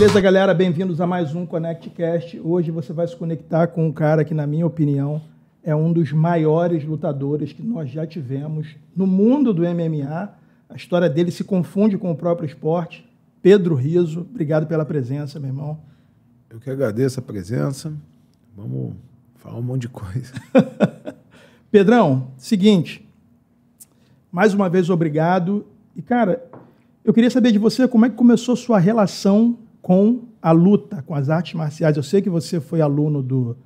Beleza, galera? Bem-vindos a mais um ConnectCast. Hoje você vai se conectar com um cara que, na minha opinião, é um dos maiores lutadores que nós já tivemos no mundo do MMA. A história dele se confunde com o próprio esporte. Pedro Riso, obrigado pela presença, meu irmão. Eu que agradeço a presença. Vamos falar um monte de coisa. Pedrão, seguinte. Mais uma vez, obrigado. E, cara, eu queria saber de você como é que começou sua relação com a luta, com as artes marciais. Eu sei que você foi aluno do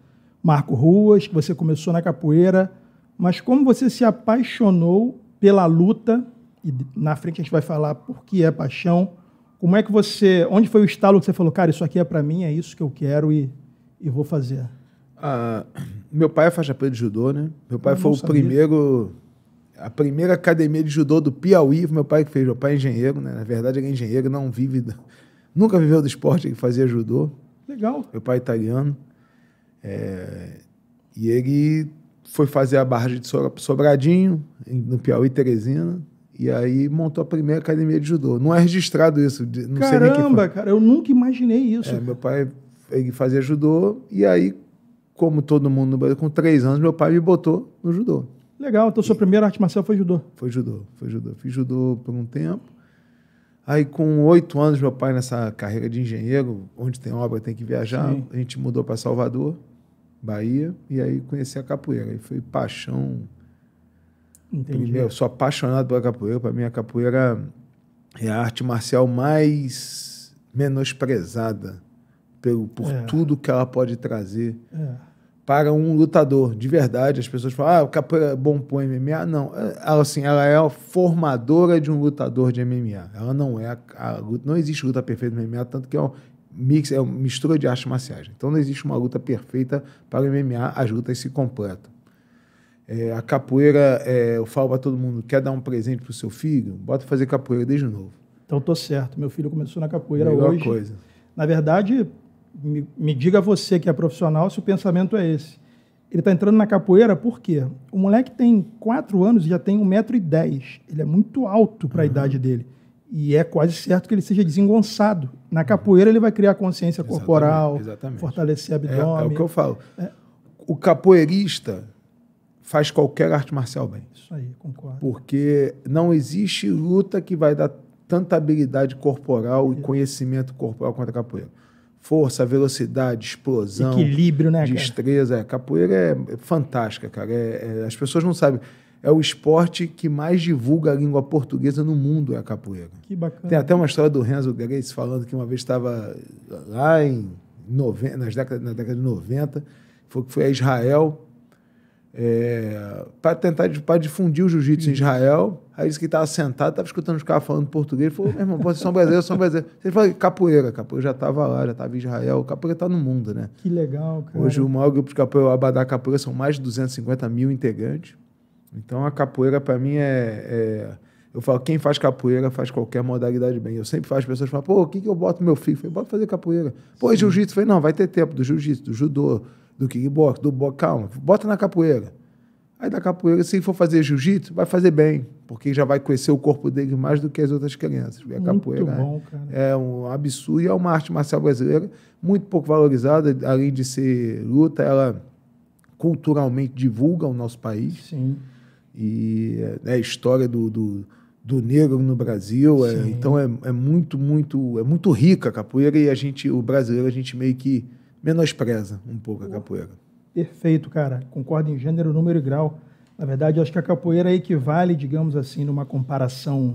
Marco Ruas, que você começou na capoeira, mas como você se apaixonou pela luta, e na frente a gente vai falar por que é paixão, como é que você, onde foi o estalo que você falou, cara, isso aqui é para mim, é isso que eu quero e, e vou fazer? Ah, meu pai é faixa preta de judô, né? Meu pai ah, foi o sabia. primeiro a primeira academia de judô do Piauí, meu pai que fez, meu pai é engenheiro, né? Na verdade ele é engenheiro, não vive Nunca viveu do esporte que fazia judô. Legal. Meu pai é italiano. É, e ele foi fazer a barra de Sobradinho, no Piauí, Teresina. E aí montou a primeira academia de judô. Não é registrado isso. Não Caramba, cara, eu nunca imaginei isso. É, meu pai ele fazia judô e aí, como todo mundo no Brasil, com três anos, meu pai me botou no judô. Legal, então e... sua primeira arte marcial foi judô? Foi judô, foi judô. Fiz judô por um tempo. Aí, com oito anos, meu pai, nessa carreira de engenheiro, onde tem obra, tem que viajar, Sim. a gente mudou para Salvador, Bahia, e aí conheci a capoeira. E foi paixão. Entendi. Primeiro, sou apaixonado pela capoeira. Para mim, a capoeira é a arte marcial mais menosprezada pelo, por é. tudo que ela pode trazer. É para um lutador de verdade. As pessoas falam, ah, o capoeira é bom põe MMA. Não, é, ela, assim, ela é a formadora de um lutador de MMA. Ela não é a, a luta, não existe luta perfeita no MMA, tanto que é um mix, é uma mistura de artes marciais. Então não existe uma luta perfeita para o MMA, as lutas se completam. É, a capoeira, é, eu falo para todo mundo, quer dar um presente pro seu filho? Bota fazer capoeira desde novo. Então tô certo, meu filho começou na capoeira Melhor hoje. coisa. Na verdade, me, me diga você que é profissional se o pensamento é esse. Ele está entrando na capoeira por quê? O moleque tem 4 anos e já tem 1,10m. Ele é muito alto para a uhum. idade dele. E é quase certo que ele seja desengonçado. Na capoeira, ele vai criar consciência corporal, exatamente, fortalecer abdômen. É, é, o que eu falo. É. O capoeirista faz qualquer arte marcial bem. Isso aí, concordo. Porque não existe luta que vai dar tanta habilidade corporal e conhecimento corporal quanto a capoeira força, velocidade, explosão. Equilíbrio, né, Destreza. Cara? É, capoeira é fantástica, cara. É, é, as pessoas não sabem. É o esporte que mais divulga a língua portuguesa no mundo, é a capoeira. Que bacana. Tem até uma história do Renzo Grace falando que uma vez estava lá em noven... nas décadas, na década de 90, foi que foi a Israel é... para tentar para difundir o jiu-jitsu em Israel Aí disse que estava sentado, estava escutando os caras falando português. Ele falou, meu irmão, vocês são brasileiros, são brasileiros. Ele falou, capoeira, capoeira já estava lá, já estava em Israel. Capoeira está no mundo, né? Que legal, cara. Hoje o maior grupo de capoeira, o Abadá Capoeira, são mais de 250 mil integrantes. Então a capoeira, para mim, é, é, Eu falo, quem faz capoeira faz qualquer modalidade bem. Eu sempre faço pessoas falam, pô, o que, que eu boto meu filho? Eu falei, bota fazer capoeira. Pô, jiu-jitsu? falei, não, vai ter tempo do jiu-jitsu, do judô, do kickbox, do boxe, calma, bota na capoeira. Aí da capoeira, se for fazer jiu-jitsu, vai fazer bem, porque já vai conhecer o corpo dele mais do que as outras crianças. Porque a muito capoeira é, é um absurdo e é uma arte marcial brasileira muito pouco valorizada, além de ser luta, ela culturalmente divulga o nosso país. Sim. E né, a história do, do, do negro no Brasil. É, então é, é muito, muito, é muito rica a capoeira e a gente, o brasileiro, a gente meio que menospreza um pouco a capoeira. Perfeito, cara. Concordo em gênero, número e grau. Na verdade, acho que a capoeira equivale, digamos assim, numa comparação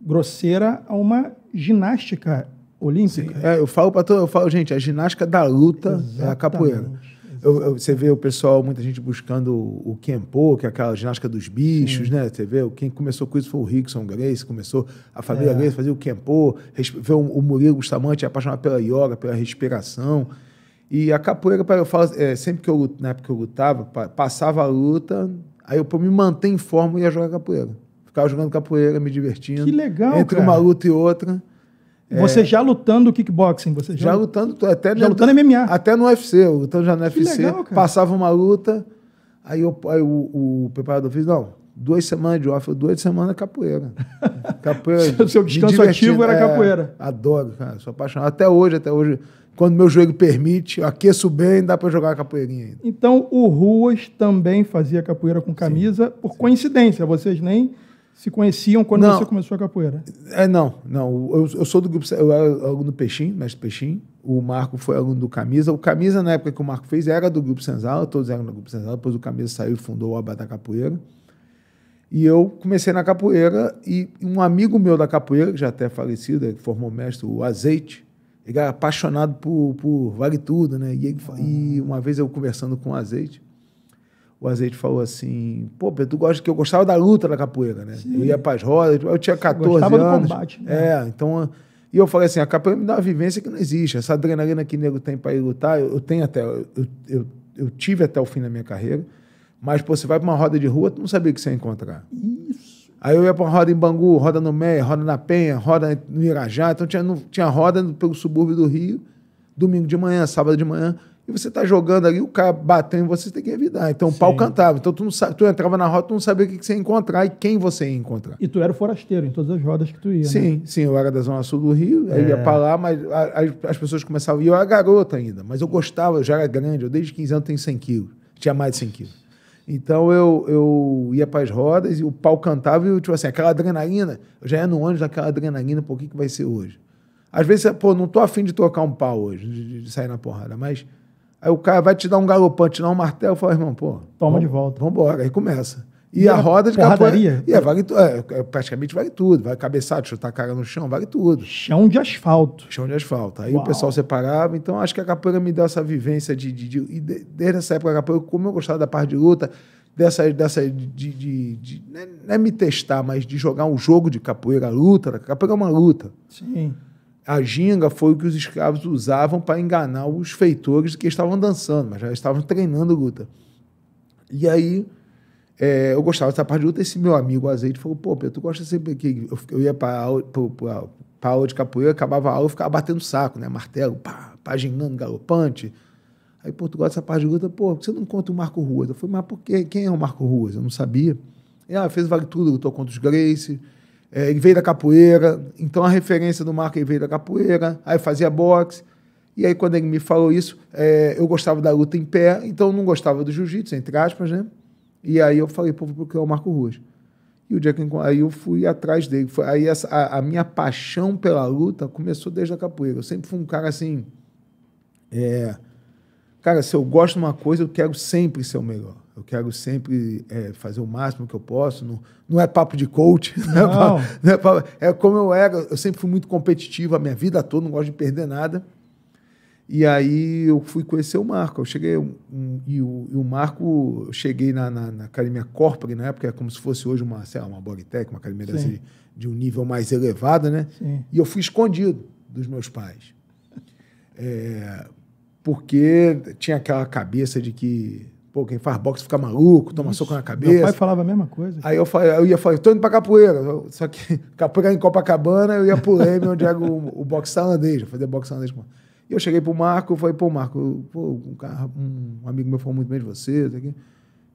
grosseira a uma ginástica olímpica. Sim, é, eu falo para eu falo, gente, é a ginástica da luta Exatamente. é a capoeira. Eu, eu, você vê o pessoal, muita gente buscando o Kenpo, que é aquela ginástica dos bichos, Sim. né? Você vê, quem começou com isso foi o Rickson Grace, começou a família é. Grace fazer o Kenpo, vê o, o Murilo Bustamante é apaixonado pela yoga, pela respiração. E a capoeira, eu falo, é, sempre que eu, na época que eu lutava, passava a luta, aí eu para me manter em forma, ia jogar capoeira. Ficava jogando capoeira, me divertindo. Que legal, Entre cara. uma luta e outra. É. Você é, já lutando kickboxing? Você já, já lutando, até já no, lutando MMA. Até no UFC, lutando já no que UFC. Legal, passava uma luta, aí, eu, aí o, o, preparador fez, não, duas semanas de off, duas semanas é capoeira. Capoeira. seu descanso ativo era é, capoeira. Adoro, cara, sou apaixonado. Até hoje, até hoje quando meu joelho permite, eu aqueço bem, dá para jogar capoeirinha ainda. Então, o Ruas também fazia capoeira com camisa, sim, por sim. coincidência, vocês nem se conheciam quando não, você começou a capoeira. É, não, não, eu, eu, sou do grupo, eu era aluno do Peixinho, mestre Peixinho, o Marco foi aluno do Camisa, o Camisa, na época que o Marco fez, era do grupo Senzala, todos eram do grupo Senzala, depois o Camisa saiu e fundou o Abata Capoeira, e eu comecei na capoeira, e um amigo meu da capoeira, que já até é falecido, que formou mestre, o Azeite, ele era é apaixonado por, por vale tudo, né? E, ele, ah. e uma vez eu conversando com o Azeite, o Azeite falou assim: pô, Pedro, tu gosta que eu gostava da luta da capoeira, né? Sim. Eu ia para as rodas, eu tinha 14 gostava anos. Do combate, né? É, então. E eu falei assim: a capoeira me dá uma vivência que não existe. Essa adrenalina que o nego tem para ir lutar, eu, eu tenho até. Eu, eu, eu tive até o fim da minha carreira. Mas, pô, você vai para uma roda de rua, tu não sabia o que você ia encontrar. Isso. Aí eu ia pra uma roda em Bangu, roda no Meia, roda na Penha, roda no Irajá. Então tinha, no, tinha roda pelo subúrbio do Rio, domingo de manhã, sábado de manhã. E você tá jogando ali, o cara batendo em você, tem que evitar. Então Sim. o pau cantava. Então tu, não sabe, tu entrava na roda, tu não sabia o que, que você ia encontrar e quem você ia encontrar. E tu era forasteiro em todas as rodas que tu ia. Né? Sim, né? sim, eu era da Zona Sul do Rio, é. eu ia pra lá, mas as, as pessoas começavam. E eu era garota ainda, mas eu gostava, eu já era grande, eu desde 15 anos tenho 100 quilos. Tinha mais de 100 quilos. Então eu, eu ia para as rodas e o pau cantava e eu, tipo assim, aquela adrenalina, eu já ia no ônibus daquela adrenalina, pô, que, que vai ser hoje? Às vezes, pô, não tô afim de tocar um pau hoje, de, de sair na porrada, mas aí o cara vai te dar um galopante, te dar um martelo, fala, irmão, pô. Toma vamos, de volta. Vambora, aí começa. E, a roda de capoeira. E é, vale, é, é, praticamente vale tudo. Vai cabeçada, chutar a cara no chão, vale tudo. Chão de asfalto. Chão de asfalto. Aí Uau. o pessoal separava. Então acho que a capoeira me deu essa vivência de. de, de e de, desde essa época, a capoeira, como eu gostava da parte de luta, dessa. dessa de, de, de né, não é me testar, mas de jogar um jogo de capoeira, luta. Né? Capoeira é uma luta. Sim. A ginga foi o que os escravos usavam para enganar os feitores que estavam dançando, mas já estavam treinando luta. E aí é, eu gostava dessa parte de luta. Esse meu amigo Azeite falou: pô, Pedro, tu gosta sempre que. Eu, eu ia para aula, aula de capoeira, acabava a aula e ficava batendo saco, né? Martelo, pá, paginando, galopante. Aí, pô, tu gosta dessa parte de luta? Pô, por que você não conta o Marco Ruas? Eu falei: mas por quê? Quem é o Marco Ruas? Eu não sabia. Ela ah, fez Vale Tudo, lutou contra os Grace. É, ele veio da capoeira. Então a referência do Marco, ele veio da capoeira. Aí fazia boxe. E aí, quando ele me falou isso, é, eu gostava da luta em pé, então não gostava do jiu-jitsu, entre aspas, né? E aí eu falei, pô, porque é o Marco Ruas. E o dia que eu aí eu fui atrás dele. Foi, aí essa, a, a, minha paixão pela luta começou desde a capoeira. Eu sempre fui um cara assim. É, cara, se eu gosto de uma coisa, eu quero sempre ser o melhor. Eu quero sempre é, fazer o máximo que eu posso. Não, não é papo de coach. Não. Não é, papo, não é, papo, é como eu era. Eu sempre fui muito competitivo a minha vida toda, não gosto de perder nada. E aí eu fui conhecer o Marco. Eu cheguei um, e, o, e, o, Marco, eu cheguei na, na, na academia Corpore, na época, é como se fosse hoje uma, sei lá, uma Bodytech, uma academia de de um nível mais elevado, né? Sim. E eu fui escondido dos meus pais. É, porque tinha aquela cabeça de que, pô, quem faz boxe fica maluco, toma soco na cabeça. Meu pai falava a mesma coisa. Aí eu, falei, eu ia falar, eu tô indo pra capoeira. Só que capoeira em Copacabana, eu ia pro Leme, onde era o, o boxe tailandês, fazer boxe tailandês com e eu cheguei pro Marco, eu falei, pô, Marco, pô, um, cara, um amigo meu falou muito bem de você, aqui.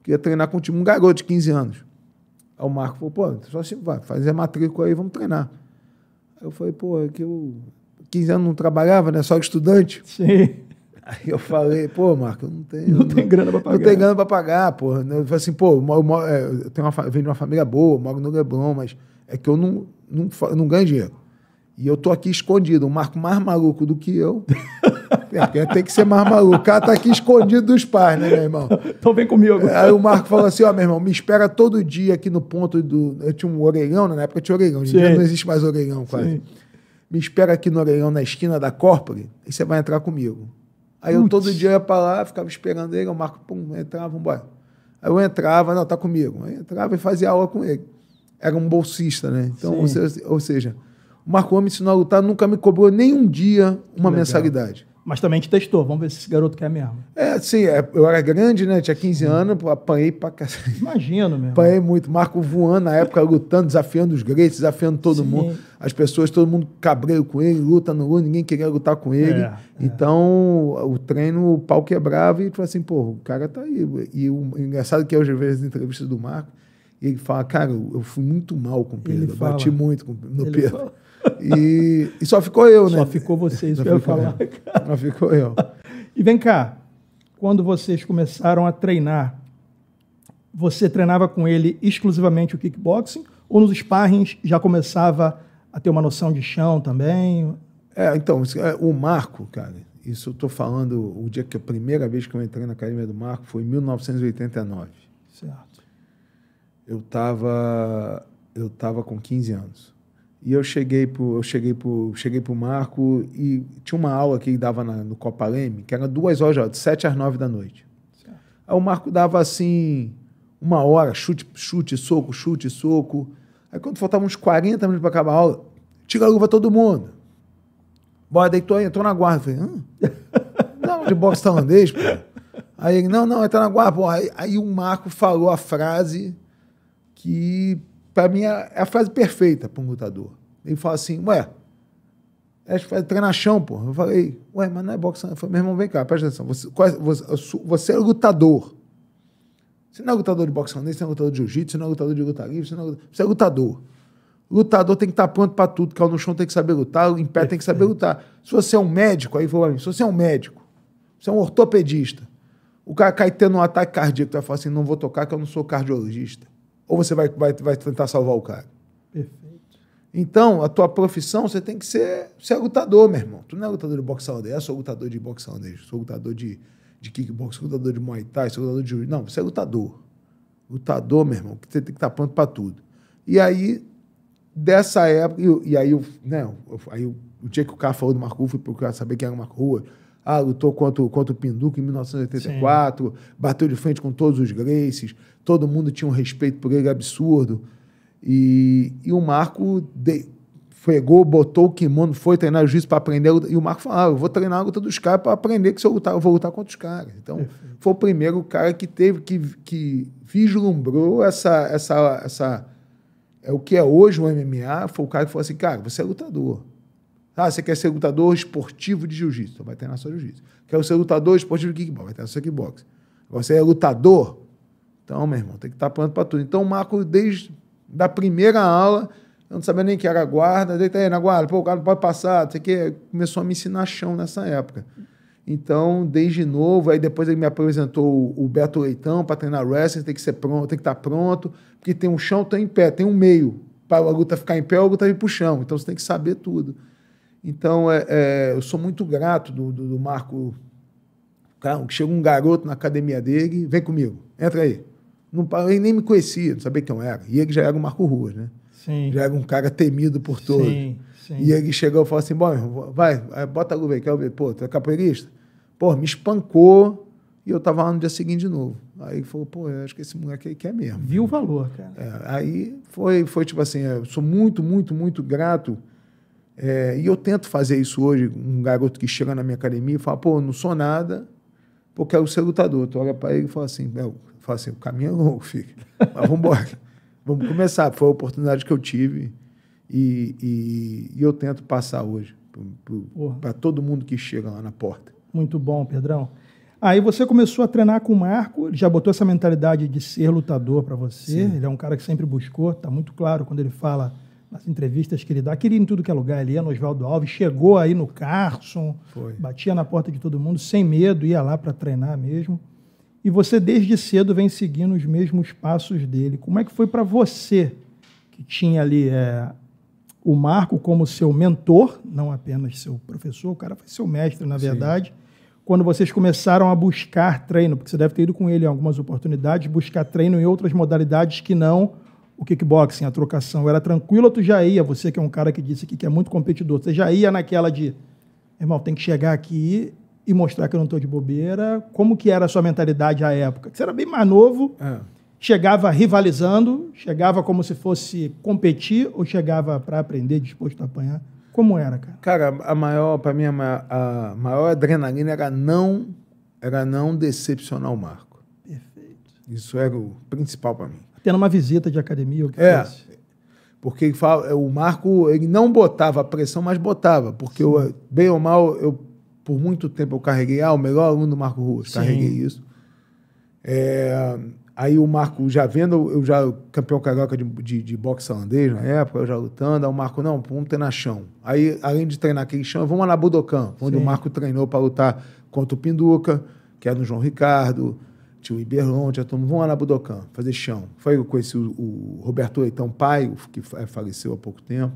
queria treinar com um, time, um garoto de 15 anos. Aí o Marco falou, pô, só assim, vai, fazer a matrícula aí, vamos treinar. Aí eu falei, pô, é que eu 15 anos não trabalhava, né? Só estudante. Sim. Aí eu falei, pô, Marco, eu não tenho. Não, não tem grana para pagar. Não tem grana para pagar, né? pô. Eu falei assim, pô, eu, moro, é, eu tenho uma, eu venho de uma família boa, moro no Leblon, mas é que eu não, não, não ganho dinheiro. E eu tô aqui escondido. O Marco mais maluco do que eu. é, tem que ser mais maluco. O cara tá aqui escondido dos pais, né, meu irmão? Então vem comigo. Aí o Marco falou assim: ó, oh, meu irmão, me espera todo dia aqui no ponto do. Eu tinha um orelhão, né, na época tinha orelhão. Hoje não existe mais orelhão quase. Sim. Me espera aqui no orelhão, na esquina da Córpore, e você vai entrar comigo. Aí eu todo dia ia pra lá, ficava esperando ele, o Marco, pum, entrava, vambora. Aí eu entrava, não, tá comigo. Aí entrava e fazia aula com ele. Era um bolsista, né? Então, ou seja, ou seja o Marco Homem me ensinou a lutar, nunca me cobrou nem um dia uma Legal. mensalidade. Mas também te testou, vamos ver se esse garoto quer mesmo. É, sim, é, eu era grande, né? Tinha 15 sim. anos, apanhei pra cacete. Imagino mesmo. Apanhei muito. Marco voando na época, lutando, desafiando os greats, desafiando todo sim. mundo. As pessoas, todo mundo cabreiro com ele, luta no luta, ninguém queria lutar com ele. É, é. então, é. o treino, o pau quebrava e falou assim, pô, o cara tá aí. E o, engraçado é que hoje eu vejo as entrevistas do Marco, ele fala, cara, eu fui muito mal com o Pedro, bati muito com, no ele Pedro. Fala. E, e só ficou eu, né? Só ficou vocês, só que eu falar. Só ficou eu. E vem cá, quando vocês começaram a treinar, você treinava com ele exclusivamente o kickboxing ou nos sparrings já começava a ter uma noção de chão também? É, então, é, o Marco, cara, isso eu tô falando o dia que a primeira vez que eu entrei na academia do Marco foi em 1989. Certo. Eu tava eu tava com 15 anos. E eu cheguei pro, eu cheguei pro, cheguei pro Marco e tinha uma aula que ele dava na, no Copa Leme, que era duas horas, de sete às nove da noite. Certo. Aí o Marco dava assim, uma hora, chute, chute, soco, chute, soco. Aí quando faltavam uns 40 minutos para acabar a aula, tira a luva todo mundo. Bora, deitou aí, entrou na guarda. Eu falei, hã? não, de boxe tailandês, pô. Aí ele, não, não, entra na guarda, pô. Aí, aí o Marco falou a frase que para mim, é, é a frase perfeita para um lutador. Ele fala assim, ué, é treinar chão, pô. Eu falei, ué, mas não é boxe. Eu falei, meu irmão, vem cá, presta atenção. Você, é, você, você é lutador. Você não é lutador de boxe holandês, você não é lutador de jiu-jitsu, você não é lutador de luta livre, você, não é lutador. você é lutador. Lutador tem que estar tá pronto para tudo. Caiu no chão tem que saber lutar, em pé tem que saber lutar. Se você é um médico, aí falou pra mim, se você é um médico, se você é um ortopedista, o cara cai tendo um ataque cardíaco, tu vai falar assim, não vou tocar que eu não sou cardiologista ou você vai, vai, vai tentar salvar o cara? Perfeito. Então, a tua profissão, você tem que ser, ser lutador, meu irmão. Tu não é lutador de boxe holandês, eu sou lutador de boxe holandês, sou lutador de, de kickbox, sou lutador de muay thai, sou lutador de Não, você é lutador. Lutador, meu irmão, que você tem que estar tá pronto para tudo. E aí, dessa época, e, e aí, eu, né, eu, aí eu, o dia que o cara falou do Marco eu fui procurar saber quem era o Marco Rua, ah, lutou contra, contra o Pinduca em 1984, Sim. bateu de frente com todos os Gracies, todo mundo tinha um respeito por ele absurdo. E, e o Marco de, fregou, botou o kimono, foi treinar o juiz para aprender. E o Marco falou: ah, eu vou treinar a luta dos caras para aprender que se eu lutar, eu vou lutar contra os caras. Então, foi o primeiro cara que teve, que, que vislumbrou essa, essa, essa. É o que é hoje o MMA, foi o cara que falou assim: cara, você é lutador. Ah, você quer ser lutador esportivo de jiu-jitsu? Vai treinar só jiu-jitsu. Quer ser lutador esportivo de kickbox? Vai treinar só kickbox. Você é lutador? Então, meu irmão, tem que estar pronto para tudo. Então, o Marco, desde da primeira aula, eu não sabia nem que era guarda, deita aí na guarda, pô, o cara não pode passar, não sei o quê. Começou a me ensinar chão nessa época. Então, desde novo, aí depois ele me apresentou o Beto Leitão para treinar wrestling, tem que ser pronto, tem que estar pronto, porque tem um chão, tem em pé, tem um meio. Para a luta ficar em pé, a luta ir para o chão. Então, você tem que saber tudo. Então, é, é, eu sou muito grato do, do, do Marco. Que chega um garoto na academia dele, vem comigo, entra aí. Não, ele nem me conhecia, não sabia quem eu era. E ele já era o Marco Ruas, né? Sim. Já era um cara temido por todos. Sim, sim. E ele chegou e falou assim: bom, vai, bota a luva aí, quer ver. Pô, tu é capoeirista? Pô, me espancou e eu tava lá no dia seguinte de novo. Aí ele falou, pô, eu acho que esse moleque aí quer mesmo. Viu o valor, cara. É, aí foi, foi tipo assim, é, eu sou muito, muito, muito grato é, e eu tento fazer isso hoje, um garoto que chega na minha academia e fala, pô, não sou nada, pô, quero ser lutador. Tu olha para ele e fala assim, é, fala assim, o caminho é longo, filho, mas vamos embora. vamos começar. Foi a oportunidade que eu tive e, e, e eu tento passar hoje para todo mundo que chega lá na porta. Muito bom, Pedrão. Aí você começou a treinar com o Marco, já botou essa mentalidade de ser lutador para você. Sim. Ele é um cara que sempre buscou, tá muito claro quando ele fala nas entrevistas que ele dá, queria em tudo que é lugar, ele ia no Oswaldo Alves, chegou aí no Carson, Foi. batia na porta de todo mundo, sem medo, ia lá para treinar mesmo. E você, desde cedo, vem seguindo os mesmos passos dele. Como é que foi para você, que tinha ali é, o Marco como seu mentor, não apenas seu professor, o cara foi seu mestre, na verdade, Sim. quando vocês começaram a buscar treino? Porque você deve ter ido com ele em algumas oportunidades, buscar treino em outras modalidades que não o kickboxing, a trocação, era tranquilo ou tu já ia? Você que é um cara que disse aqui que é muito competidor, você já ia naquela de, irmão, tem que chegar aqui e mostrar que eu não estou de bobeira. Como que era a sua mentalidade à época? Você era bem mais novo, é. chegava rivalizando, chegava como se fosse competir ou chegava para aprender, disposto a apanhar? Como era, cara? Cara, a maior, para mim, a maior adrenalina era não, era não decepcionar o Marco. Perfeito. Isso era o principal para mim tendo uma visita de academia. O que é, fosse. porque ele o Marco ele não botava a pressão, mas botava, porque eu, bem ou mal, eu por muito tempo eu carreguei, ah, o melhor aluno do Marco Russo carreguei isso. É, aí o Marco, já vendo, eu já campeão carioca de, de, de boxe holandês na época, eu já lutando, aí o Marco, não, vamos treinar chão. Aí, além de treinar aquele chão, vamos lá na Budokan, onde Sim. o Marco treinou para lutar contra o Pinduca, que era no João Ricardo, tinha o Iberon, tinha todo mundo. Vamos lá na Budokan, fazer chão. Foi eu conheci o, o Roberto Leitão Pai, que é, faleceu há pouco tempo.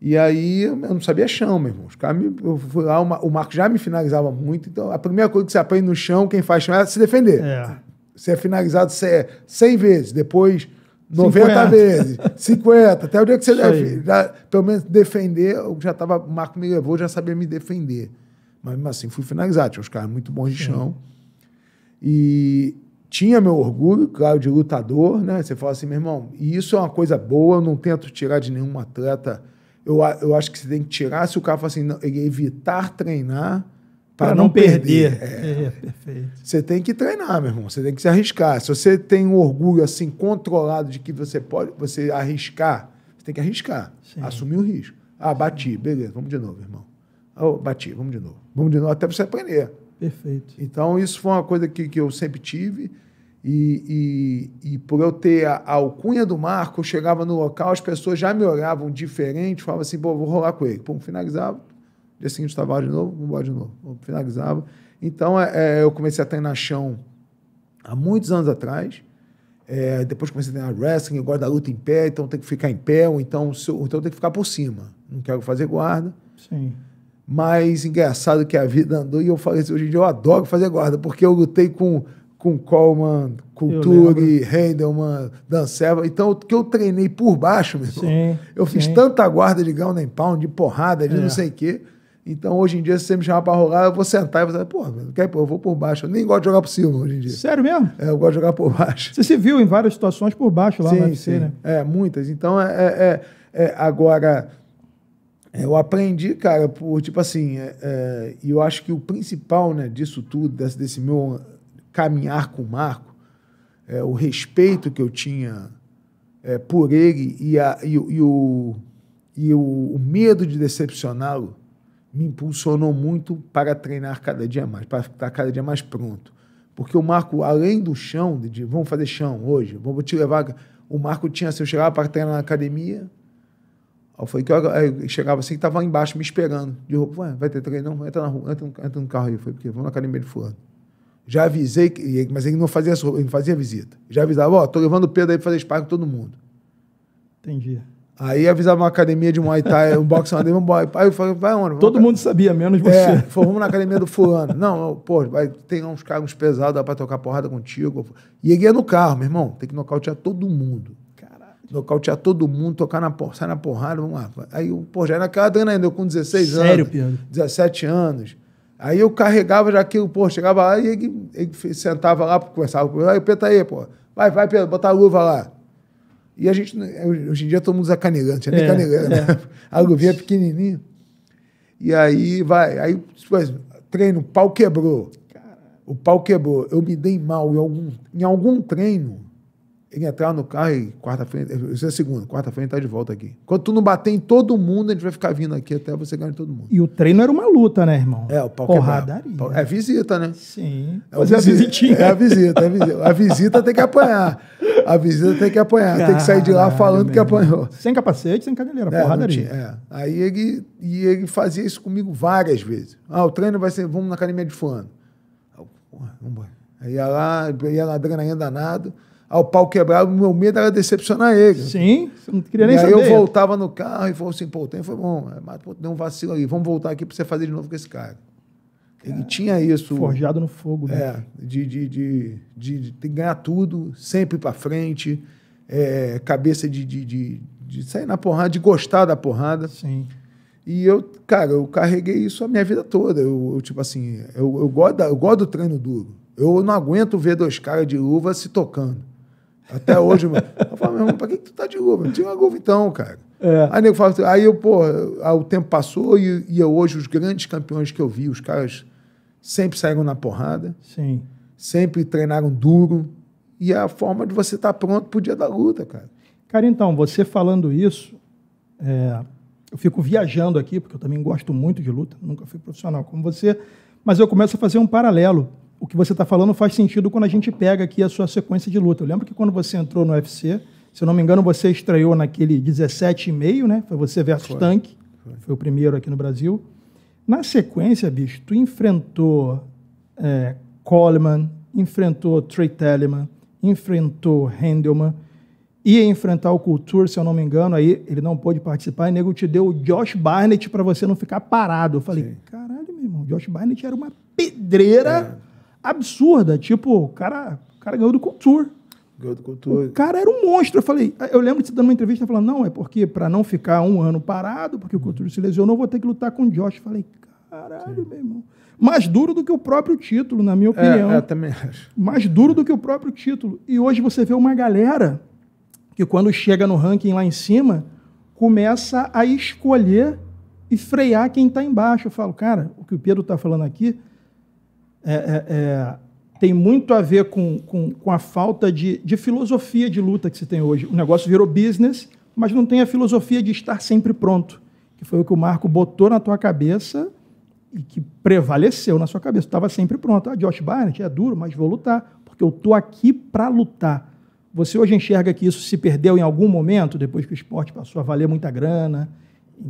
E aí eu não sabia chão, meu irmão. Os caras me, eu fui lá, o Marco já me finalizava muito. Então, a primeira coisa que você aprende no chão, quem faz chão, é se defender. É. Você é finalizado você é 100 vezes, depois 90 50. vezes, 50, até o dia que você deve. Já, pelo menos defender, eu já tava, o Marco me levou, já sabia me defender. Mas, assim, fui finalizado. Tinha os caras muito bons de chão. Sim. E tinha meu orgulho, claro, de lutador, né? Você fala assim, meu irmão, e isso é uma coisa boa, eu não tento tirar de nenhum atleta. Eu, eu acho que você tem que tirar se o cara fala assim, não, evitar treinar para não, não, perder. perder. É, é. é, perfeito. Você tem que treinar, meu irmão, você tem que se arriscar. Se você tem um orgulho assim controlado de que você pode, você arriscar, você tem que arriscar, Sim. assumir o risco. Ah, bati, beleza, vamos de novo, irmão. Oh, bati, vamos de novo. Vamos de novo até você aprender. Perfeito. Então, isso foi uma coisa que, que eu sempre tive. E, e, e por eu ter a, a, alcunha do Marco, eu chegava no local, as pessoas já me olhavam diferente, falavam assim, pô, vou rolar com ele. Pum, finalizava. Dia seguinte estava lá de novo, vamos embora de novo. Pum, finalizava. Então, é, é eu comecei a treinar chão há muitos anos atrás. É, depois comecei a treinar wrestling, eu gosto da luta em pé, então tem que ficar em pé, ou então, se, ou então tem que ficar por cima. Não quero fazer guarda. Sim mais engraçado que a vida andou e eu falei assim, hoje em dia eu adoro fazer guarda, porque eu lutei com, com Coleman, Culture, Handelman, Dan Serva. Então, o que eu treinei por baixo, meu irmão, sim, eu fiz tanta guarda de ground and pound, de porrada, de é. não sei o quê. Então, hoje em dia, se você me chamar pra rolar, eu vou sentar e vou dizer, pô, não quer, pô, eu vou por baixo. Eu nem gosto de jogar por cima hoje em dia. Sério mesmo? É, eu gosto de jogar por baixo. Você se viu em várias situações por baixo lá sim, no UFC, sim. né? É, muitas. Então, é, é, é, é agora, é, eu aprendi, cara, por tipo assim, é, é, e é, eu acho que o principal né, disso tudo, desse, desse meu caminhar com o Marco, é, o respeito que eu tinha é, por ele e, a, e, e o, e o, o medo de decepcioná-lo me impulsionou muito para treinar cada dia mais, para estar cada dia mais pronto. Porque o Marco, além do chão, de, de vamos fazer chão hoje, vamos te levar. O Marco tinha, se eu chegava para treinar na academia, Aí foi que eu, chegava assim, que tava embaixo me esperando, de roupa. vai ter treino? Não, entra na rua, entra, entra no carro aí. Foi porque vamos na academia de fulano. Já avisei, que, mas ele não fazia ele não fazia visita. Já avisava, ó, oh, tô levando o Pedro aí pra fazer sparring com todo mundo. Entendi. Aí avisava uma academia de Muay Thai, um boxe lá dentro, vamos Aí eu falei, vai onde? Vamos, Todo cara. mundo sabia, menos você. É, falou, vamos na academia do fulano. não, pô, vai, tem uns caras pesados, dá pra tocar porrada contigo. E ele ia no carro, meu irmão, tem que nocautear todo mundo nocautear todo mundo, tocar na, sair na porrada, vamos lá. Aí o pô, já era cadana ainda, eu com 16 Sério, anos. Piano? 17 anos. Aí eu carregava já aquilo, pô, chegava lá e ele, ele sentava lá, conversava com ele, aí, Pedro, tá aí, pô, vai, vai, Pedro, botar a luva lá. E a gente, né, hoje em dia todo mundo usa canelão, não tinha nem é, né? É. A luvinha é pequenininha. E aí vai, aí tipo assim, treino, o pau quebrou. O pau quebrou. Eu me dei mal em algum, em algum treino ele entrar no carro e quarta-feira, isso é segunda, quarta-feira ele tá de volta aqui. Quando tu não bater em todo mundo, a gente vai ficar vindo aqui até você ganhar todo mundo. E o treino era uma luta, né, irmão? É, o pau Porradaria. é visita, né? Sim. É, a É a visita, é a visita. A visita tem que apanhar. A visita tem que apanhar. Caralho, tem que sair de lá falando que apanhou. Sem capacete, sem cadeira, é, porradaria. é. Aí ele, e ele fazia isso comigo várias vezes. Ah, o treino vai ser, vamos na academia de fulano. porra, vamos embora. Aí ia lá, ia na adrenalina danado. danado ao pau quebrado, o meu medo era decepcionar ele. Sim, não queria e nem aí saber. Aí eu voltava no carro e falou assim, pô, tem foi bom, é, mas pô, deu um vacilo aí, vamos voltar aqui para você fazer de novo com esse cara. Ele é, tinha isso. Forjado no fogo, né? É, de, de, de, de, ganhar tudo, sempre para frente, é, cabeça de, de, de sair na porrada, de gostar da porrada. Sim. E eu, cara, eu carreguei isso a minha vida toda. Eu, eu tipo assim, eu, eu, gosto da, eu gosto do treino duro. Eu não aguento ver dois caras de luva se tocando. Até hoje, mano. Eu falo, meu irmão, pra que, que tu tá de Uber? Tinha uma golvitão, cara. É. Aí nego fala assim, aí eu, pô, ah, o tempo passou e, e eu, hoje os grandes campeões que eu vi, os caras sempre saíram na porrada. Sim. Sempre treinaram duro. E é a forma de você estar tá pronto pro dia da luta, cara. Cara, então, você falando isso, é, eu fico viajando aqui, porque eu também gosto muito de luta, nunca fui profissional como você, mas eu começo a fazer um paralelo o que você está falando faz sentido quando a gente pega aqui a sua sequência de luta. Eu lembro que quando você entrou no UFC, se eu não me engano, você estreou naquele 17,5, né? Foi você versus foi. Tank, Foi. foi. o primeiro aqui no Brasil. Na sequência, bicho, tu enfrentou é, Coleman, enfrentou Trey Telleman, enfrentou Handelman, ia enfrentar o Couture, se eu não me engano, aí ele não pôde participar, e nego te deu o Josh Barnett para você não ficar parado. Eu falei, Sim. caralho, meu irmão, Josh Barnett era uma pedreira... É absurda. Tipo, o cara, o cara ganhou do Couture. Ganhou do Couture. O cara era um monstro. Eu falei, eu lembro de você dando uma entrevista falando, não, é porque para não ficar um ano parado, porque o Couture se lesionou, vou ter que lutar com o Josh. Eu falei, caralho, Sim. meu irmão. Mais duro do que o próprio título, na minha é, opinião. É, eu também acho. Mais duro do que o próprio título. E hoje você vê uma galera que quando chega no ranking lá em cima, começa a escolher e frear quem está embaixo. Eu falo, cara, o que o Pedro está falando aqui é, é, é, tem muito a ver com, com, com a falta de, de, filosofia de luta que se tem hoje. O negócio virou business, mas não tem a filosofia de estar sempre pronto, que foi o que o Marco botou na tua cabeça e que prevaleceu na sua cabeça. Estava sempre pronto. Ah, Josh Barnett é duro, mas vou lutar, porque eu estou aqui para lutar. Você hoje enxerga que isso se perdeu em algum momento, depois que o esporte passou a valer muita grana,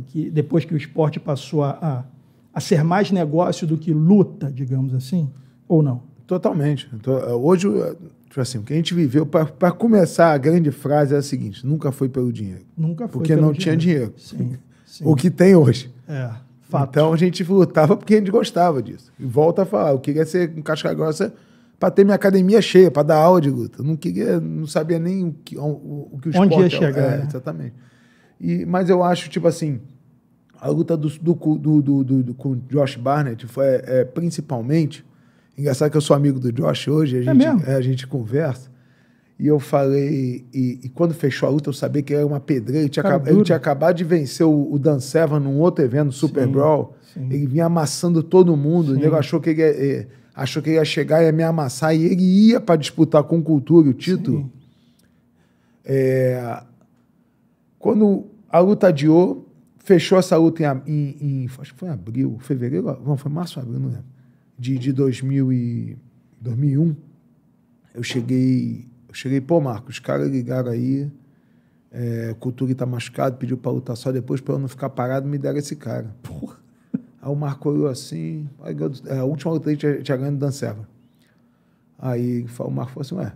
que, depois que o esporte passou a, a a ser mais negócio do que luta, digamos assim, ou não? Totalmente. Então, é, hoje, é, tipo assim, o que a gente viveu, para começar, a grande frase é a seguinte: nunca foi pelo dinheiro. Nunca foi. Porque não dinheiro. tinha dinheiro. Sim, sim. O que tem hoje. É. Fato. Então a gente lutava porque a gente gostava disso. E volta a falar, eu queria ser um casca grossa para ter minha academia cheia, para dar aula de luta. não queria, não sabia nem o que o, o, o que o Onde esporte ia é chegar, é, é. Exatamente. E, mas eu acho, tipo assim, a luta do, do, do, do com Josh Barnett foi é, principalmente. Engraçado que eu sou amigo do Josh hoje, a é gente, é a gente conversa. E eu falei, e, e, quando fechou a luta, eu sabia que era uma pedreira. Ele tinha, acab, ele tinha acabado de vencer o, o Dan Severn num outro evento, no Super sim, Brawl. Sim. Ele vinha amassando todo mundo. Sim. O nego achou que, ele ia, eh, achou que ele ia chegar e ia me amassar. E ele ia para disputar com cultura o título. É, quando a luta adiou, fechou essa luta em, em, em, acho que foi em abril, fevereiro, não, foi março, abril, não lembro, de, de 2000 e, 2001. Eu cheguei, eu cheguei, pô, Marcos, os caras ligaram aí, é, Cultura tá machucado, pediu para lutar só depois, para eu não ficar parado, me deram esse cara. Porra. Aí o Marco olhou assim, aí, é, a última luta a gente tinha ganho do Dan Serva. Aí o Marco falou assim, ué,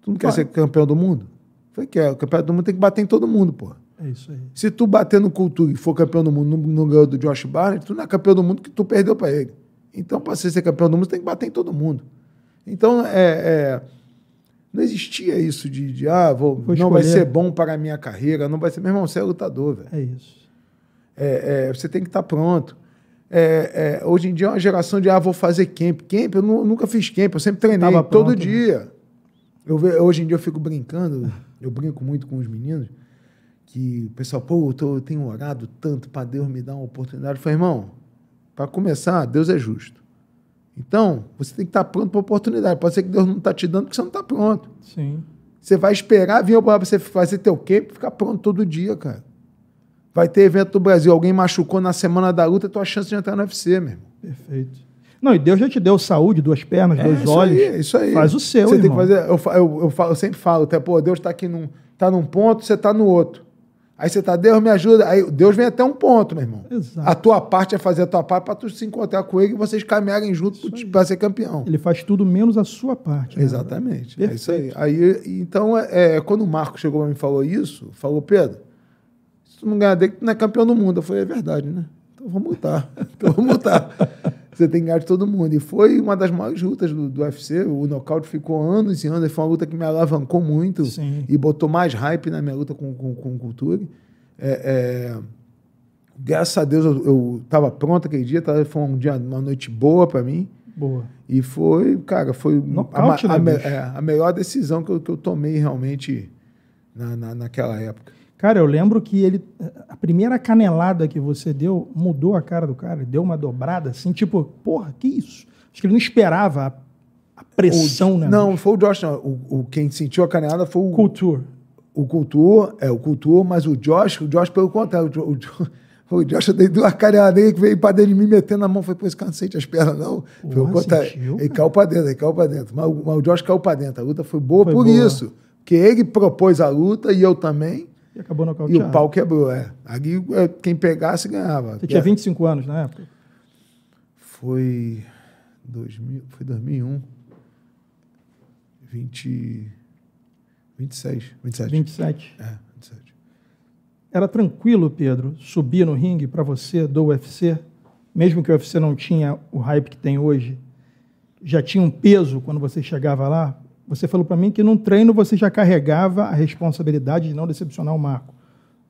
tu não quer Vai. ser campeão do mundo? Eu falei, quero, campeão do mundo tem que bater em todo mundo, porra. É isso aí. Se tu bater no Couture e for campeão do mundo, não ganhou do Josh Barnett, tu não é campeão do mundo que tu perdeu para ele. Então, para você ser campeão do mundo, você tem que bater em todo mundo. Então, é, é não existia isso de, de ah, vou, vou não vai ser bom para a minha carreira, não vai ser. Meu irmão, você é lutador, velho. É isso. É, é, você tem que estar tá pronto. É, é, hoje em dia é uma geração de ah, vou fazer camp. Camp, eu não, nunca fiz camp, eu sempre treinei pronto, todo né? dia. Né? Eu, hoje em dia eu fico brincando, eu brinco muito com os meninos que o pessoal, pô, eu, tô, eu tenho orado tanto para Deus me dar uma oportunidade. Eu falei, irmão, para começar, Deus é justo. Então, você tem que estar tá pronto para a oportunidade. Pode ser que Deus não está te dando porque você não está pronto. Sim. Você vai esperar vir para você fazer teu camp ficar pronto todo dia, cara. Vai ter evento do Brasil, alguém machucou na semana da luta, tua chance de entrar no UFC, meu irmão. Perfeito. Não, e Deus já te deu saúde, duas pernas, é, dois isso olhos. Aí, isso aí. Faz o seu, você irmão. Tem que fazer, eu, eu, eu, eu sempre falo, até, pô, Deus está aqui num, tá num ponto, você está no outro. Aí você tá, Deus me ajuda. Aí Deus vem até um ponto, meu irmão. Exato. A tua parte é fazer a tua parte para tu se encontrar com ele e vocês caminharem junto para ser campeão. Ele faz tudo menos a sua parte. Né? Exatamente. É isso aí. aí então, é, é, quando o Marco chegou e me falou isso, falou, Pedro, se tu não ganhar dele, tu não é campeão do mundo. Eu falei, é verdade, né? Então vamos lutar. Então vamos lutar você tem que ganhar de todo mundo. E foi uma das maiores lutas do, do UFC. O nocaute ficou anos e anos. Foi uma luta que me alavancou muito Sim. e botou mais hype na minha luta com, com, com o Culture. É, é, graças a Deus eu estava pronto aquele dia. Tava, foi um dia, uma noite boa para mim. Boa. E foi, cara, foi nocaute, a, né, a, a, é, a melhor decisão que eu, que eu tomei realmente na, na, naquela época. Cara, eu lembro que ele. A primeira canelada que você deu mudou a cara do cara, deu uma dobrada assim, tipo, porra, que isso? Acho que ele não esperava a, a pressão, o, né? Não, foi o Josh, não. O, o, quem sentiu a canelada foi o. Cultur. O Cultur é, o Cultur, mas o Josh, o Josh pelo contrário. O, o, o Josh, eu dei duas caneladas que veio pra dentro de mim metendo na mão. Foi, pô, esse cara não sente as pernas, não. Foi pelo contrário. ele caiu pra dentro, ele caiu pra dentro. Mas, mas o Josh caiu pra dentro. A luta foi boa foi por boa. isso. Porque ele propôs a luta e eu também. E acabou nocauteado. E o pau quebrou, é. Aí é, quem pegasse ganhava. Você tinha 25 é. anos na época? Foi, 2000, foi 2001. 20, 26, 27. 27. É, 27. Era tranquilo, Pedro, subir no ringue para você do UFC, mesmo que o UFC não tinha o hype que tem hoje? Já tinha um peso quando você chegava lá? Você falou para mim que num treino você já carregava a responsabilidade de não decepcionar o Marco.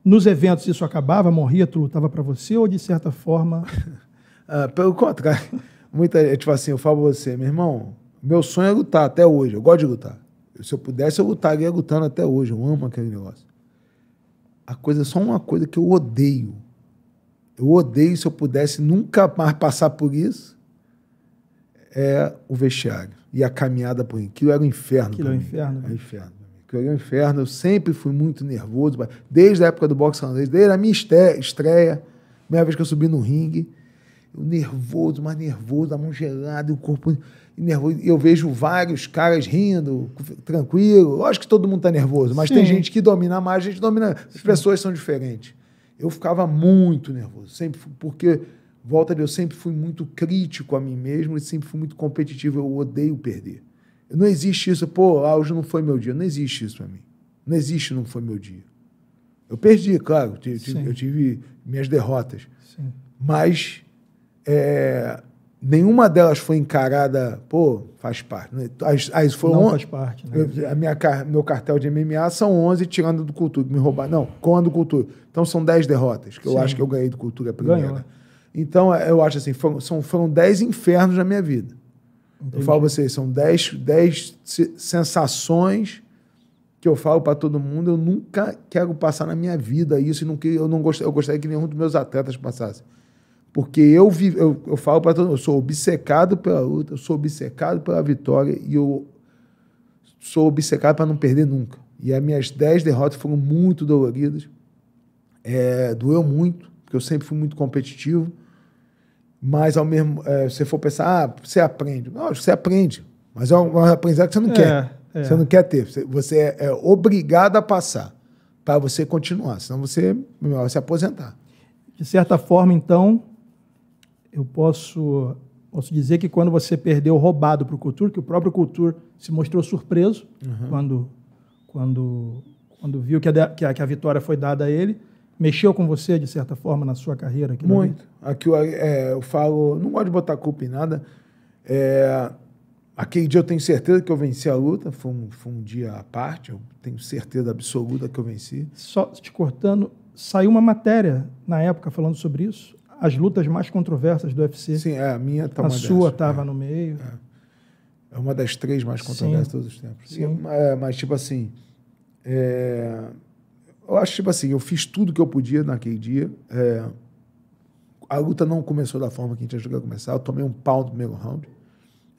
Nos eventos isso acabava, morria, tu lutava para você ou de certa forma? Ah, pelo contrário, muita tipo assim, eu falo pra você, meu irmão, meu sonho é lutar até hoje, eu gosto de lutar. Se eu pudesse, eu lutaria lutando até hoje, eu amo aquele negócio. A coisa é só uma coisa que eu odeio. Eu odeio se eu pudesse nunca mais passar por isso. É o vestiário e a caminhada por aquilo era um inferno. Aquilo é um inferno. Era um inferno. era um inferno. Eu sempre fui muito nervoso, desde a época do boxe holandês, desde a minha estreia, primeira vez que eu subi no ringue, eu nervoso, mais nervoso, a mão gelada, o corpo nervoso. Eu vejo vários caras rindo, tranquilo. Eu acho que todo mundo está nervoso, mas Sim. tem gente que domina mais, a gente domina. As pessoas são diferentes. Eu ficava muito nervoso, sempre porque Volta ali, eu sempre fui muito crítico a mim mesmo e sempre fui muito competitivo. Eu odeio perder. Não existe isso, pô, ah, hoje não foi meu dia. Não existe isso para mim. Não existe, não foi meu dia. Eu perdi, claro, eu tive, eu tive minhas derrotas. Sim. Mas é, nenhuma delas foi encarada, pô, faz parte. Né? As, as foram não faz parte, né? a minha, meu cartel de MMA são 11, tirando do Cultura, me roubaram. Não, com a do Cultura. Então são 10 derrotas, que Sim. eu acho que eu ganhei do Cultura a primeira. Ganhou. Então, eu acho assim, foram, são, foram dez infernos na minha vida. Entendi. Eu falo pra vocês, são dez, dez sensações que eu falo para todo mundo, eu nunca quero passar na minha vida isso, eu, não gost, eu gostaria que nenhum dos meus atletas passasse. Porque eu, vi, eu, eu falo para todo mundo, eu sou obcecado pela luta, eu sou obcecado pela vitória, e eu sou obcecado para não perder nunca. E as minhas dez derrotas foram muito doloridas, é, doeu muito, porque eu sempre fui muito competitivo, mas ao mesmo. É, você for pensar, ah, você aprende. Não, você aprende. Mas é, é um aprendizado que você não é, quer. É. Você não quer ter. Você, é, é, obrigado a passar para você continuar. Senão você vai se aposentar. De certa forma, então, eu posso, posso dizer que quando você perdeu roubado para o cultur que o próprio cultur se mostrou surpreso uhum. quando, quando, quando viu que a, que a, que a vitória foi dada a ele mexeu com você, de certa forma, na sua carreira? Muito. Aqui eu, é, eu, falo, não gosto de botar culpa em nada. É, aquele dia eu tenho certeza que eu venci a luta, foi um, foi um dia à parte, eu tenho certeza absoluta que eu venci. Só te cortando, saiu uma matéria na época falando sobre isso, as lutas mais controversas do UFC. Sim, é, a minha tá A sua estava é, no meio. É. é. uma das três mais controversas de todos os tempos. Sim. É, mas, tipo assim, é, eu acho, tipo assim, eu fiz tudo que eu podia naquele dia. É, a luta não começou da forma que a gente achou que ia começar. Eu tomei um pau no primeiro round.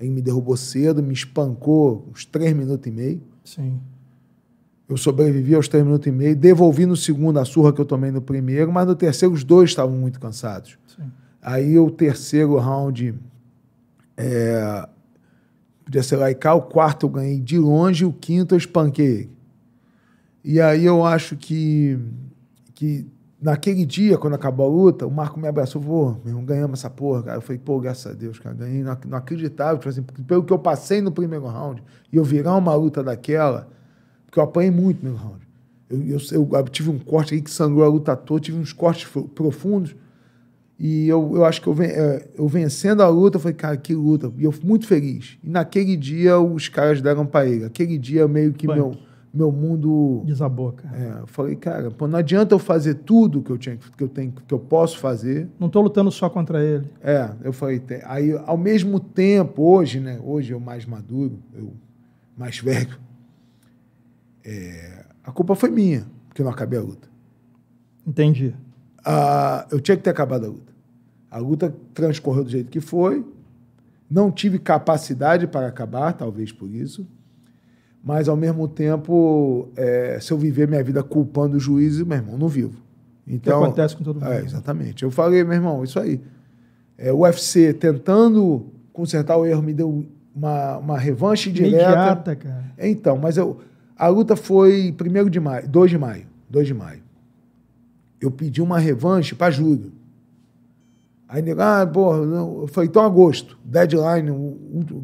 Ele me derrubou cedo, me espancou uns três minutos e meio. Sim. Eu sobrevivi aos três minutos e meio, devolvi no segundo a surra que eu tomei no primeiro, mas no terceiro os dois estavam muito cansados. Sim. Aí o terceiro round é, podia ser laicar, o quarto eu ganhei de longe, o quinto eu espanquei e aí eu acho que, que naquele dia, quando acabou a luta, o Marco me abraçou, pô, meu irmão, ganhamos essa porra, cara. Eu falei, pô, graças a Deus, cara, ganhei, não, não acreditava, tipo assim, pelo que eu passei no primeiro round, e eu virar uma luta daquela, porque eu apanhei muito no round. Eu, eu, eu, tive um corte aí que sangrou a luta toda, tive uns cortes profundos, e eu, eu acho que eu, ven, é, eu vencendo a luta, eu falei, cara, que luta, e eu fui muito feliz. E naquele dia, os caras deram para ele, aquele dia meio que Punk. meu meu mundo desabou, cara. É, eu falei, cara, pô, não adianta eu fazer tudo que eu tinha que eu tenho que eu posso fazer. Não estou lutando só contra ele. É, eu falei, aí ao mesmo tempo hoje, né, hoje eu mais maduro, eu mais velho. É, a culpa foi minha, porque não acabei a luta. Entendi. Ah, eu tinha que ter acabado a luta. A luta transcorreu do jeito que foi. Não tive capacidade para acabar, talvez por isso mas, ao mesmo tempo, é, se eu viver minha vida culpando o juiz, meu irmão, não vivo. Então, que acontece com todo é, mundo. É, exatamente. Eu falei, meu irmão, isso aí. É, o UFC tentando consertar o erro me deu uma, uma revanche direta. Imediata, cara. Então, mas eu, a luta foi 1 de maio, 2 de maio, 2 de maio. Eu pedi uma revanche para julho. Aí nego, ah, porra, não. então agosto, deadline,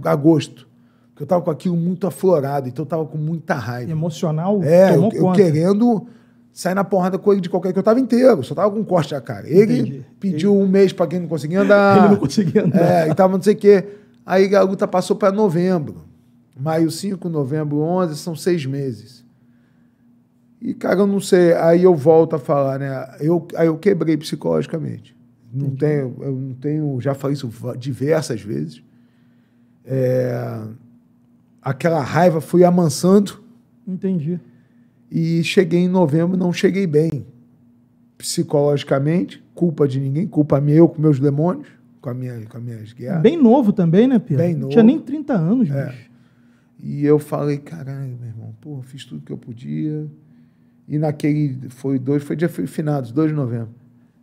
agosto que eu tava com aquilo muito aflorado, então eu tava com muita raiva. Emocional? É, eu, eu, querendo sair na porrada com ele de qualquer que eu tava inteiro, só tava com corte na cara. Ele Entendi. pediu ele... um mês para quem não conseguia andar. ele não conseguia andar. É, e tava não sei o quê. Aí a luta passou para novembro. Maio 5, novembro 11, são seis meses. E, cara, eu não sei. Aí eu volto a falar, né? Eu, aí eu quebrei psicologicamente. Não tenho, eu não tenho. Já falei isso diversas vezes. É, aquela raiva fui amansando. Entendi. E cheguei em novembro, não cheguei bem. Psicologicamente, culpa de ninguém, culpa minha eu com meus demônios, com, a minha, com as minhas guerras. Bem novo também, né, Pedro? Bem novo. Tinha nem 30 anos, é. bicho. E eu falei, caralho, meu irmão, porra, fiz tudo que eu podia. E naquele, foi dois, foi dia finados, 2 de novembro.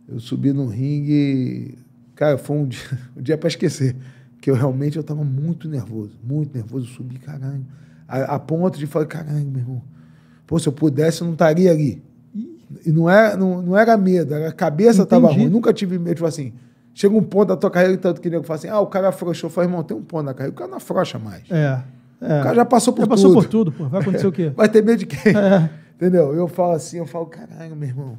Eu subi no ringue, cara, foi um dia, um dia para esquecer que eu realmente eu estava muito nervoso, muito nervoso, subi, caralho. A, a ponto de falar, caralho, meu irmão, pô, se eu pudesse, eu não estaria ali. E não era, é, não, não era medo, era a cabeça estava ruim. Nunca tive medo, tipo assim, chega um ponto da tua carreira, tanto que tá, nego fala assim, ah, o cara afrouxou, falo, irmão, tem um ponto na carreira, o cara não afrouxa mais. É. é. O cara já passou por já tudo. Já passou por tudo, pô. Vai acontecer o quê? Vai ter medo de quem? É. Entendeu? Eu falo assim, eu falo, caralho, meu irmão,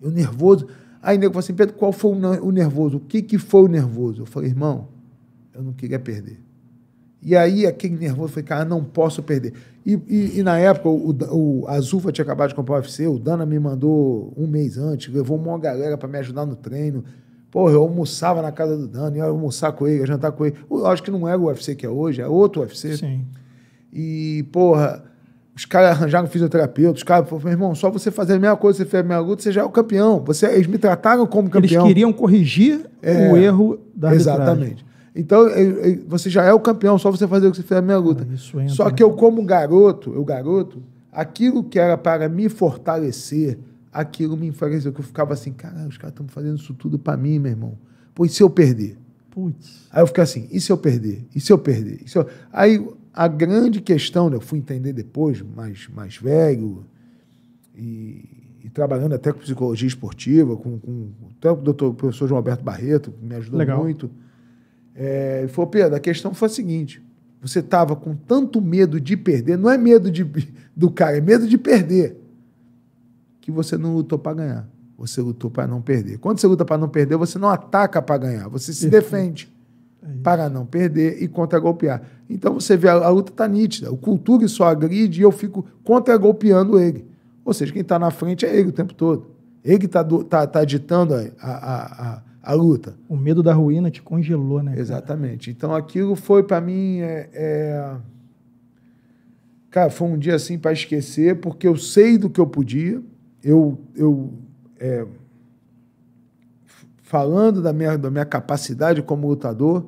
eu nervoso. Aí nego falou assim, Pedro, qual foi o nervoso? O que, que foi o nervoso? Eu falei, irmão, eu não queria perder. E aí aquele nervoso foi, cara, não posso perder. E, e, e na época, o, o Azufa tinha acabado de comprar o UFC, o Dana me mandou um mês antes, levou uma galera para me ajudar no treino. Porra, eu almoçava na casa do Dana ia almoçar com ele, ia jantar com ele. Eu acho que não é o UFC que é hoje, é outro UFC. Sim. E, porra, os caras arranjaram fisioterapeuta, os caras falaram, meu irmão, só você fazer a mesma coisa, você fez a mesma luta, você já é o campeão. Você, eles me trataram como campeão. Eles queriam corrigir é, o erro da Exatamente. Arbitragem. Então, você já é o campeão, só você fazer o que você fez a minha luta. Ah, entra, só que eu, como garoto, eu garoto, aquilo que era para me fortalecer, aquilo me enfraqueceu. Que eu ficava assim, cara, os caras estão fazendo isso tudo para mim, meu irmão. Pô, e se eu perder? Putz. Aí eu fiquei assim, e se eu perder? E se eu perder? E se eu... Aí a grande questão, né, eu fui entender depois, mais, mais velho, e, e trabalhando até com psicologia esportiva, com, com até o doutor, professor João Alberto Barreto, que me ajudou Legal. muito. É, ele falou, Pedro, a questão foi a seguinte, você estava com tanto medo de perder, não é medo de, do cara, é medo de perder, que você não lutou para ganhar. Você lutou para não perder. Quando você luta para não perder, você não ataca para ganhar, você se defende. É para não perder e contra-golpear. Então você vê, a, a luta está nítida. O Cultura só agride e eu fico contra-golpeando ele. Ou seja, quem está na frente é ele o tempo todo. Ele está tá, tá ditando a, a, a, a, luta. O medo da ruína te congelou, né? Cara? Exatamente. Então aquilo foi para mim. É, é... Cara, foi um dia assim para esquecer, porque eu sei do que eu podia. Eu, eu é, falando da minha, da minha capacidade como lutador,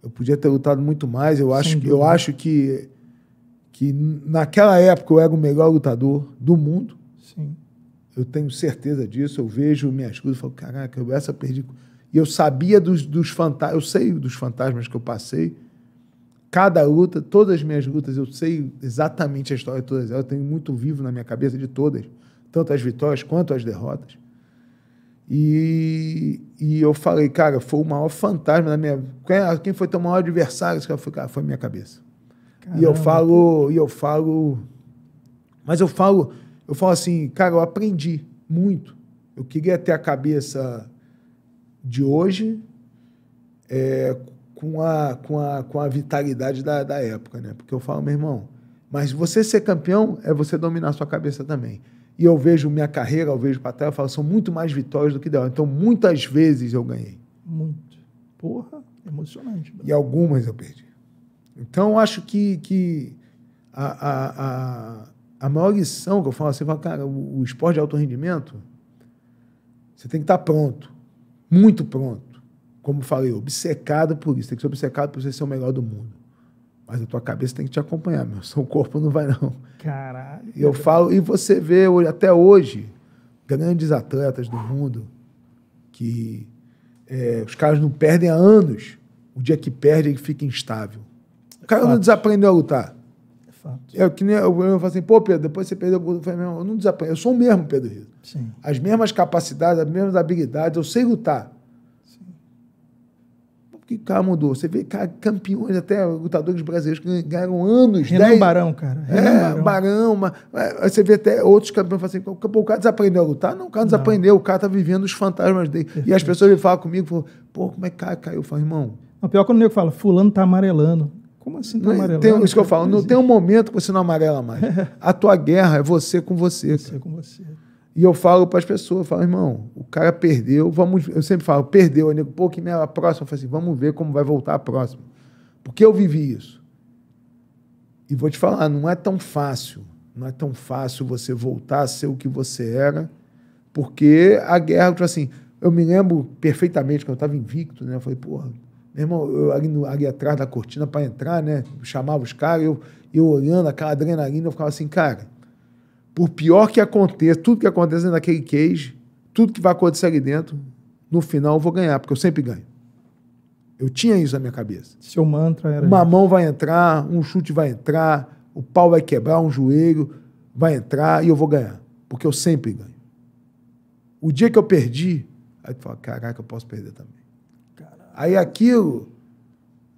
eu podia ter lutado muito mais. Eu acho, eu acho que, que naquela época eu era o melhor lutador do mundo. Sim. Eu tenho certeza disso. Eu vejo minhas coisas e falo, caraca, eu essa perdi. E eu sabia dos, dos fantasmas, eu sei dos fantasmas que eu passei. Cada luta, todas as minhas lutas, eu sei exatamente a história de todas elas. Eu tenho muito vivo na minha cabeça de todas, tanto as vitórias quanto as derrotas. E, e eu falei, cara, foi o maior fantasma da minha. Ah, quem, foi teu maior adversário? Esse cara foi, cara, foi minha cabeça. Caramba. E eu falo, e eu falo. Mas eu falo, eu falo assim, cara, eu aprendi muito. Eu queria ter a cabeça de hoje é, com, a, com, a, com a vitalidade da, da época, né? Porque eu falo, meu irmão, mas você ser campeão é você dominar a sua cabeça também e eu vejo minha carreira, eu vejo para trás, eu falo, são muito mais vitórias do que dela. Então, muitas vezes eu ganhei. Muito. Porra, emocionante. E algumas eu perdi. Então, eu acho que, que a, a, a, a maior lição que eu falo, eu falo, cara, o, o esporte de alto rendimento, você tem que estar tá pronto, muito pronto. Como falei, obcecado por isso. Tem que ser obcecado por você ser o melhor do mundo. Mas a tua cabeça tem que te acompanhar, meu. Seu corpo não vai, não. Caralho. E eu falo, e você vê até hoje grandes atletas do mundo que é, os caras não perdem há anos. O dia que perde, ele fica instável. O cara Fato. não desaprendeu a lutar. É fato. É que nem eu, eu falo assim, pô, Pedro, depois você perdeu. Eu, falei, eu não desaprendi, eu sou o mesmo, Pedro Rio. Sim. As mesmas capacidades, as mesmas habilidades, eu sei lutar. Porque cara mudou. Você vê campeões, até lutadores brasileiros que ganharam anos. Renan dez... Barão, cara. É, Renan é, Barão. Barão mas, mas, é, você vê até outros campeões falam assim: o cara desaprendeu a lutar? Não, o cara desaprendeu, o cara tá vivendo os fantasmas dele. Perfeito. E as pessoas me falam comigo, falam, pô, como é que cara caiu? Eu falo, irmão. Não, pior quando o nego fala, fulano tá amarelando. Como assim tá é, amarelando? Tem, isso que eu falo, não, não tem um momento que você não amarela mais. a tua guerra é você com você. Você cara. com você. E eu falo para as pessoas, eu falo, irmão, o cara perdeu, vamos, eu sempre falo, perdeu, é nego, pô, que merda, a próxima, eu falo assim, vamos ver como vai voltar a próxima. Porque eu vivi isso. E vou te falar, não é tão fácil, não é tão fácil você voltar a ser o que você era, porque a guerra, tipo assim, eu me lembro perfeitamente que eu estava invicto, né? Eu falei, porra, meu irmão, eu ali, no, ali atrás da cortina para entrar, né? Eu chamava os caras, eu, eu olhando aquela adrenalina, eu ficava assim, cara, por pior que aconteça, tudo que acontece naquele cage, tudo que vai acontecer ali dentro, no final eu vou ganhar, porque eu sempre ganho. Eu tinha isso na minha cabeça. Seu mantra era. Uma isso. mão vai entrar, um chute vai entrar, o pau vai quebrar, um joelho vai entrar e eu vou ganhar. Porque eu sempre ganho. O dia que eu perdi, aí tu fala, caraca, eu posso perder também. Caraca. Aí aquilo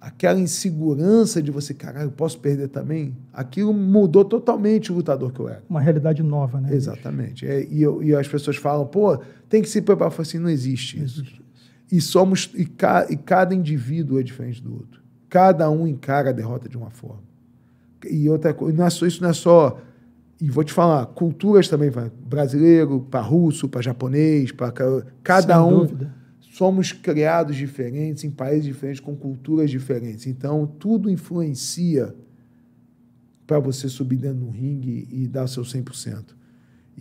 aquela insegurança de você, caralho, eu posso perder também, aquilo mudou totalmente o lutador que eu era. Uma realidade nova, né? Exatamente. É, e, eu, e, as pessoas falam, pô, tem que se preparar. Eu falo assim, não existe não isso. E somos, e, ca, e cada indivíduo é diferente do outro. Cada um encara a derrota de uma forma. E outra coisa, não é só, isso não é só. E vou te falar, culturas também, brasileiro, para russo, para japonês, para. Cada Sem um. Dúvida somos criados diferentes, em países diferentes, com culturas diferentes. Então, tudo influencia para você subir dentro do ringue e dar seu 100%.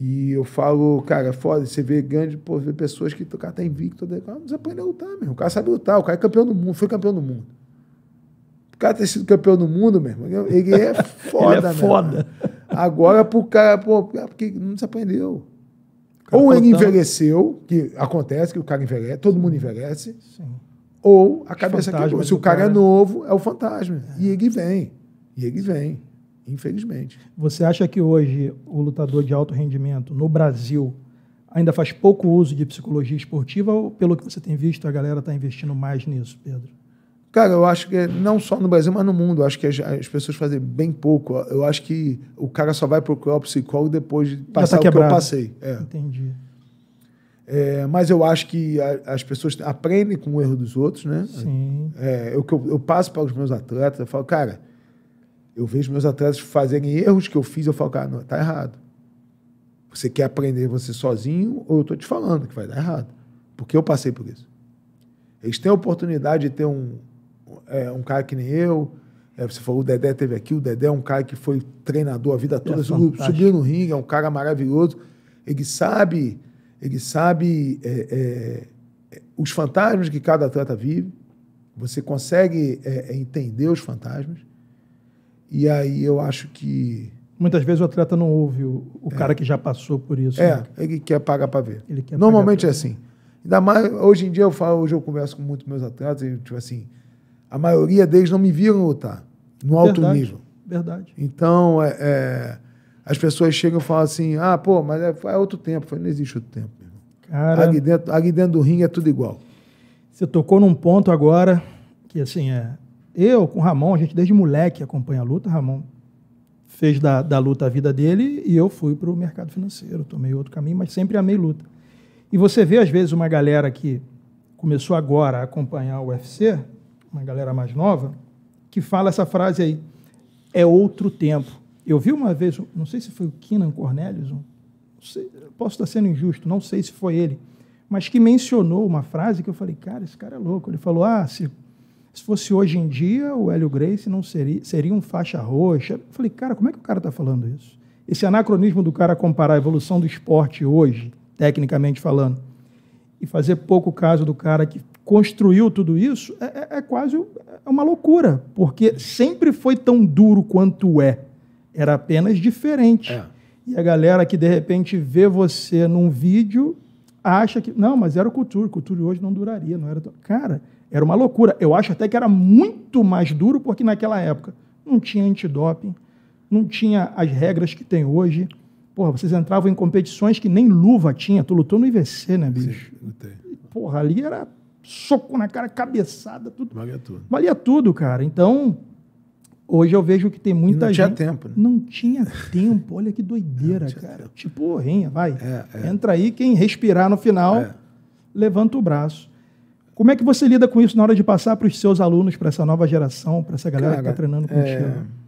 E eu falo, cara, foda, você vê grande, pô, vê pessoas que o cara tá invicto, o cara não a lutar O cara sabe lutar, o cara é campeão do mundo, foi campeão do mundo. O cara ter sido campeão do mundo, mesmo, é ele é foda, né? é foda. Mesmo. Agora pro cara, pô, porque não se aprendeu. Tá ou ele envelheceu, que acontece que o cara envelhece, todo mundo envelhece, Sim. ou a cabeça quebrou. Se o cara, é cara, é novo, é o fantasma. É. E ele vem. E ele vem, infelizmente. Você acha que hoje o lutador de alto rendimento no Brasil ainda faz pouco uso de psicologia esportiva ou, pelo que você tem visto, a galera está investindo mais nisso, Pedro? Cara, eu acho que é não só no Brasil, mas no mundo. Eu acho que as, as, pessoas fazem bem pouco. Eu acho que o cara só vai procurar o psicólogo depois de passar tá o que eu passei. É. Entendi. É, mas eu acho que a, as pessoas aprendem com o erro dos outros, né? Sim. É, eu, eu, eu passo para os meus atletas, eu falo, cara, eu vejo meus atletas fazerem erros que eu fiz, eu falo, cara, não, tá errado. Você quer aprender você sozinho ou eu estou te falando que vai dar errado? Porque eu passei por isso. Eles têm a oportunidade de ter um, é, um cara que nem eu. É, você falou, o Dedé teve aqui, o Dedé é um cara que foi treinador a vida é toda, é subiu no ringue, é um cara maravilhoso. Ele sabe, ele sabe é, é os fantasmas que cada atleta vive. Você consegue é, entender os fantasmas. E aí eu acho que muitas vezes o atleta não ouve o, o é. cara que já passou por isso. É, né? ele quer pagar para ver. Normalmente é assim. Ainda mais hoje em dia eu falo, hoje eu converso com muitos meus atletas e tipo assim, a maioria deles não me viram lutar no alto verdade, nível. Verdade. Então, é, é, as pessoas chegam e falam assim: ah, pô, mas é, é outro tempo. falei, não existe outro tempo. Cara, aqui, dentro, dentro do ringue é tudo igual. Você tocou num ponto agora que, assim, é. Eu, com o Ramon, a gente desde moleque acompanha a luta. Ramon fez da, da luta a vida dele e eu fui para o mercado financeiro. Tomei outro caminho, mas sempre amei luta. E você vê, às vezes, uma galera que começou agora a acompanhar o UFC uma galera mais nova, que fala essa frase aí, é outro tempo. Eu vi uma vez, não sei se foi o Kinan Cornelius, posso estar sendo injusto, não sei se foi ele, mas que mencionou uma frase que eu falei, cara, esse cara é louco. Ele falou, ah, se, se fosse hoje em dia, o Hélio Grace não seria, seria um faixa roxa. Eu falei, cara, como é que o cara está falando isso? Esse anacronismo do cara comparar a evolução do esporte hoje, tecnicamente falando, e fazer pouco caso do cara que construiu tudo isso é, é, é quase é uma loucura, porque sempre foi tão duro quanto é. Era apenas diferente. É. E a galera que de repente vê você num vídeo acha que. Não, mas era o cultura, cultura hoje não duraria, não era. Cara, era uma loucura. Eu acho até que era muito mais duro, porque naquela época não tinha antidoping, não tinha as regras que tem hoje. Porra, vocês entravam em competições que nem luva tinha. Tu lutou no IVC, né, bicho? Sim, lutei. Porra, ali era soco na cara, cabeçada, tudo. Valia tudo. Valia tudo, cara. Então, hoje eu vejo que tem muita gente. Não tinha tempo, né? Não tinha tempo. Olha que doideira, cara. Tempo. Tipo, rinha, vai. É, é. Entra aí, quem respirar no final, é. levanta o braço. Como é que você lida com isso na hora de passar para os seus alunos, para essa nova geração, para essa galera tá cara, que está treinando é, contigo?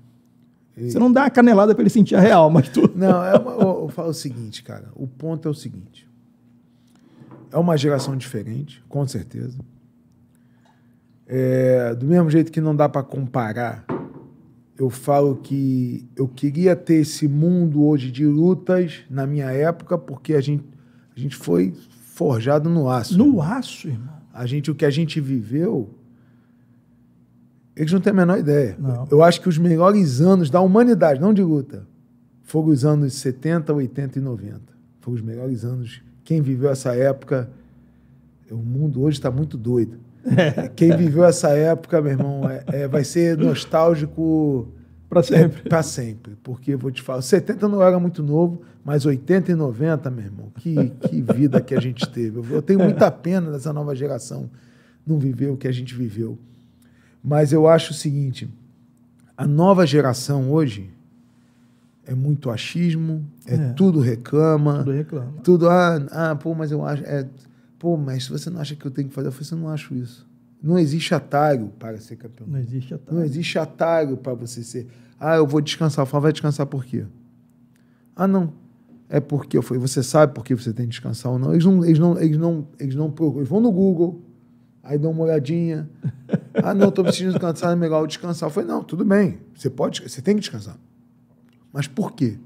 Você não dá a canelada para ele sentir a real, mas tu. Não, é uma, eu, eu falo o seguinte, cara. O ponto é o seguinte. É uma geração diferente, com certeza. É, do mesmo jeito que não dá para comparar, eu falo que eu queria ter esse mundo hoje de lutas na minha época, porque a gente, a gente foi forjado no aço. No irmão. aço, irmão. A gente, o que a gente viveu eles não têm a menor ideia. Não. Eu acho que os melhores anos da humanidade, não de luta, foram os anos 70, 80 e 90. Foram os melhores anos. Quem viveu essa época, o mundo hoje está muito doido. Quem viveu essa época, meu irmão, é, é vai ser nostálgico para é, sempre. É, para sempre, porque vou te falar, 70 não era muito novo, mas 80 e 90, meu irmão, que, que vida que a gente teve. Eu, eu tenho muita pena dessa nova geração não viver o que a gente viveu. Mas eu acho o seguinte: a nova geração hoje é muito achismo, é, é. tudo reclama. Tudo reclama. Tudo, ah, ah, pô, mas eu acho. É, pô, mas você não acha que eu tenho que fazer? Eu falei, você não acho isso. Não existe atalho para ser campeão. Não existe atalho. Não existe atalho para você ser. Ah, eu vou descansar. Eu falo, vai descansar por quê? Ah, não. É porque eu falei, você sabe por que você tem que descansar ou não? Eles não, eles não, eles não, eles não procuram. Eles vão no Google, aí dão uma olhadinha. ah, não, estou me sentindo cansado, é melhor descansar. Eu falei, não, tudo bem, você pode, você tem que descansar. Mas por quê?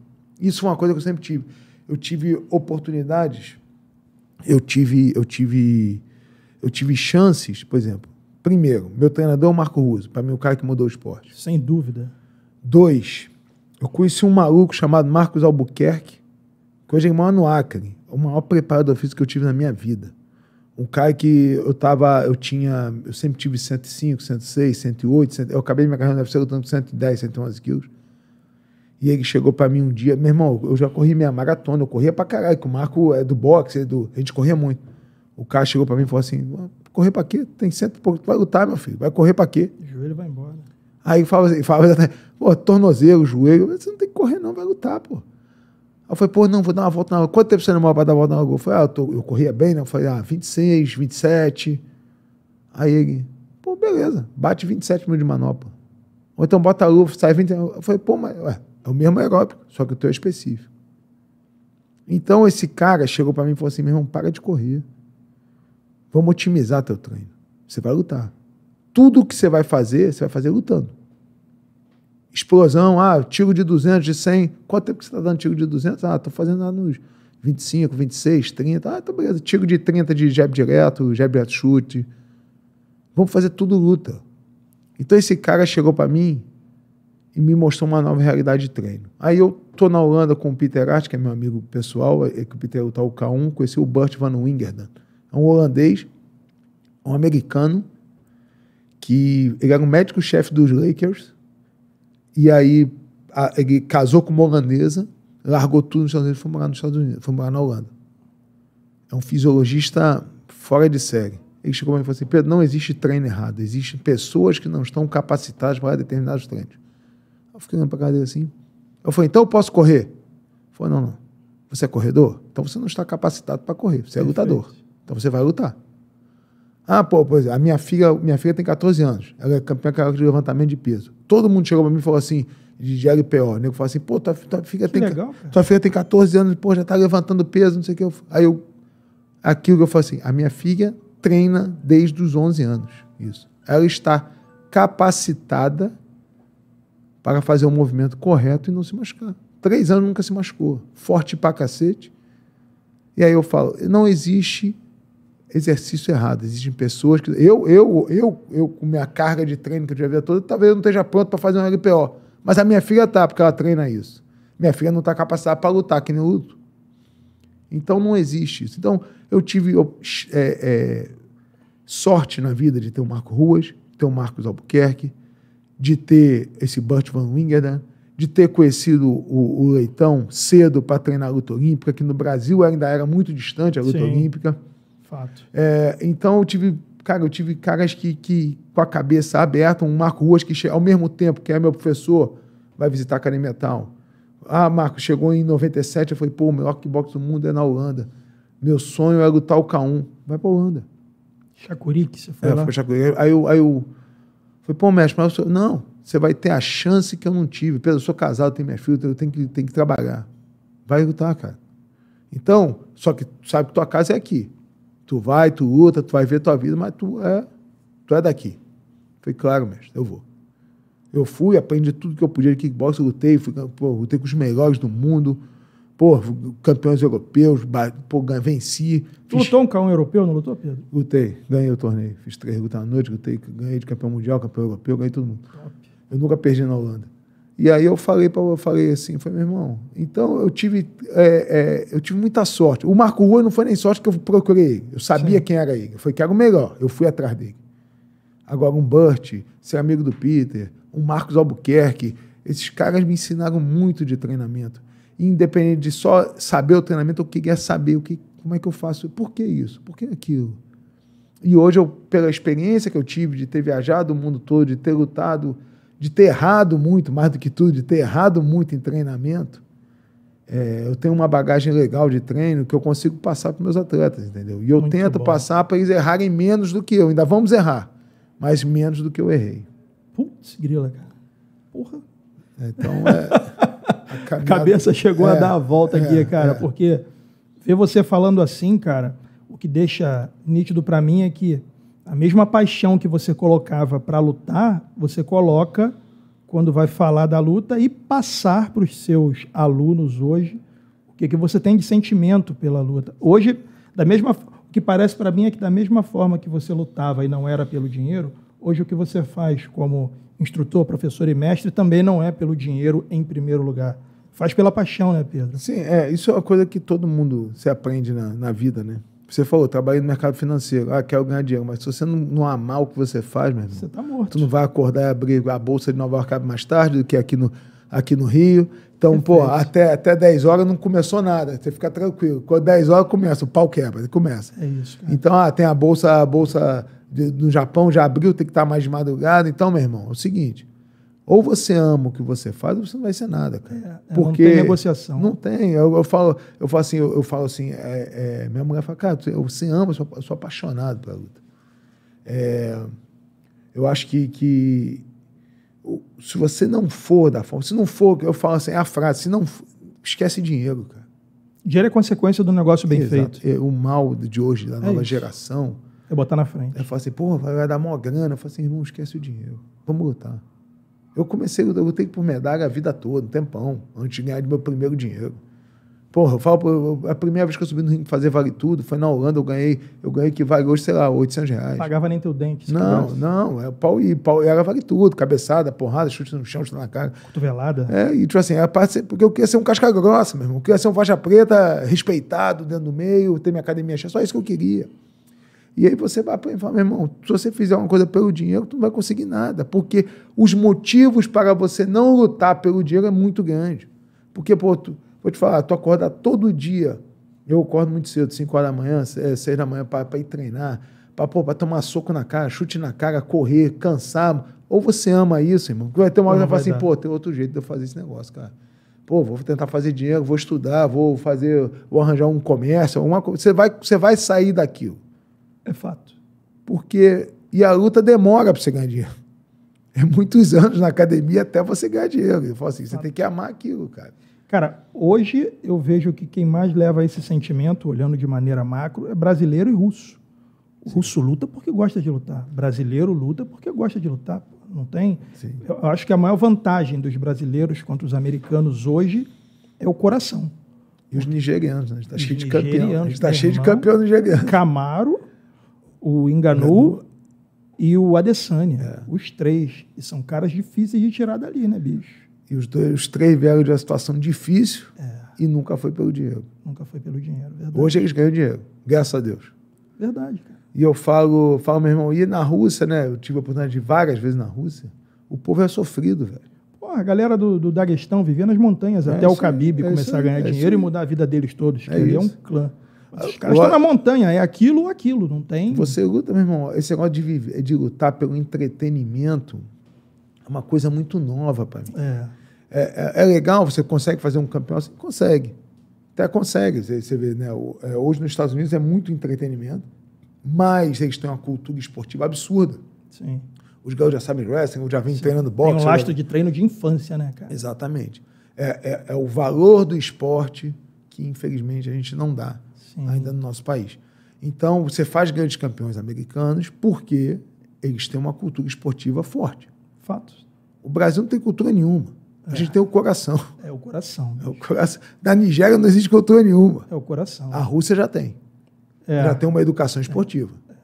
Isso foi uma coisa que eu sempre tive. Eu tive oportunidades, eu tive, eu tive, eu tive chances, por exemplo. Primeiro, meu treinador é o Marco Russo, para mim o cara que mudou o esporte. Sem dúvida. Dois, eu conheci um maluco chamado Marcos Albuquerque, que hoje é maior no Acre, o maior preparador físico que eu tive na minha vida um cara que eu tava, eu tinha, eu sempre tive 105, 106, 108, 100, eu acabei minha carreira no UFC lutando com 110, 111 quilos. E ele chegou para mim um dia, meu irmão, eu já corri minha maratona, eu corria pra caralho, que o Marco é do boxe, é do, a gente corria muito. O cara chegou para mim e falou assim: correr pra quê? Tem cento e pouco, vai lutar, meu filho, vai correr pra quê? O joelho vai embora. Aí ele falava, assim, até pô, tornozelo, joelho, você não tem que correr não, vai lutar, pô. Aí eu falei, pô, não, vou dar uma volta na lagoa. Quanto tempo você demora pra dar uma volta na lagoa? Eu falei, ah, eu, tô, eu corria bem, né? Eu falei, ah, 26, 27. Aí ele, pô, beleza, bate 27 mil de manopla. Ou então bota a luva, sai 20. Eu falei, pô, mas ué, é o mesmo aeróbico, só que o teu é específico. Então esse cara chegou para mim e falou assim: meu irmão, para de correr. Vamos otimizar teu treino. Você vai lutar. Tudo que você vai fazer, você vai fazer lutando explosão, ah, tiro de 200, de 100. Quanto tempo que você está dando tiro de 200? Ah, estou fazendo lá nos 25, 26, 30. Ah, tá beleza. Tiro de 30 de jab direto, jab direto chute. Vamos fazer tudo luta. Então esse cara chegou para mim e me mostrou uma nova realidade de treino. Aí eu tô na Holanda com o Peter Art, que é meu amigo pessoal, é que o Peter tá o K1, conheci o Burt Van Wingerden. É um holandês, um americano, que ele era um médico-chefe dos Lakers, e aí a, ele casou com uma holandesa, largou tudo nos Estados Unidos e foi morar nos Estados Unidos, foi morar na Holanda. É um fisiologista fora de série. Ele chegou para mim e falou assim: Pedro, não existe treino errado, existem pessoas que não estão capacitadas para determinados treinos. Eu fiquei olhando para a cadeira assim. Eu falei: então eu posso correr? Ele falou: não, não. Você é corredor? Então você não está capacitado para correr, você é Perfeito. lutador. Então você vai lutar. Ah, pô, pois é, a minha filha, minha filha tem 14 anos. Ela é campeã de levantamento de peso. Todo mundo chegou para mim e falou assim, de, de LPO. O nego né? falou assim, pô, tua, tua filha, tem, legal, tua filha tem 14 anos, pô, já tá levantando peso, não sei o que. aí eu, aquilo que eu falo assim, a minha filha treina desde os 11 anos. Isso. Ela está capacitada para fazer o um movimento correto e não se machucar. Três anos nunca se machucou. Forte pra cacete. E aí eu falo, não existe exercício errado. Existem pessoas que. Eu, eu, eu, eu com minha carga de treino que eu devia ter toda, talvez eu não esteja pronto para fazer um LPO. Mas a minha filha tá, porque ela treina isso. Minha filha não está capacitada para lutar, que nem luto. Então não existe isso. Então eu tive é, é, sorte na vida de ter o Marco Ruas, de ter o Marcos Albuquerque, de ter esse Burt Van Wingerden, de ter conhecido o, o Leitão cedo para treinar a luta olímpica, que no Brasil ainda era muito distante a luta Sim. olímpica Fato. É, então eu tive, cara, eu tive caras que, que com a cabeça aberta, um Marco Ruas que ao mesmo tempo que é meu professor, vai visitar a Academia Town. Ah, Marco, chegou em 97, eu falei, pô, o melhor kickbox do mundo é na Holanda. Meu sonho é lutar o K1. Vai pra Holanda. Chacuri, que você foi é, lá? Foi Chacuri. Aí eu, aí eu falei, pô, mestre, mas eu sou... não, você vai ter a chance que eu não tive. Pedro, eu sou casado, tenho minha filha, eu tenho que, tenho que trabalhar. Vai lutar, cara. Então, só que sabe que tua casa é aqui. Tu vai, tu luta, tu vai ver tua vida, mas tu é, tu é daqui. Foi claro, mestre, eu vou. Eu fui, aprendi tudo que eu podia de kickbox, lutei, fui, pô, lutei com os melhores do mundo, pô, campeões europeus, pô, venci. Tu Lutou um caão europeu, não lutou, Pedro? Lutei, ganhei o torneio. Fiz três lutas à noite, lutei, ganhei de campeão mundial, campeão europeu, ganhei todo mundo. Top. Eu nunca perdi na Holanda. E aí eu falei para eu falei assim, foi meu irmão. Então eu tive é, é, eu tive muita sorte. O Marco Rua não foi nem sorte que eu procurei. Eu sabia Sim. quem era ele. Foi que era o melhor. Eu fui atrás dele. Agora um Burt, ser amigo do Peter, um Marcos Albuquerque, esses caras me ensinaram muito de treinamento. Independente de só saber o treinamento, eu queria saber o que, como é que eu faço, por que isso, por que aquilo. E hoje eu, pela experiência que eu tive de ter viajado o mundo todo, de ter lutado de ter errado muito, mais do que tudo, de ter errado muito em treinamento, é, eu tenho uma bagagem legal de treino que eu consigo passar para meus atletas, entendeu? E eu muito tento bom. passar para eles errarem menos do que eu. Ainda vamos errar, mas menos do que eu errei. Putz, grila, cara. Porra. Então é. A, caminhada... a cabeça chegou é, a dar a volta é, aqui, cara, é. porque ver você falando assim, cara, o que deixa nítido para mim é que a mesma paixão que você colocava para lutar, você coloca quando vai falar da luta e passar para os seus alunos hoje o que, que você tem de sentimento pela luta. Hoje, da mesma o que parece para mim é que da mesma forma que você lutava e não era pelo dinheiro, hoje o que você faz como instrutor, professor e mestre também não é pelo dinheiro em primeiro lugar. Faz pela paixão, né, Pedro? Sim, é, isso é uma coisa que todo mundo se aprende na, na vida, né? Você falou, trabalhei no mercado financeiro, ah, quero ganhar dinheiro, mas se você não, não amar o que você faz, meu irmão, você tá morto. Tu não vai acordar e abrir a bolsa de Nova York mais tarde do que aqui no, aqui no Rio. Então, Perfeito. pô, até, até 10 horas não começou nada, você fica tranquilo. Quando 10 horas começa, o pau quebra, começa. É isso. Cara. Então, ah, tem a bolsa, a bolsa de, no Japão já abriu, tem que estar tá mais de madrugada. Então, meu irmão, é o seguinte, ou você ama o que você faz, ou você não vai ser nada, cara. É, Porque é, não tem negociação. Não tem. Eu, eu falo, eu falo assim, eu, eu falo assim, é, é, minha mulher fala, cara, você ama, eu sou, eu sou apaixonado pela luta. É, eu acho que, que se você não for da forma, se não for, eu falo assim, é a frase, se não esquece dinheiro, cara. Dinheiro é consequência do negócio bem Exato. feito. É, o mal de hoje, da nova isso. geração. É botar na frente. Eu falo assim, porra, vai dar mó grana. Eu falo assim, irmão, esquece o dinheiro. Vamos lutar. Eu comecei, eu lutei por medalha a vida toda, um tempão, antes de ganhar meu primeiro dinheiro. Porra, eu falo, é a primeira vez que eu subi no ringue fazer vale tudo foi na Holanda, eu ganhei, eu ganhei que vale hoje, sei lá, 800 reais. Pagava nem teu dente. Não, não, é pau e pau, era vale tudo, cabeçada, porrada, chute no chão, chute na cara. Cotovelada. É, e tipo assim, era parte, porque eu queria ser um casca grossa, meu irmão, eu queria ser um faixa preta, respeitado dentro do meio, ter minha academia cheia, só isso que eu queria. E aí você vai para e fala, meu irmão, se você fizer uma coisa pelo dinheiro, tu não vai conseguir nada, porque os motivos para você não lutar pelo dinheiro é muito grande. Porque, pô, tu, vou te falar, tu acorda todo dia, eu acordo muito cedo, 5 horas da manhã, 6 eh, da manhã, para ir treinar, para tomar soco na cara, chute na cara, correr, cansar Ou você ama isso, irmão, que vai ter uma hora que assim, vai falar assim, pô, tem outro jeito de eu fazer esse negócio, cara pô, vou tentar fazer dinheiro, vou estudar, vou fazer, vou arranjar um comércio, alguma coisa. Você vai, você vai sair daquilo. É fato. Porque. E a luta demora para você ganhar dinheiro. É muitos anos na academia até você ganhar dinheiro. Eu falo assim, você tem que amar aquilo, cara. Cara, hoje eu vejo que quem mais leva esse sentimento, olhando de maneira macro, é brasileiro e russo. O russo luta porque gosta de lutar. Brasileiro luta porque gosta de lutar. Não tem? Sim. Eu acho que a maior vantagem dos brasileiros contra os americanos hoje é o coração. E os nigerianos, né? A gente está cheio de campeão. A gente está cheio de campeão nigeriano. Camaro o Enganu e o Adesanya. É. Os três. E são caras difíceis de tirar dali, né, bicho? E os, dois, os três vieram de uma situação difícil é. e nunca foi pelo dinheiro. Nunca foi pelo dinheiro, verdade. Hoje eles ganham dinheiro, graças a Deus. Verdade, cara. E eu falo, falo meu irmão, e na Rússia, né? Eu tive a oportunidade de várias vezes na Rússia. O povo é sofrido, velho. Porra, a galera do, do Daguestão vivia nas montanhas é até o Khabib é começar a ganhar é dinheiro e mudar a vida deles todos. é ele é um clã. Os ah, caras estão na montanha, é aquilo ou aquilo, não tem. Você luta, meu irmão, esse negócio de, viver, de lutar pelo entretenimento é uma coisa muito nova para mim. É. É, é, é. legal, você consegue fazer um campeão Consegue. Até consegue. Você, você vê, né? É, hoje nos Estados Unidos é muito entretenimento, mas eles têm uma cultura esportiva absurda. Sim. Os garotos já sabem wrestling, já vêm treinando boxe. Tem um lastro já... de treino de infância, né, cara? Exatamente. É, é, é o valor do esporte que, infelizmente, a gente não dá. Sim. ainda no nosso país. Então, você faz grandes campeões americanos porque eles têm uma cultura esportiva forte. Fatos. O Brasil não tem cultura nenhuma. A é. gente tem o coração. É o coração. É o coração. Na Nigéria não existe cultura nenhuma. É o coração. A Rússia já tem. É. Já tem uma educação esportiva. É.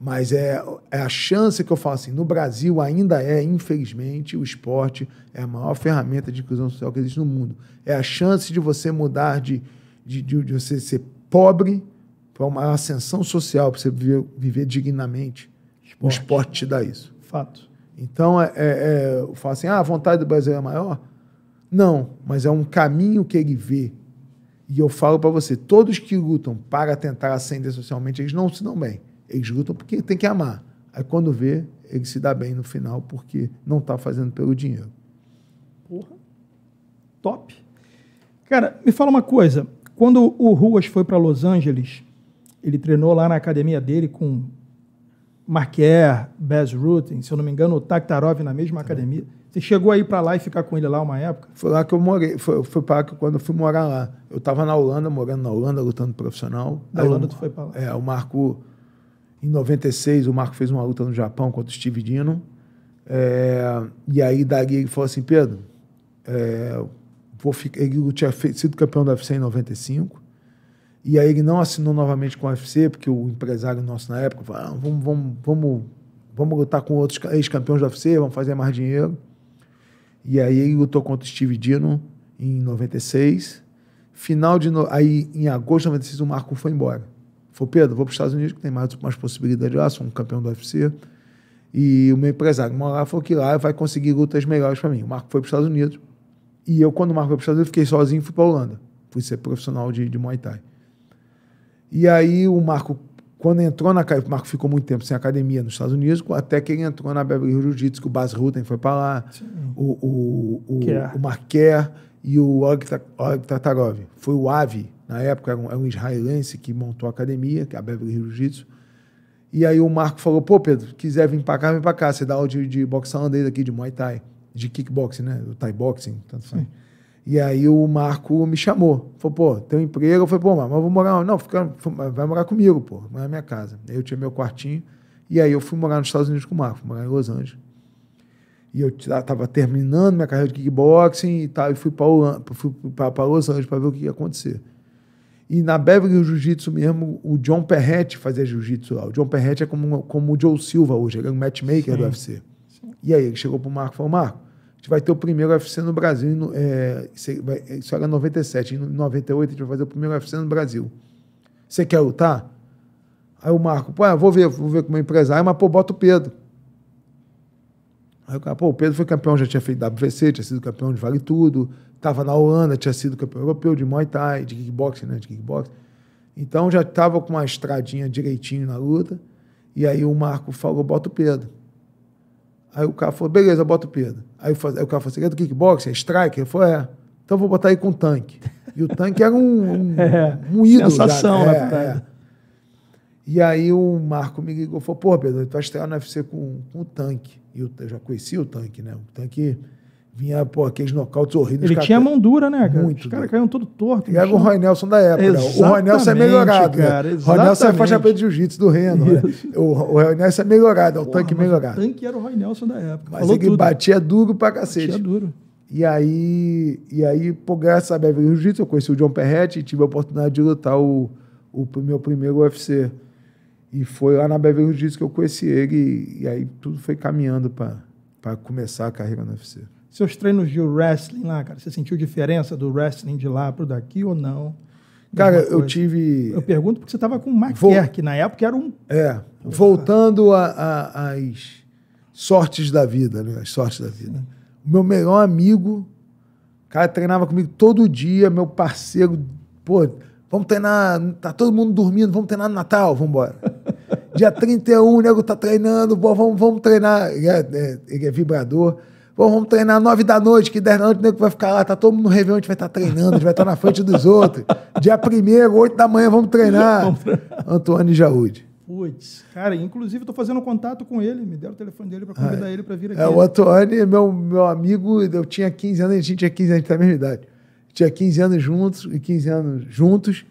Mas é, é a chance que eu falo assim: no Brasil ainda é, infelizmente, o esporte é a maior ferramenta de inclusão social que existe no mundo. É a chance de você mudar de, de, de, de você ser pobre para uma ascensão social, para você viver, viver dignamente. Esporte. O esporte te dá isso. Fato. Então, é, é, é assim, ah, a vontade do Brasil é maior? Não, mas é um caminho que ele vê. E eu falo para você, todos que lutam para tentar ascender socialmente, eles não se dão bem. Eles lutam porque tem que amar. Aí quando vê, ele se dá bem no final porque não está fazendo pelo dinheiro. Porra. Top. Cara, me fala uma coisa. Quando o Ruas foi para Los Angeles, ele treinou lá na academia dele com Marquer, Baz Rutten, se eu não me engano, o Taktarov na mesma é. academia. Você chegou aí para lá e ficar com ele lá uma época? Foi lá que eu morei, foi, foi para que quando eu fui morar lá. Eu estava na Holanda, morando na Holanda, lutando profissional. Na Holanda eu, tu foi para lá? É, o Marco, em 96, o Marco fez uma luta no Japão contra o Steve Dino. É, e aí dali ele falou assim, Pedro, é, vou ficar, ele tinha sido campeão da UFC em 95. E aí ele não assinou novamente com a UFC, porque o empresário nosso na época falou: ah, vamos, vamos, vamos, vamos lutar com outros ex-campeões da UFC, vamos fazer mais dinheiro. E aí ele lutou contra o Steve Dino em 96. Final de. No... Aí, em agosto de 96, o Marco foi embora. Falou, Pedro, vou para os Estados Unidos, que tem mais, mais possibilidade lá, sou um campeão do UFC. E o meu empresário, mora lá, falou que lá vai conseguir lutas melhores para mim. O Marco foi para os Estados Unidos e eu, quando o Marco foi para os Estados Unidos, fiquei sozinho e fui para a Holanda. Fui ser profissional de, de Muay Thai. E aí o Marco, quando entrou na academia, o Marco ficou muito tempo sem academia nos Estados Unidos, até que ele entrou na Beverly Hills Jiu-Jitsu, que o Bas Rutten foi para lá, o, o, o, o Marquer e o Og Tatarov. Foi o Avi, na época, era um, era um, israelense que montou a academia, que é a Beverly Hills Jiu-Jitsu. E aí o Marco falou, pô, Pedro, quiser vir para cá, vem para cá, você dá aula de, de boxe holandês aqui, de Muay Thai de kickboxing, né? O Thai boxing, tanto faz. E aí o Marco me chamou. Falou, pô, tem um emprego. Eu falei, pô, mas eu vou morar. Não, fica, vai morar comigo, pô, na é minha casa. Aí eu tinha meu quartinho. E aí eu fui morar nos Estados Unidos com o Marco, morar em Los Angeles. E eu estava terminando minha carreira de kickboxing e tal, e fui para Los Angeles para ver o que ia acontecer. E na Beverly Jiu-Jitsu mesmo, o John Perretti fazia jiu-jitsu lá. O John Perretti é como, como o Joe Silva hoje, ele é um matchmaker Sim. do UFC. E aí ele chegou para o Marco e falou, Marco, a gente vai ter o primeiro UFC no Brasil, é, isso era 97, em 98 a gente vai fazer o primeiro UFC no Brasil. Você quer lutar? Aí o Marco, pô, é, vou ver, vou ver com o meu empresário, mas pô, bota o Pedro. Aí o cara, pô, o Pedro foi campeão, já tinha feito WVC, tinha sido campeão de Vale Tudo, estava na Holanda, tinha sido campeão europeu de Muay Thai, de kickboxing, né, de kickboxing. Então já estava com uma estradinha direitinho na luta, e aí o Marco falou, bota o Pedro. Aí o cara falou, beleza, bota o Pedro. Aí, faz... aí o cara falou você assim, quer do kickboxing, é striker? Ele é, falou, é. Então vou botar aí com o tanque. E o tanque era um, um, um é, ídolo. Sensação, né? É, é. E aí o Marco me ligou e falou, pô, Pedro, tu vai estrear no UFC com, com o tanque. E eu, eu já conhecia o tanque, né? O tanque Vinha, pô, aqueles nocautes horríveis. Ele tinha mão dura, né, cara? Muito. Os caras caíam todo torto. Era o Roy Nelson da época. Exatamente, né? o Roy Nelson é melhorado. Né? Cara, Roy Nelson é faixa preta de jiu-jitsu do Reno. Né? O, o Roy Nelson é melhorado, é o Porra, tanque melhorado. O tanque era o Roy Nelson da época. Mas Falou ele é tudo. batia duro pra cacete. Batia duro. E aí, e aí pô, graças a Beverly Jiu-Jitsu, eu conheci o John Perretti e tive a oportunidade de lutar o, o meu primeiro UFC. E foi lá na Beverly Jiu-Jitsu que eu conheci ele e, e aí tudo foi caminhando para começar a carreira no UFC. Seus treinos de wrestling lá, cara, você sentiu diferença do wrestling de lá pro daqui ou não? Cara, eu tive. Eu pergunto porque você estava com o Mark Vol... na época era um. É, voltando às sortes da vida, né? As sortes da vida. O meu melhor amigo, cara, treinava comigo todo dia, meu parceiro, pô, vamos treinar, tá todo mundo dormindo, vamos treinar no Natal, vamos embora. Dia 31, o nego tá treinando, bom, vamos, vamos treinar. Ele é, é, ele é vibrador vamos treinar nove da noite, que dez da noite o nego vai ficar lá, tá todo mundo no Réveillon, a gente vai estar tá treinando, a gente vai estar tá na frente dos outros. Dia primeiro, oito da manhã, vamos treinar. Antônio Jaúde. Putz, cara, inclusive estou fazendo contato com ele, me deram o telefone dele para convidar é. ele para vir é, aqui. É, o Antônio, meu, meu amigo, eu tinha 15 anos, a gente tinha 15 anos, a gente tá a mesma idade. Tinha 15 anos juntos, e 15 anos juntos.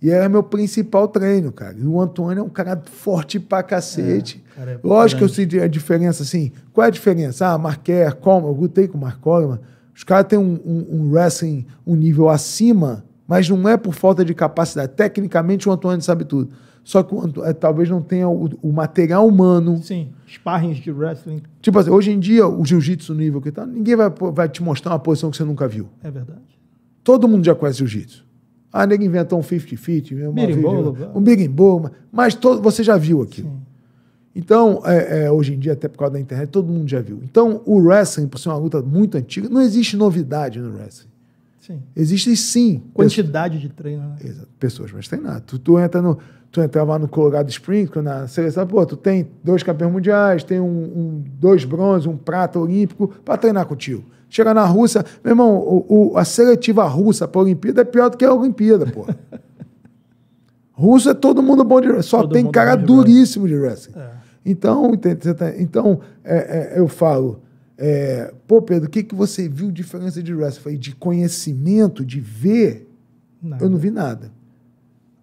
E era meu principal treino, cara. E o Antônio é um cara forte pra cacete. É, cara, é Lógico grande. que eu sei a diferença, assim. Qual é a diferença? Ah, Marquer, Coleman, eu lutei com o Mark Coleman. Os caras têm um, um, um, wrestling um nível acima, mas não é por falta de capacidade. Tecnicamente, o Antônio sabe tudo. Só que Antônio, é, talvez não tenha o, o, material humano. Sim, sparrings de wrestling. Tipo assim, hoje em dia, o jiu-jitsu nível que tá, ninguém vai, vai te mostrar uma posição que você nunca viu. É verdade. Todo mundo já conhece jiu-jitsu. Ah, nego inventou um 50-50, um né? Bowl. mas todo, você já viu aquilo. Sim. Então, é, é, hoje em dia, até por causa da internet, todo mundo já viu. Então, o wrestling, por ser uma luta muito antiga, não existe novidade no wrestling. Sim. Existem sim. Quantidade pessoas, de treino, né? Exato. Pessoas mais treinadas. Tu, tu entra no. Tu entrava lá no Colorado sprint na seleção, pô, tu tem dois campeões mundiais, tem um, um dois bronze, um prata olímpico, para treinar contigo. Chegar na Rússia, meu irmão, o, o, a seletiva russa para a Olimpíada é pior do que a Olimpíada, pô. Russo é todo mundo bom de Só todo tem cara de duríssimo de wrestling. É. Então, tá, então é, é, eu falo, é, Pô, Pedro, o que, que você viu diferença de wrestling? Foi de conhecimento, de ver, nada. eu não vi nada.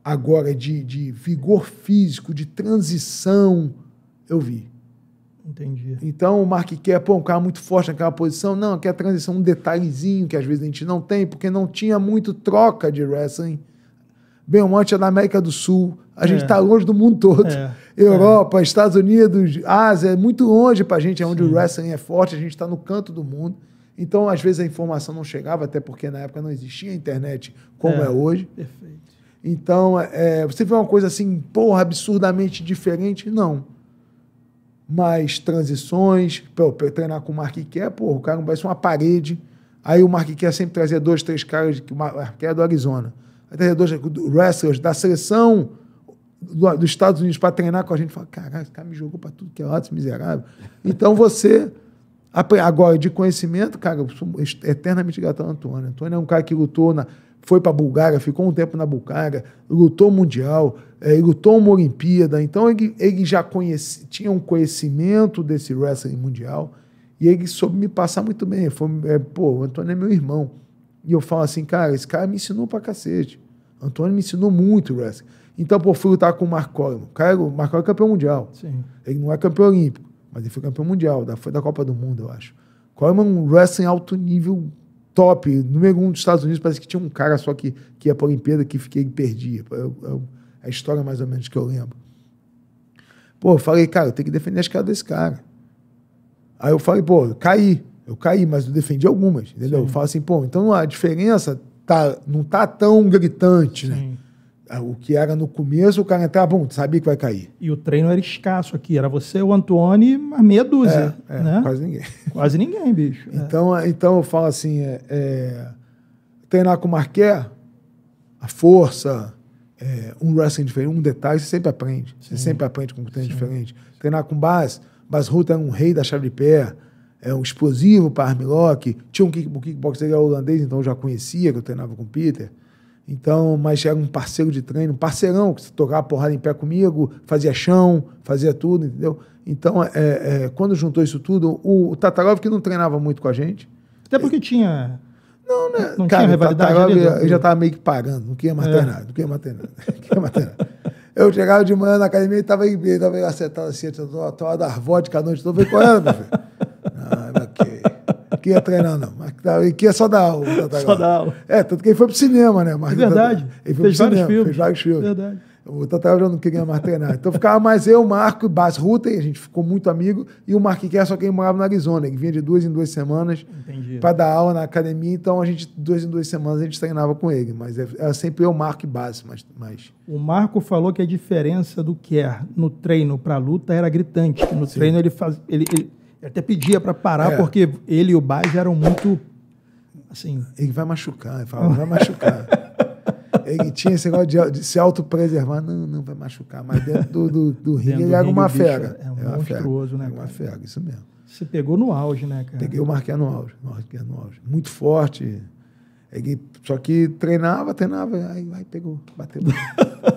Agora, de, de vigor físico, de transição, eu vi. Entendi. Então, o Mark quer, pô, um cara muito forte naquela posição. Não, quer a transição, um detalhezinho que às vezes a gente não tem, porque não tinha muito troca de wrestling bem ou mal, é da América do Sul. A gente está é. Tá longe do mundo todo. É. Europa, é. Estados Unidos, Ásia, é muito longe para a gente, é onde Sim. o wrestling é forte, a gente está no canto do mundo. Então, às vezes, a informação não chegava, até porque na época não existia internet como é. é, hoje. Perfeito. Então, é, você vê uma coisa assim, porra, absurdamente diferente? Não. Mas transições, para treinar com o Mark Kerr, porra, o cara não parece uma parede. Aí o Mark Kerr sempre trazia dois, três caras, que o Mark Kerr é do Arizona treinadores, wrestlers da seleção do, dos Estados Unidos para treinar com a gente. Fala, caralho, esse cara me jogou para tudo que é lado, esse miserável. Então você. Agora, de conhecimento, cara, eu sou eternamente grato ao Antônio. Antônio é um cara que lutou, na, foi para a Bulgária, ficou um tempo na Bulgária, lutou Mundial, é, lutou uma Olimpíada. Então, ele, ele já conhece, tinha um conhecimento desse wrestling mundial e ele soube me passar muito bem. Foi, é, pô, o Antônio é meu irmão. E eu falo assim, cara, esse cara me ensinou para cacete. Antônio me ensinou muito wrestling. Então, pô, fui lutar com o Mark Coleman. Cara, é o Mark Coleman é campeão mundial. Sim. Ele não é campeão olímpico, mas ele foi campeão mundial. Da, foi da Copa do Mundo, eu acho. Coleman, é um wrestling alto nível top, número um dos Estados Unidos. Parece que tinha um cara só que, que ia pra Olimpíada que fiquei, perdia. É, é a história mais ou menos que eu lembro. Pô, eu falei, cara, eu tenho que defender as caras desse cara. Aí eu falei, pô, eu caí. Eu caí, mas eu defendi algumas, entendeu? Sim. Eu falo assim, pô, então a diferença tá, não tá tão gritante, né? É, o que era no começo, o cara entrava, bom, sabia que vai cair. E o treino era escasso aqui, era você, o Antônio, uma meia dúzia. É, é, né? Quase ninguém. Quase ninguém, bicho. Né? Então, é. então eu falo assim: é, é, treinar com o Marqué, a força, um wrestling diferente, um detalhe, você sempre aprende. Sim. Você sempre aprende com um treino Sim. diferente. Treinar com o Bas, Bas Ruta é um rei da chave de pé é um explosivo para armlock. Tinha um kick, kickboxer era holandês, então eu já conhecia, que eu treinava com o Peter. Então, mas era um parceiro de treino, um parceirão, que se tocava porrada em pé comigo, fazia chão, fazia tudo, entendeu? Então, é, é, quando juntou isso tudo, o, o Tatarov, que não treinava muito com a gente. Até porque tinha. Não, né? Não cara, tinha rivalidade. Tatarov, ali, eu já estava né? meio que pagando, não queria mais é. nada, não queria mais nada, não queria nada. Eu chegava de manhã na academia e estava ele estava acertado assim, tomava dar vodka a noite toda. Eu falei, qual era, é, meu filho? daqui. Né, que ia treinar, não. Mas que ia só dar aula. Tá só dar aula. É, tanto que ele foi pro cinema, né? Mas Verdade. É ele foi fez pro vários cinema, filmes. Fez vários filmes. Verdade. O Tatael já não queria mais treinar. Então ficava mais eu, Marco e Bas Rutten, a gente ficou muito amigo, e o Marco Kerr só quem morava no Arizona, que vinha de duas em duas semanas para dar aula na academia, então a gente, duas em duas semanas, a gente treinava com ele. Mas é, era sempre eu, Marco e Bas. Mas, mas... O Marco falou que a diferença do Kerr no treino para luta era gritante. No Sim. treino ele, faz, ele, ele até pedia para parar, é. porque ele e o Baz eram muito. Assim. Ele vai machucar, ele falava, vai machucar. ele tinha esse negócio de, de se autopreservar, não, não vai machucar, mas dentro do, do, do ringue ele é era uma fera. É um monstruoso, né? É uma fera, isso mesmo. Você pegou no auge, né, cara? Peguei o Marquinhos no auge, marquei no auge. Muito forte. Ele, só que treinava, treinava, aí aí pegou, bateu.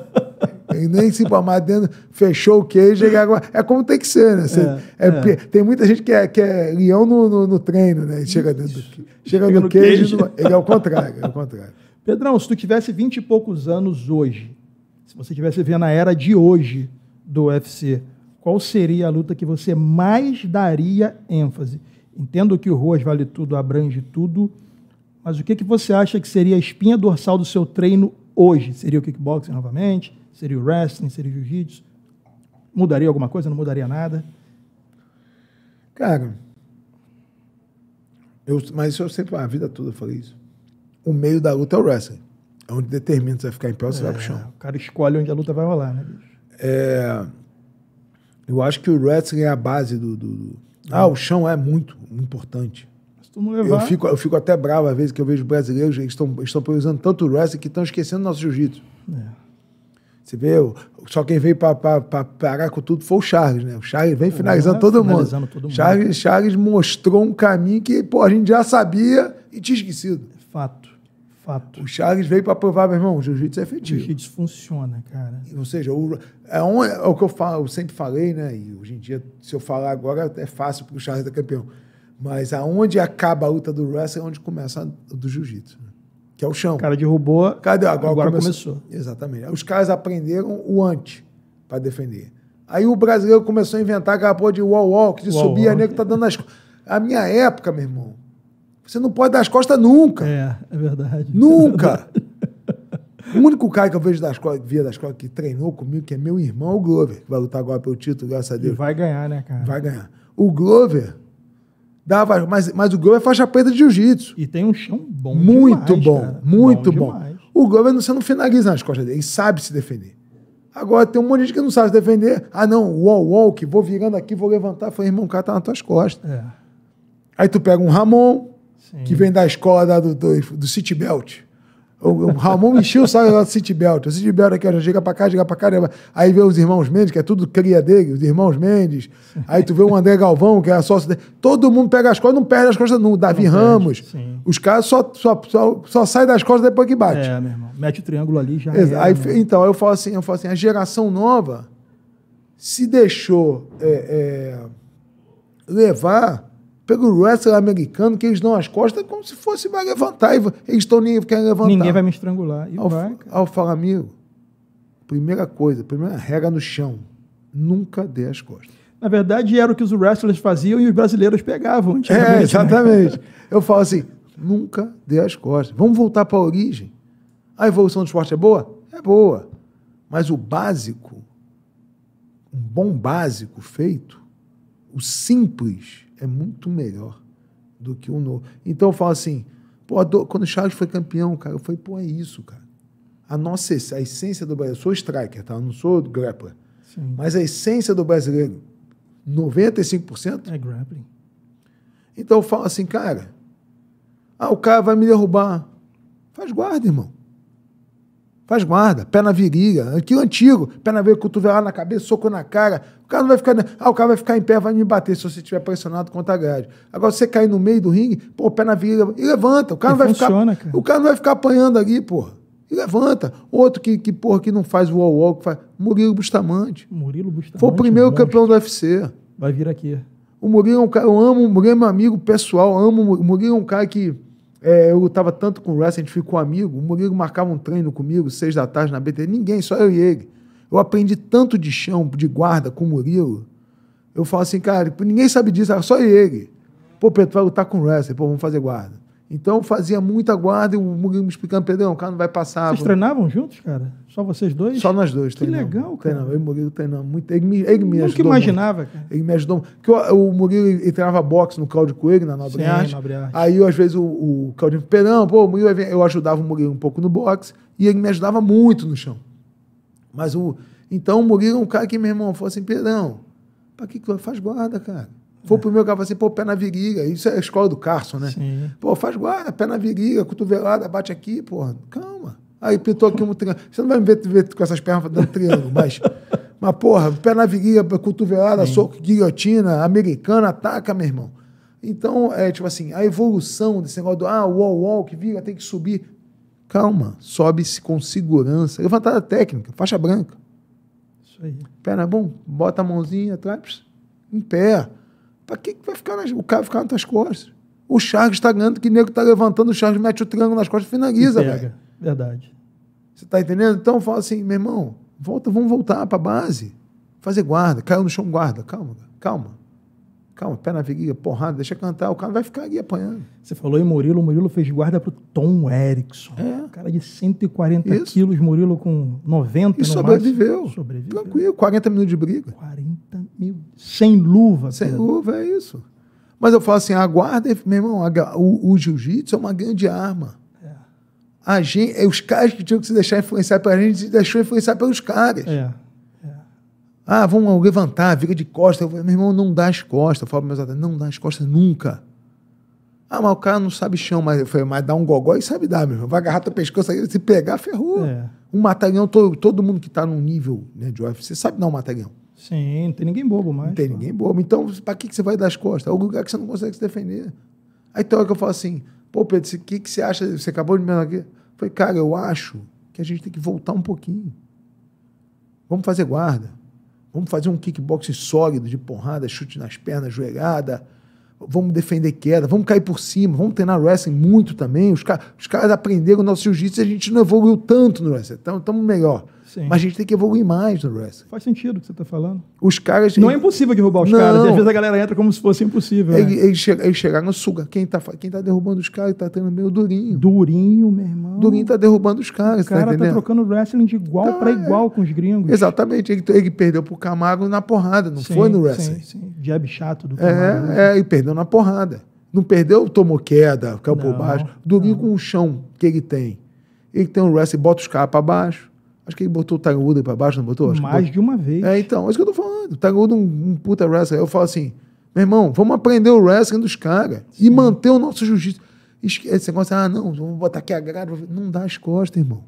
E nem se mamar dentro, fechou o queijo e água. É como tem que ser, né? Você, é, é, é. Tem muita gente que é, que é leão no, no, no treino, né? chega dentro do, chega, chega no, no queijo, queijo. ele é o contrário, é o contrário. Pedrão, se tu tivesse vinte e poucos anos hoje, se você tivesse vendo a era de hoje do UFC, qual seria a luta que você mais daria ênfase? Entendo que o Ruas vale tudo, abrange tudo, mas o que, que você acha que seria a espinha dorsal do seu treino hoje? Seria o kickboxing novamente? Seria o wrestling, seria o jiu-jitsu? Mudaria alguma coisa? Não mudaria nada? Cara, eu, mas isso eu sempre, a vida toda eu falei isso. O meio da luta é o wrestling. É onde determina se vai ficar em pé ou se é, vai pro é, chão. O cara escolhe onde a luta vai rolar, né, É, eu acho que o wrestling é a base do. do, do... Ah, é. o chão é muito importante. Eu fico, eu fico até bravo às vezes que eu vejo brasileiros, eles estão, estão tanto o wrestling que estão esquecendo nosso jiu-jitsu. É. Você vê, só quem veio para parar com tudo foi o Charles, né? O Charles vem é, finalizando, todo, finalizando mundo. todo mundo. Charles, Charles mostrou um caminho que pô, a gente já sabia e tinha esquecido. Fato. Fato. O Charles veio para provar, meu irmão, o jiu-jitsu é efetivo. O jiu-jitsu funciona, cara. Ou seja, o, é, um, é o que eu, falo, eu sempre falei, né? E hoje em dia, se eu falar agora, é fácil porque o Charles é campeão. Mas aonde acaba a luta do wrestling é onde começa a do jiu-jitsu. Né? que é o chão. O cara derrubou, Cadê? Agora, agora começou. começou. Exatamente. os caras aprenderam o ante para defender. Aí o brasileiro começou a inventar aquela porra de wall walk, de wall subir, walk. a nego tá dando as A minha época, meu irmão, você não pode dar as costas nunca. É, é verdade. Nunca! É o único cara que eu vejo da escola, via da escola que treinou comigo, que é meu irmão, é o Glover, que vai lutar agora pelo título, graças a Deus. E vai ganhar, né, cara? Vai ganhar. O Glover, Dava, mas, mas o Glover é faixa preta de jiu-jitsu. E tem um chão bom Muito demais, bom, cara. muito bom. bom. O Glover você não finaliza nas costas dele, ele sabe se defender. Agora tem um monte de gente que não sabe se defender. Ah, não, wall walk, vou virando aqui, vou levantar. Falei, irmão, o cara tá nas tuas costas. É. Aí tu pega um Ramon, Sim. que vem da escola da, do, do, do City Belt. O, o Ramon me encheu o City Belt. Citibelt. City Belt aqui, ó, já chega pra cá, chega pra cá. Aí vê os irmãos Mendes, que é tudo cria dele, os irmãos Mendes. Aí tu vê o André Galvão, que é sócio dele. Todo mundo pega as costas, não perde as costas, não. O Davi não Ramos. os caras só, só, só, só saem das costas depois que bate. É, meu irmão. Mete o triângulo ali já. Era, aí, né? Então, eu falo assim, eu falo assim, a geração nova se deixou é, é, levar pelo wrestler americano, que eles dão as costas como se fosse vai levantar. Eles estão nem querem levantar. Ninguém vai me estrangular. E ao, vai, ao falar, amigo, primeira coisa, primeira regra no chão, nunca dê as costas. Na verdade, era o que os wrestlers faziam e os brasileiros pegavam. É, né? exatamente. Né? Eu falo assim, nunca dê as costas. Vamos voltar para a origem. A evolução do esporte é boa? É boa. Mas o básico, um bom básico feito, o simples, é muito melhor do que o novo. Então eu falo assim, pô, quando o Charles foi campeão, cara, eu falei, pô, é isso, cara. A nossa a essência do brasileiro, eu sou striker, tá? Eu não sou grappler. Sim. Mas a essência do brasileiro, 95% é grappling. Então eu falo assim, cara, ah, o cara vai me derrubar. Faz guarda, irmão. Faz guarda, pé na virilha. Aquilo antigo, pé na virilha, cotovelada na cabeça, soco na cara. O cara não vai ficar. Ah, o cara vai ficar em pé, vai me bater se você estiver pressionado contra a grade. Agora você cair no meio do ringue, pô, pé na virilha e levanta. O cara não vai funciona, ficar. Cara. O cara não vai ficar apanhando ali, porra. E levanta. Outro que, que porra, que não faz o wall que faz. Murilo Bustamante. Murilo Bustamante. Foi o primeiro campeão do UFC. Vai vir aqui. O Murilo é um cara, eu amo, o Murilo é meu amigo pessoal, amo o Murilo é um cara que é, eu estava tanto com o wrestling, a gente ficou amigo. O Murilo marcava um treino comigo, seis da tarde na BT. Ninguém, só eu e ele. Eu aprendi tanto de chão, de guarda com o Murilo. Eu falo assim, cara, ninguém sabe disso, é só ele. Pô, Pedro, vai lutar tá com o wrestling. Pô, vamos fazer guarda. Então fazia muita guarda e o Mugi me explicando, Pedrão, o cara não vai passar. Vocês treinavam juntos, cara? Só vocês dois? Só nós dois. Que treinamos. legal, cara. Treinamos. Eu e o Murilo treinamos muito. Ele me, ele me Nunca ajudou. Nunca imaginava, muito. cara. Ele me ajudou. Porque o, o Murilo ele treinava boxe no Claudio Coelho, na Nobre Sim, Arte. Nobre Arte. Aí, às vezes, o, o Claudio, Pedrão, pô, o Murilo, eu ajudava o Murilo um pouco no boxe e ele me ajudava muito no chão. Mas o. Então o Murilo é um cara que, meu irmão, falou assim: Pedrão, pra que, que faz guarda, cara? Foi é. pro meu cara assim, pô, pé na virilha. Isso é a escola do Carson, né? Sim. Pô, faz guarda, pé na virilha, cotovelada, bate aqui, pô, calma. Aí pintou aqui um triângulo. Você não vai me ver, ver com essas pernas dando triângulo, mas. Mas, porra, pé na virilha, cotovelada, Sim. soco, guilhotina, americana, ataca, meu irmão. Então, é tipo assim, a evolução desse negócio do ah, wall, wall, que vira, tem que subir. Calma, sobe-se com segurança. Levantada é técnica, faixa branca. Isso aí. Perna bom, bota a mãozinha atrás, em pé. Para que, que vai ficar nas, o cara ficar nas tuas costas? O Charles está ganhando, que nego está levantando, o Charles mete o triângulo nas costas finaliza, e finaliza, velho. Verdade. Você está entendendo? Então fala assim, meu irmão, volta, vamos voltar para a base. Fazer guarda. Caiu no chão, guarda. Calma, calma. Calma, pé na viga, porrada, deixa cantar. O cara vai ficar ali apanhando. Você falou em Murilo, o Murilo fez guarda pro Tom Erickson. É. Cara de 140 Isso. quilos, Murilo com 90 E sobreviveu. Máximo. Sobreviveu. Tranquilo, 40 minutos de briga. 40 mil. Sem luva. Sem Pedro. luva, é isso. Mas eu falo assim, a guarda, meu irmão, a, o, o jiu-jitsu é uma grande arma. É. A gente, é os caras que tinham que se deixar influenciar pela gente, se deixou influenciar pelos caras. É. Ah, vamos levantar, vira de costas. meu irmão, não dá as costas. Eu falo para meus atletas, não dá as costas nunca. Ah, mas o cara não sabe chão, mas, eu falei, mas dá um gogó e sabe dar, meu irmão. Vai agarrar teu pescoço aí, se pegar, ferrou. É. Um matagão, todo, todo mundo que está num nível né, de UFC sabe dar um matagão. Sim, não tem ninguém bobo mais. Não tem pô. ninguém bobo. Então, para que, que você vai dar as costas? É o lugar que você não consegue se defender. Aí tem hora que eu falo assim, pô, Pedro, o que, que você acha? Você acabou de me aqui. Falei, cara, eu acho que a gente tem que voltar um pouquinho. Vamos fazer guarda. Vamos fazer um kickboxing sólido, de porrada, chute nas pernas, joelhada. Vamos defender queda, vamos cair por cima, vamos treinar wrestling muito também. Os, car os caras aprenderam o nosso jiu-jitsu e a gente não evoluiu tanto no wrestling, estamos então, melhor. Sim. Mas a gente tem que evoluir mais no wrestling. Faz sentido o que você está falando. Os caras. Não é impossível derrubar os não. caras. E às vezes a galera entra como se fosse impossível. Ele, né? eles, chegaram, eles chegaram suga. Quem está quem tá derrubando os caras está tendo meio durinho. Durinho, meu irmão. Durinho está derrubando os caras. O tá cara está tá trocando wrestling de igual para tá, é. igual com os gringos. Exatamente. Ele, ele perdeu pro Camargo na porrada, não sim, foi no wrestling. Sim, sim. Jab chato do é, Camargo. É, é, e perdeu na porrada. Não perdeu, tomou queda, caiu por baixo. Durinho não. com o chão que ele tem. Ele tem um wrestling, bota os caras para baixo Acho que ele botou o Tiger Woods pra baixo, não botou? Acho Mais botou... de uma vez. É, então, é isso que eu tô falando. O Tiger Woods é um, um puta wrestler. Eu falo assim, meu irmão, vamos aprender o wrestling dos caras e manter o nosso jiu-jitsu. Esquece esse negócio, ah, não, vou botar aqui a grade. Não dá as costas, irmão.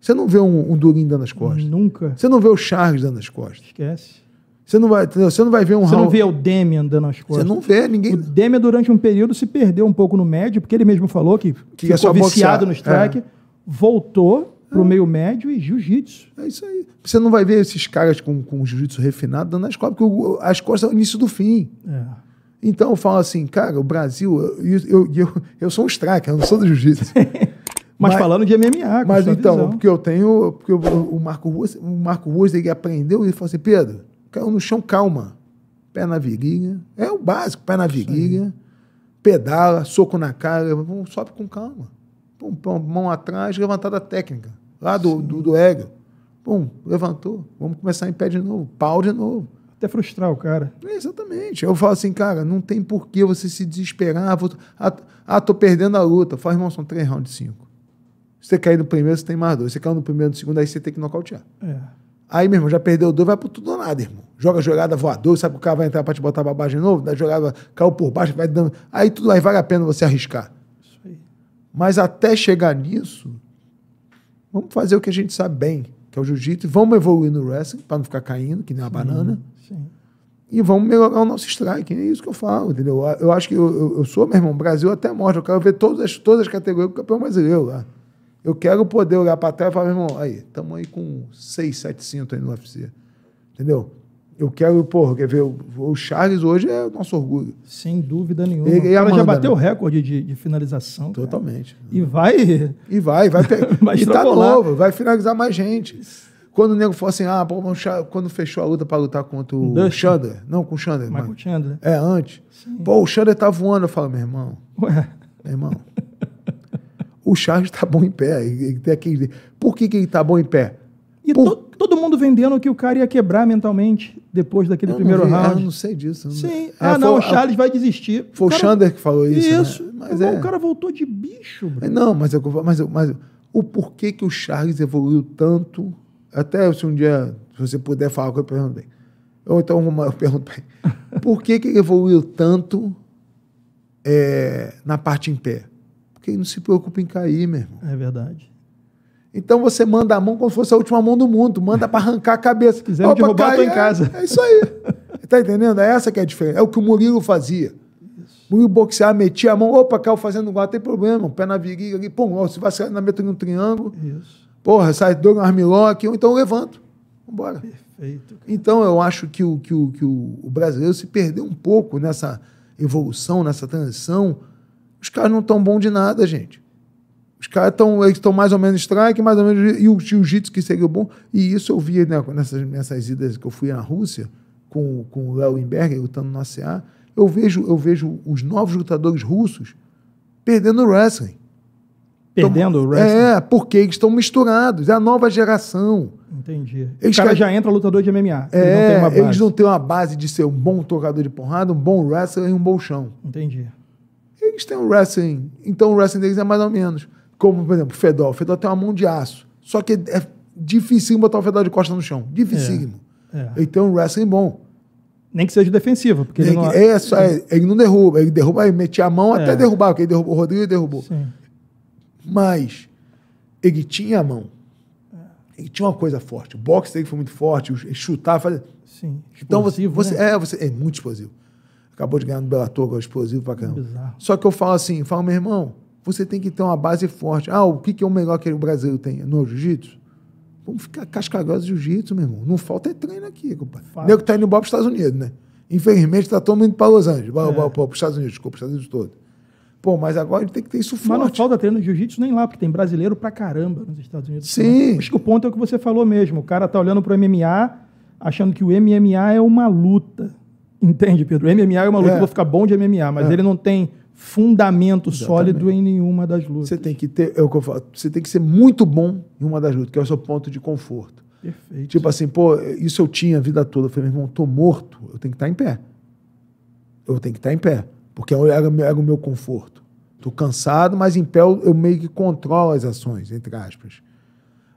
Você não vê um, um Durin dando as costas. Nunca. Você não vê o Charles dando as costas. Esquece. Você não vai, você não vai ver um Você não vê o Demian dando as costas. Você não vê ninguém. O Demian, durante um período, se perdeu um pouco no médio, porque ele mesmo falou que, que é ficou é viciado boxear. no strike, é. voltou pro meio médio e jiu-jitsu. É isso aí. Você não vai ver esses caras com, com jiu-jitsu refinado dando as costas, porque as costas é o início do fim. É. Então eu falo assim, cara, o Brasil, eu, eu, eu, eu sou um striker, eu não sou do jiu-jitsu. Mas, mas, falando de MMA, Mas então, visão. porque eu tenho. Porque eu, o Marco Ruas, o Marco Ruas ele aprendeu e falou assim: Pedro, caiu no chão, calma. Pé na virilha. É o básico, pé na virilha, pedala, soco na cara, sobe com calma. Pum, pum, mão atrás, levantada técnica lá do, do, do Bom, levantou, vamos começar em pé de novo, pau de novo. Até frustrar o cara. É, exatamente. Eu falo assim, cara, não tem por que você se desesperar. Vou... Ah, ah tô perdendo a luta. Faz, irmão, são três rounds de cinco. Se você cair no primeiro, você tem mais dois. Se você cair no primeiro, no segundo, aí você tem que nocautear. É. Aí, meu irmão, já perdeu dois, vai pro tudo ou nada, irmão. Joga jogada voador, sabe que o cara vai entrar pra te botar pra baixo de novo, da jogada caiu por baixo, vai dando. Aí tudo aí vale a pena você arriscar. Isso aí. Mas até chegar nisso, Vamos fazer o que a gente sabe bem, que é o jiu-jitsu. Vamos evoluir no wrestling para não ficar caindo, que nem uma sim, banana. Sim. E vamos melhorar o nosso strike. É isso que eu falo, entendeu? Eu acho que eu, eu, eu sou, meu irmão, Brasil até morte. Eu quero ver todas as, todas as categorias do campeão brasileiro lá. Eu quero poder olhar para trás e falar, meu irmão, aí, estamos aí com 6, 700 aí no UFC. Entendeu? Eu quero, porra, quer ver? O Charles hoje é o nosso orgulho. Sem dúvida nenhuma. E, e é já bateu o recorde de, de finalização. Totalmente. Cara. E vai. E vai, vai. vai e tá novo, vai finalizar mais gente. Quando o nego falou assim, ah, pô, quando fechou a luta para lutar contra o Dustin. Chandler. Não, com o Chandler. com o Chandler. É, antes. Sim. Pô, o Chandler tá voando. Eu falo, meu irmão. Ué. Meu irmão. o Charles tá bom em pé. ele tem aquele... Por que, que ele tá bom em pé? E Por... To Todo mundo vendendo que o cara ia quebrar mentalmente depois daquele eu primeiro vi, round. Eu não sei disso. Não... Sim. Ah, ah não, foi, o Charles a... vai desistir. Foi o, cara... Xander que falou isso. Né? Isso. Né? Mas Irmão, é... O cara voltou de bicho. Bro. É, não, mas, é eu, mas, eu, mas o porquê que o Charles evoluiu tanto. Até se um dia, se você puder falar com ele, pergunto bem. Ou então eu pergunto bem. Por que, que ele evoluiu tanto é, na parte em pé? Porque ele não se preocupa em cair, meu irmão. É verdade. Então você manda a mão como se fosse a última mão do mundo, manda para arrancar a cabeça. Se quiser te roubar, cai, em casa. É, é isso aí. tá entendendo? É essa que é a diferença. É o que o Murilo fazia. Murilo boxear, metia a mão, opa, caiu fazendo igual, tem problema, pé na virilha ali, pum, se vai sair na meta de um triângulo. Isso. Porra, sai dor no armilão aqui, ou então eu levanto. Vambora. Perfeito. Cara. Então eu acho que o, que, o, que o brasileiro se perdeu um pouco nessa evolução, nessa transição. Os caras não estão bons de nada, gente. Os caras estão mais ou menos strike, mais ou menos. E o jiu-jitsu que seria bom. E isso eu via né, nessas, nessas idas que eu fui na Rússia com, com o Léo Imberger lutando no ACA. Eu vejo, eu vejo os novos lutadores russos perdendo o wrestling. Perdendo então, o wrestling? É, porque eles estão misturados. É a nova geração. Entendi. Eles o cara já entra lutador de MMA. É, eles não, eles não têm uma base de ser um bom tocador de porrada, um bom wrestler e um bom chão. Entendi. Eles têm um wrestling. Então o wrestling deles é mais ou menos. Como, por exemplo, o Fedor. O Fedor tem uma mão de aço. Só que é difícil botar o Fedor de costa no chão. Dificílimo. É, é. Ele tem um wrestling bom. Nem que seja defensivo, porque Nem ele não... É, só, é- é, ele, não derruba. Ele derruba, ele metia a mão é. até derrubar, porque ele derrubou o Rodrigo e derrubou. Sim. Mas ele tinha a mão. Ele tinha uma coisa forte. O boxe dele foi muito forte, chutar, fazer... Sim. Então você, você, né? é, você é muito explosivo. Acabou de ganhar no Bellator, é explosivo pra caramba. Bizarro. Só que eu falo assim, falo, meu irmão, você tem que ter uma base forte. Ah, o que, que é o melhor que o Brasil tem? É no jiu-jitsu? Vamos ficar cascagados de jiu-jitsu, meu irmão. Não falta é treino aqui, compadre. Nem que tá indo embora para os Estados Unidos, né? Infelizmente, está todo mundo indo para Los Angeles. É. Para os Estados Unidos, desculpa, para os Estados Unidos todo. Pô, mas agora a gente tem que ter isso forte. Mas não falta treino de jiu-jitsu nem lá, porque tem brasileiro pra caramba nos Estados Unidos. Sim. Acho que o ponto é o que você falou mesmo. O cara tá olhando pro MMA, achando que o MMA é uma luta. Entende, Pedro? O MMA é uma luta, é. vou ficar bom de MMA, mas é. ele não tem fundamento Exatamente. sólido em nenhuma das lutas. Você tem que ter, é o que eu falo, você tem que ser muito bom em uma das lutas, que é o seu ponto de conforto. Perfeito. Tipo assim, pô, isso eu tinha a vida toda. Eu falei, meu irmão, tô morto, eu tenho que estar tá em pé. Eu tenho que estar tá em pé, porque é, é, é o meu conforto. Tô cansado, mas em pé eu, eu meio que controlo as ações, entre aspas.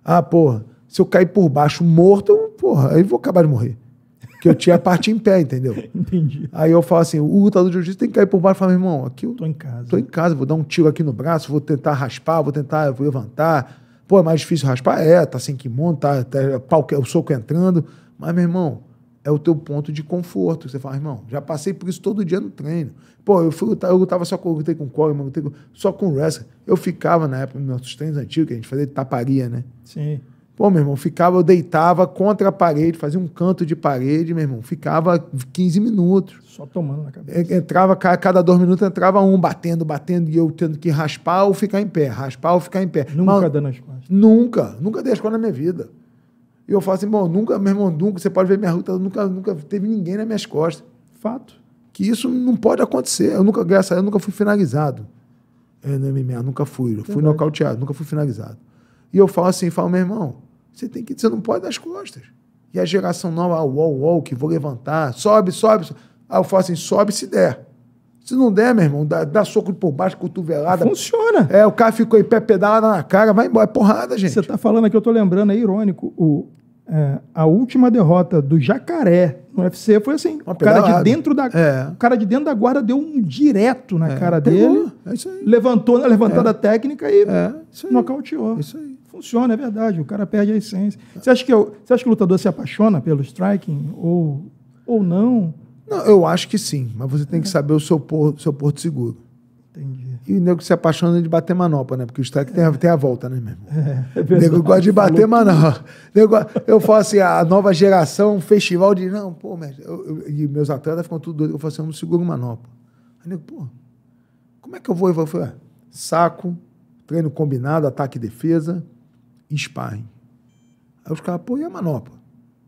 Ah, porra, se eu cair por baixo morto, eu, porra, aí vou acabar de morrer. Porque eu tinha a parte em pé, entendeu? Entendi. Aí eu falo assim: o lutador de jiu-jitsu tem que cair por baixo e falar, meu irmão, aqui eu. Tô em casa. Tô em casa, vou dar um tiro aqui no braço, vou tentar raspar, vou tentar vou levantar. Pô, é mais difícil raspar? É, tá sem kimono, tá, tá pau, o soco entrando. Mas, meu irmão, é o teu ponto de conforto. Você fala, irmão, já passei por isso todo dia no treino. Pô, eu fui lutar, eu lutava só com, eu lutei com Coleman, lutei com, só com wrestling. Eu ficava na época, nos nossos treinos antigos, que a gente fazia taparia, né? Sim. Pô, meu irmão, ficava, eu deitava contra a parede, fazia um canto de parede, meu irmão, ficava 15 minutos. Só tomando na cabeça. É, entrava, cada dois minutos entrava um, batendo, batendo, e eu tendo que raspar ou ficar em pé, raspar ou ficar em pé. Nunca Mas, dando as costas. Nunca, nunca dei as costas na minha vida. E eu falo assim, bom, nunca, meu irmão, nunca, você pode ver minha ruta, nunca, nunca teve ninguém nas minhas costas. Fato. Que isso não pode acontecer. Eu nunca, graças a Deus, nunca fui finalizado. É, no é MMA, nunca fui. Eu fui nocauteado, nunca fui finalizado. E eu falo assim, falo, meu irmão, você tem que, você não pode dar as costas. E a geração nova, ah, uau, uau, que vou levantar, sobe, sobe. sobe. Aí eu falo assim, sobe se der. Se não der, meu irmão, dá, dá soco por baixo, cotovelada. Funciona. É, o cara ficou em pé, pedalada na cara, vai embora, é porrada, gente. Você tá falando aqui, eu tô lembrando, é irônico, o, é, a última derrota do Jacaré no UFC foi assim. Uma o cara, de dentro da, é. o cara de dentro da guarda deu um direto na é. cara dele. É isso aí. Levantou na levantada é. técnica e é. nocauteou. Isso aí. Funciona, é verdade. O cara perde a essência. Você acha que, você acha que o lutador se apaixona pelo striking ou, ou não? Não, eu acho que sim, mas você tem que saber o seu porto, seu porto seguro. Entendi. E o nego se apaixona de bater manopla, né? Porque o strike é. tem, a, tem a volta, né, mesmo? É, é verdade. o nego gosta de bater manopla. eu falo assim, a nova geração, um festival de. Não, pô, mas. e meus atletas ficam tudo doidos. Eu falo assim, eu não seguro manopla. Aí o nego, pô, como é que eu vou? Eu falei, saco, treino combinado, ataque e defesa, e sparring. Aí os caras, pô, e a manopla?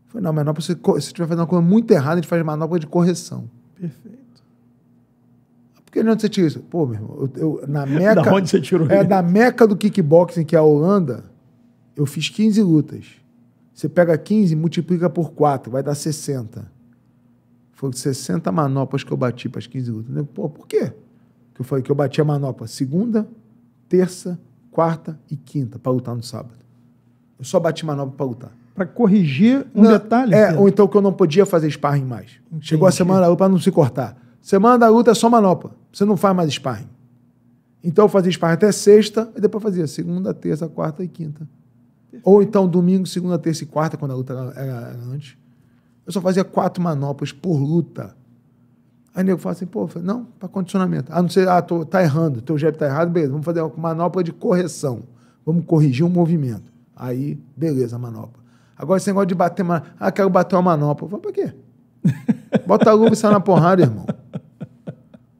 Foi, não, a manopla, se estiver fazendo uma coisa muito errada, a gente faz manopla de correção. Perfeito. Por que onde você tira isso? Pô, meu irmão, eu, eu, na Meca. da onde você tirou É, da Meca do kickboxing, que é a Holanda, eu fiz 15 lutas. Você pega 15, multiplica por 4, vai dar 60. Foi 60 manoplas que eu bati para as 15 lutas. Pô, por quê? Que eu falei que eu bati a manopla segunda, terça, quarta e quinta para lutar no sábado. Eu só bati manobra para lutar. Para corrigir um não, detalhe. É, Pedro. ou então que eu não podia fazer sparring mais. Entendi. Chegou a semana da luta para não se cortar. Semana da luta é só manopla. Você não faz mais sparring. Então eu fazia sparring até sexta, e depois fazia segunda, terça, quarta e quinta. Perfeito. Ou então domingo, segunda, terça e quarta, quando a luta era, era antes. Eu só fazia quatro manoplas por luta. Aí o nego fala assim, pô, não, para tá condicionamento. Ah, não ser, ah, tô, tá errando, teu jeito tá errado, beleza, vamos fazer uma manopla de correção. Vamos corrigir um movimento. Aí, beleza, manopla. Agora esse negócio de bater manopla. Ah, quero bater uma manopla. Vamos pra quê? Bota a luva e sai na porrada, irmão.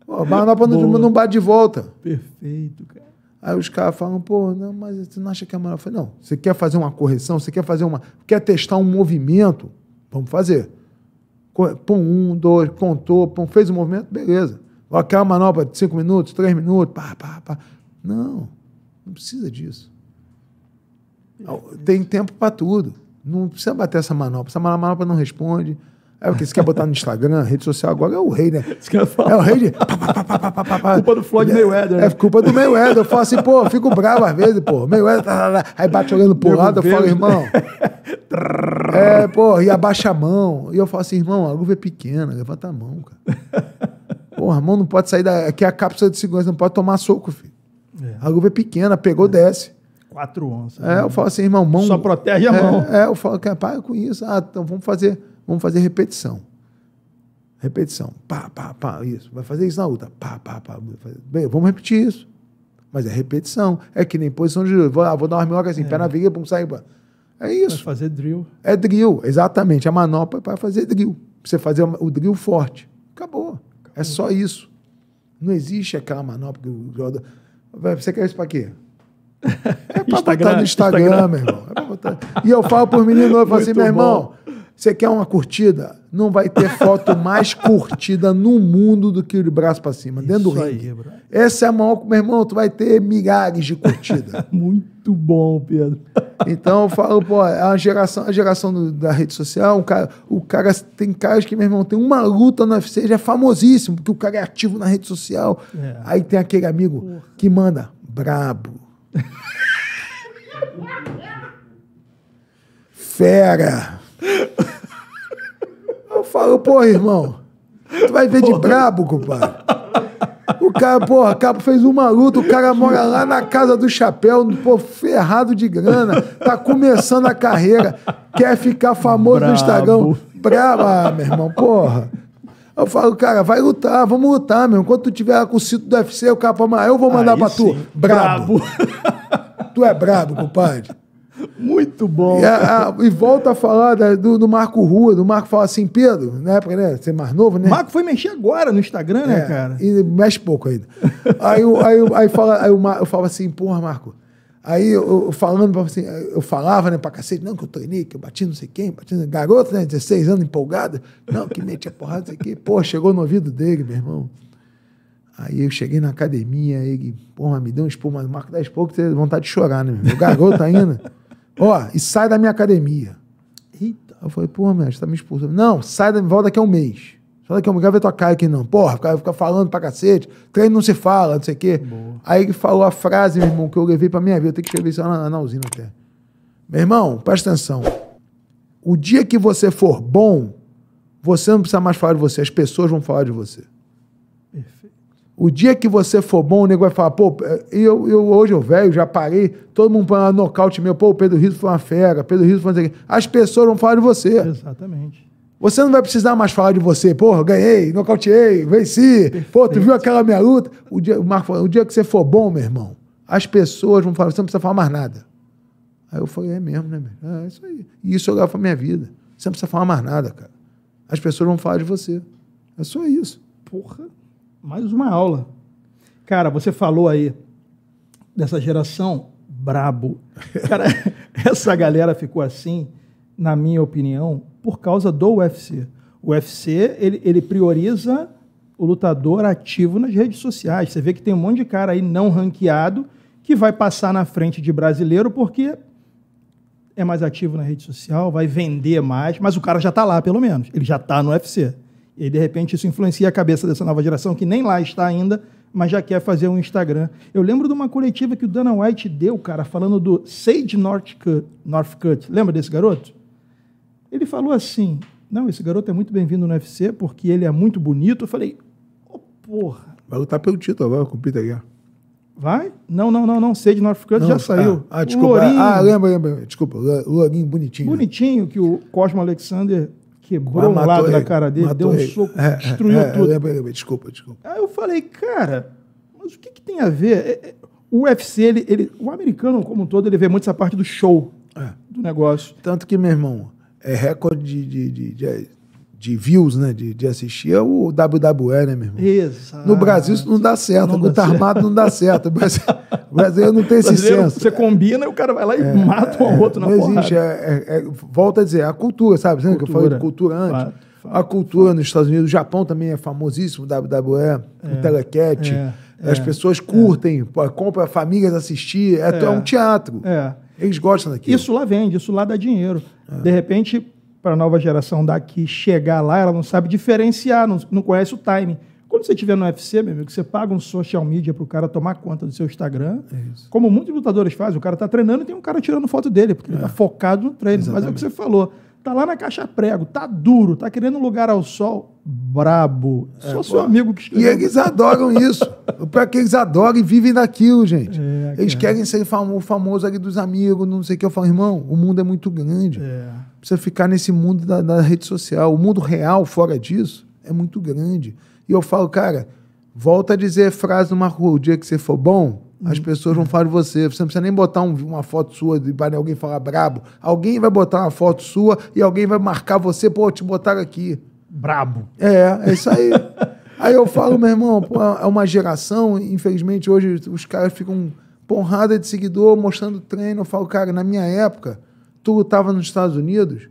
Pô, a manopla não, não bate de volta. Perfeito, cara. Aí os caras falam, pô, não, mas você não acha que é manopla? Não, você quer fazer uma correção, você quer fazer uma. Quer testar um movimento? Vamos fazer. Pum, um, dois, contou, pum, fez o um movimento, beleza. Aquela manopla de cinco minutos, três minutos, pá, pá, pá. Não, não precisa disso. Tem tempo para tudo. Não precisa bater essa manopla. Essa manopla não responde. É porque você quer botar no Instagram, rede social agora é o rei, né? É o rei de. culpa do Floyd é, Mayweather. É, é culpa do Mayweather. Eu falo assim, pô, eu fico bravo às vezes, pô. Mayweather. Tá, tá, tá, Aí bate olhando pro Meu lado, eu falo, irmão. é, pô, e abaixa a mão. E eu falo assim, irmão, a luva é pequena, levanta a mão, cara. Porra, a mão não pode sair da. Aqui é a cápsula de segurança, não pode tomar soco, filho. É. A luva é pequena, pegou, é. desce. Quatro onças. É, né? eu falo assim, irmão, mão. Só protege a é, mão. É, eu falo, que para com isso. Ah, então vamos fazer, vamos fazer repetição. Repetição. Pá, pá, pá, isso. Vai fazer isso na outra. Pá, pá, pá. Bem, vamos repetir isso. Mas é repetição. É que nem posição de joelho. Vou, vou dar uma minhoca assim, é. pé na viga, pum, sair. Pá. É isso. Vai fazer drill. É drill, exatamente. A é manopla é para fazer drill. você fazer o drill forte. Acabou. É Acabou. É só isso. Não existe aquela manopla que o jogador. Você quer isso para quê? É pra Instagram, botar no Instagram, Instagram. meu irmão. É botar... E eu falo pros meninos, eu falo assim, meu irmão, você quer uma curtida? Não vai ter foto mais curtida no mundo do que o de braço pra cima, Isso dentro do ringue. Essa é a maior... Meu irmão, tu vai ter milhares de curtida. Muito bom, Pedro. Então eu falo, pô, é a geração, a geração do, da rede social, o cara, o cara tem caras que, meu irmão, tem uma luta no UFC, já é famosíssimo, porque o cara é ativo na rede social. É. Aí tem aquele amigo Porra. que manda, brabo Fera! Eu falo, porra, irmão, tu vai ver de brabo, compadre. O cara, porra, Capo fez uma luta, o cara mora lá na casa do chapéu, pô, ferrado de grana, tá começando a carreira, quer ficar famoso brabo. no Instagram. Braba, meu irmão, porra. Eu falo, cara, vai lutar, vamos lutar, meu. Enquanto tu tiver com o cinto do UFC, o cara fala, eu vou mandar Aí pra tu. Sim. Brabo. brabo. tu é brabo, compadre. Muito bom. E, a, a, e, volta a falar da, do, do, Marco Rua, do Marco fala assim, Pedro, na época, né? Você é mais novo, né? Marco foi mexer agora no Instagram, né, é, cara? E mexe pouco ainda. aí, aí, aí, fala, aí eu, eu falo assim, porra, Marco, Aí eu, eu falando assim, eu falava né, pra cacete, não, que eu treinei, que eu bati não sei quem, bati garoto, né? 16 anos empolgado, não, que metia porrada, não sei quê. Pô, chegou no ouvido dele, meu irmão. Aí eu cheguei na academia, ele, porra, me deu um espuma, mas Marco 10 pouco, teve vontade de chorar, né? Meu garoto ainda. Ó, e sai da minha academia. Eita. Eu falei, pô, mestre, tá me expulsando. Não, sai da volta daqui a um mês. Fala que o Miguel tua cara aqui, não. Porra, o cara fica falando pra cacete. Treino não se fala, não sei o quê. Boa. Aí ele falou a frase, meu irmão, que eu levei pra minha vida. Eu tenho que escrever isso lá na, na usina até. Meu irmão, presta atenção. O dia que você for bom, você não precisa mais falar de você. As pessoas vão falar de você. Perfeito. O dia que você for bom, o nego vai falar, pô, é, eu, eu hoje eu velho, já parei, todo mundo põe um nocaute meu, pô, o Pedro Rizzo foi uma fera, Pedro Rizzo foi uma... As pessoas vão falar de você. Exatamente. Você não vai precisar mais falar de você, porra, ganhei, nocauteei, venci, pô, tu viu aquela minha luta. O dia, o Marco falou, o dia que você for bom, meu irmão, as pessoas vão falar, você não precisa falar mais nada. Aí eu falei, é mesmo, né, meu? Ah, é isso aí. E isso eu levo pra minha vida. Você não precisa falar mais nada, cara. As pessoas vão falar de você. É só isso. Porra, mais uma aula. Cara, você falou aí dessa geração brabo. Cara, essa galera ficou assim na minha opinião, por causa do UFC. O UFC ele, ele prioriza o lutador ativo nas redes sociais. Você vê que tem um monte de cara aí não ranqueado que vai passar na frente de brasileiro porque é mais ativo na rede social, vai vender mais, mas o cara já está lá, pelo menos. Ele já está no UFC. E aí, de repente, isso influencia a cabeça dessa nova geração que nem lá está ainda, mas já quer fazer um Instagram. Eu lembro de uma coletiva que o Dana White deu, cara, falando do Sage Northcutt. Northcutt. Lembra desse garoto? Ele falou assim: Não, esse garoto é muito bem-vindo no UFC porque ele é muito bonito. Eu falei: Ô, oh, porra. Vai lutar pelo título agora com o Peter Guerra. Vai? Não, não, não, não. sei de Sage Northcutt já saiu. Ah, ah desculpa. Ah, Lourinho, ah, lembra, lembra. Desculpa. Lourinho bonitinho. Bonitinho, que o Cosmo Alexander quebrou Mas ah, um lado ele, da cara dele, deu um ele. soco, é, destruiu é, é, tudo. Lembra, lembra. Desculpa, desculpa. Aí eu falei, cara, mas o que, que tem a ver? É, é, o UFC, ele, ele, o americano como um todo, ele vê muito essa parte do show é. do negócio. Tanto que, meu irmão, é recorde de, de, de, de, views, né? De, de assistir é o WWE, né, meu irmão? Isso. No ah, Brasil isso não dá certo. Não luta tá armado não dá certo. O brasileiro não tem esse senso. Você combina e o cara vai lá e é, mata um é, outro na não porrada. Não é, existe. É, é, volta a dizer, a cultura, sabe? Cultura. Que eu falei de cultura antes. Fato, a cultura nos Estados Unidos, o Japão também é famosíssimo, WWE, é, o telecat. É, as pessoas curtem, é. compra famílias assistir. É, é um teatro. É. Eles gostam daquilo. Isso lá vende, isso lá dá dinheiro. É. De repente, para a nova geração daqui chegar lá, ela não sabe diferenciar, não, não conhece o timing. Quando você estiver no UFC, meu amigo, você paga um social media para o cara tomar conta do seu Instagram, é como muitos lutadores fazem. O cara está treinando e tem um cara tirando foto dele, porque é. ele está focado no treino. Exatamente. Mas é o que você falou. Está lá na caixa prego, está duro, está querendo lugar ao sol brabo. É, Só é, seu amigo que escreveu. E eles adoram isso. Para é que eles adoram e vivem daquilo, gente. É, eles é. querem ser famo, famoso ali dos amigos, não sei o que. Eu falo, irmão, o mundo é muito grande. É. Precisa ficar nesse mundo da, da, rede social. O mundo real, fora disso, é muito grande. E eu falo, cara, volta a dizer frase no Marco o dia que você for bom, as hum. pessoas vão falar de você. Você não precisa nem botar um, uma foto sua de alguém falar brabo. Alguém vai botar uma foto sua e alguém vai marcar você, pô, te botaram aqui brabo. É, é isso aí. aí eu falo, meu irmão, pô, é uma geração, infelizmente, hoje os caras ficam porrada de seguidor mostrando treino. Eu falo, cara, na minha época, tu lutava nos Estados Unidos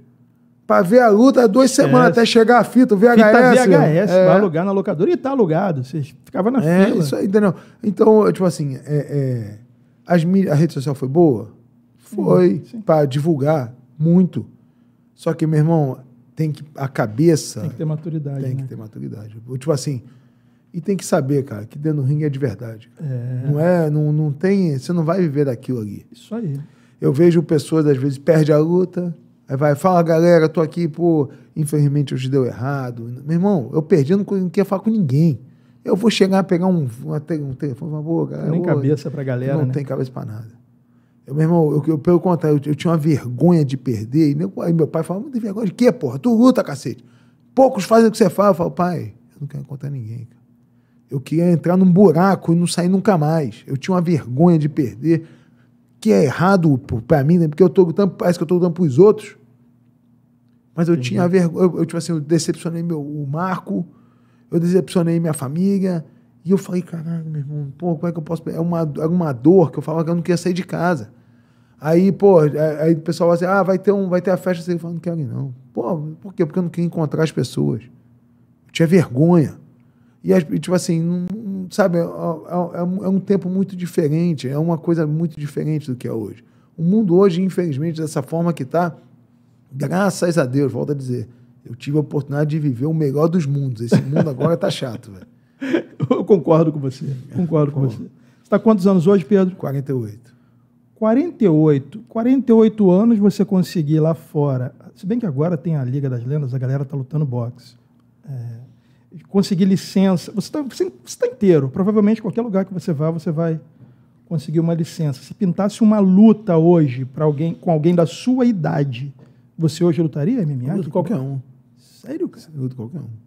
para ver a luta duas semanas é. até chegar a fita, o VHS. Fita VHS, é. vai alugar na locadora e tá alugado. Você ficava na é, fila. Isso aí, entendeu? Então, tipo assim, é, é as, a rede social foi boa? Foi. Uhum, para divulgar muito. Só que, meu irmão, tem que a cabeça tem que ter maturidade tem né? que ter maturidade tipo assim e tem que saber cara que dentro do ringue é de verdade é. não é não, não tem você não vai viver daquilo ali isso aí eu vejo pessoas às vezes perde a luta aí vai fala galera tô aqui pô infelizmente eu te deu errado meu irmão eu perdi não queria falar com ninguém eu vou chegar pegar um, um um, um, um, um, um, nem cabeça para galera não né? tem cabeça para nada eu, meu irmão, eu, eu, pelo contrário, eu, eu, tinha uma vergonha de perder. E meu, aí meu pai falava, não tem vergonha de quê, porra? Tu luta, cacete. Poucos fazem o que você fala Eu falo, pai, eu não quero contar ninguém. Eu queria entrar num buraco e não sair nunca mais. Eu tinha uma vergonha de perder, que é errado para mim, né? porque eu tô lutando, parece que eu tô lutando pros outros. Mas eu tinha vergonha, eu, eu, tipo assim, eu decepcionei meu, o Marco, eu decepcionei minha família. E eu falei, caralho, meu irmão, pô, como é que eu posso. É uma, é uma dor que eu falava que eu não queria sair de casa. Aí, pô, aí o pessoal vai assim, ah, vai ter, um, vai ter a festa. Você fala, não quero ir, não. Pô, por quê? Porque eu não queria encontrar as pessoas. Eu tinha vergonha. E, tipo assim, não, sabe, é, é, é um tempo muito diferente, é uma coisa muito diferente do que é hoje. O mundo hoje, infelizmente, dessa forma que está, graças a Deus, volto a dizer, eu tive a oportunidade de viver o melhor dos mundos. Esse mundo agora está chato, velho. Eu concordo com você, concordo com, com você. Você está quantos anos hoje, Pedro? 48. 48, 48 anos você conseguir lá fora, se bem que agora tem a Liga das Lendas, a galera está lutando boxe, é, conseguir licença, você está você, você tá inteiro, provavelmente qualquer lugar que você vá, você vai conseguir uma licença. Se pintasse uma luta hoje para alguém com alguém da sua idade, você hoje lutaria MMA? Luto qualquer um. Sério, cara? Luto qualquer um.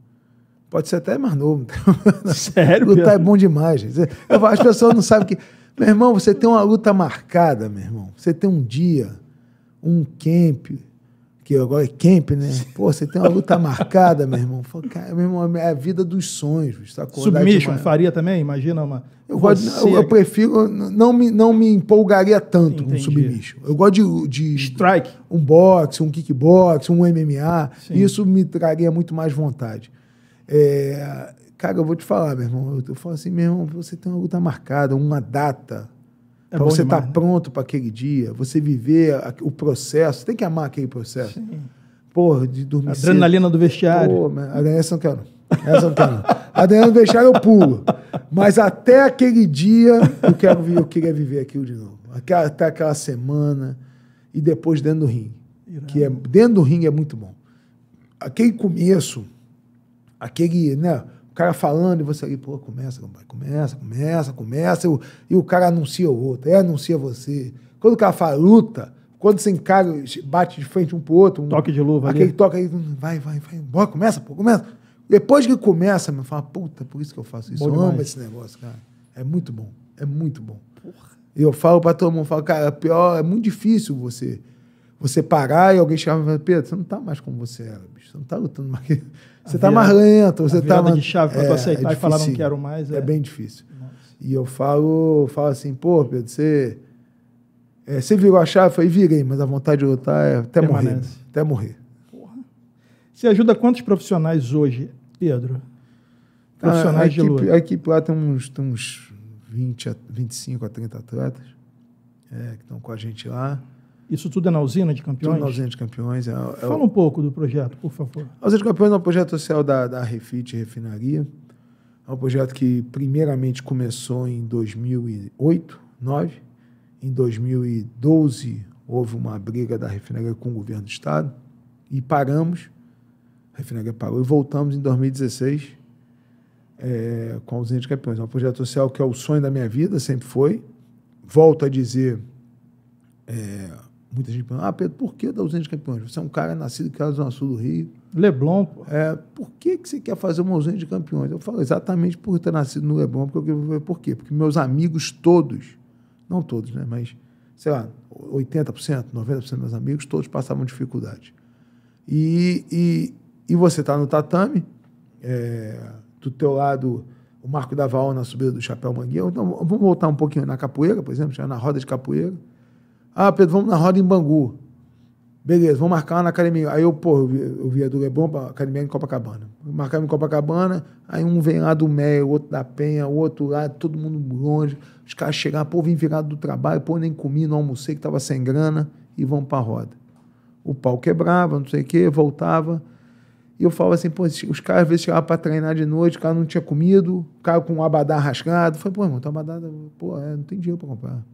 Pode ser até mais novo. Então. Sério? Lutar é bom demais. Gente. As pessoas não sabem que meu irmão, você tem uma luta marcada, meu irmão. Você tem um dia, um camp, que agora é camp, né? Pô, você tem uma luta marcada, meu irmão. Fala, cara, meu irmão, é a vida dos sonhos. Tá submission uma... faria também? Imagina uma... Eu, gosto, eu, eu prefiro... Não me, não me empolgaria tanto Entendi. com submission. Eu gosto de... de Strike. Um boxe, um kickbox, um MMA. Sim. Isso me traria muito mais vontade. É, Cara, eu vou te falar, meu irmão. Eu, eu falo assim, meu irmão, você tem uma luta tá marcada, uma data. É para você estar tá né? pronto para aquele dia, você viver a, o processo. Tem que amar aquele processo. Sim. Porra, de dormir Adrenalina cedo. do vestiário. Pô, mas, essa não quero. Essa não quero. Adrenalina do vestiário eu pulo. Mas até aquele dia eu, quero, eu queria viver aquilo de novo. Aquela, até aquela semana e depois dentro do ringue. Que é, dentro do ringue é muito bom. Aquele começo, aquele, né? cara falando e você ali, pô, começa, começa, começa, começa, e o, cara anuncia o outro, é, anuncia você. Quando o cara fala luta, quando você encara, bate de frente um pro outro. Um, toque de luva aquele ali. toque aí, hum, vai, vai, vai, bora, começa, pô, começa. Depois que começa, me fala, puta, por isso que eu faço isso. Bom eu demais. amo esse negócio, cara. É muito bom, é muito bom. E eu falo pra todo mundo, falo, cara, é pior, é muito difícil você você parar e alguém chegar e falar, Pedro, você não tá mais como você era, bicho. Você não tá lutando mais. Você está marrento, você está. de chave para é, aceitar é e falar não quero mais. É, é bem difícil. Nossa. E eu falo, falo assim, pô, Pedro, você. É, você virou a chave? Eu falei, virei, mas a vontade de lutar é até Permanece. morrer. Até morrer. Porra. Você ajuda quantos profissionais hoje, Pedro? Profissionais a, a de equipe, luta. A equipe lá tem uns, tem uns 20 a, 25 a 30 atletas é, que estão com a gente lá. Isso tudo é na usina de campeões? Tudo na usina de campeões. É, é Fala um pouco do projeto, por favor. A usina de campeões é um projeto social da, da Refit Refinaria. É um projeto que primeiramente começou em 2008, 2009. Em 2012 houve uma briga da refinaria com o governo do estado e paramos. A refinaria parou e voltamos em 2016 é, com a usina de campeões. É um projeto social que é o sonho da minha vida, sempre foi. Volto a dizer, é, muita gente pergunta, ah, Pedro, por que da usina de campeões? Você é um cara nascido em casa Zona Sul do Rio. Leblon, pô. É, por que, que você quer fazer uma usina de campeões? Eu falo exatamente por ter nascido no Leblon, porque eu quero por quê? Porque meus amigos todos, não todos, né, mas, sei lá, 80%, 90% dos meus amigos, todos passavam dificuldade. E, e, e você está no tatame, é, do teu lado o Marco da na subida do Chapéu Mangueiro. Então, vamos voltar um pouquinho na capoeira, por exemplo, na roda de capoeira ah, Pedro, vamos na roda em Bangu. Beleza, vamos marcar lá na academia. Aí eu, pô, o vi, é bom pra academia em Copacabana. Marcamos em Copacabana, aí um vem lá do Meia, o outro da Penha, o outro lá, todo mundo longe. Os caras chegaram, pô, vim virado do trabalho, pô, nem comi, não almocei, que tava sem grana, e vamos pra roda. O pau quebrava, não sei o quê, voltava. E eu falava assim, pô, os caras às vezes chegavam pra treinar de noite, o cara não tinha comido, o cara com um abadá rasgado. Eu falei, pô, irmão, tá abadá, pô, é, não tem dinheiro pra comprar.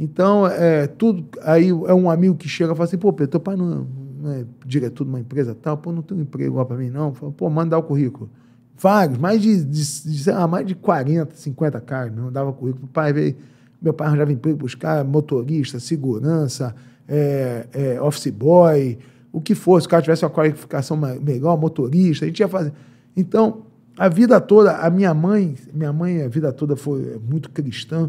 Então, é, tudo. Aí é um amigo que chega e fala assim: pô, Pedro, teu pai não, não é diretor de uma empresa tal, pô, não tem um emprego lá para mim, não. Fala, pô, mandar o currículo. Vários, mais de, de, de mais de 40, 50 caras, me dava currículo. Meu pai veio, meu pai arranjava emprego buscar motorista, segurança, é, é, office boy, o que fosse, se o cara tivesse uma qualificação melhor, motorista, a gente ia fazer. Então, a vida toda, a minha mãe, minha mãe a vida toda foi muito cristã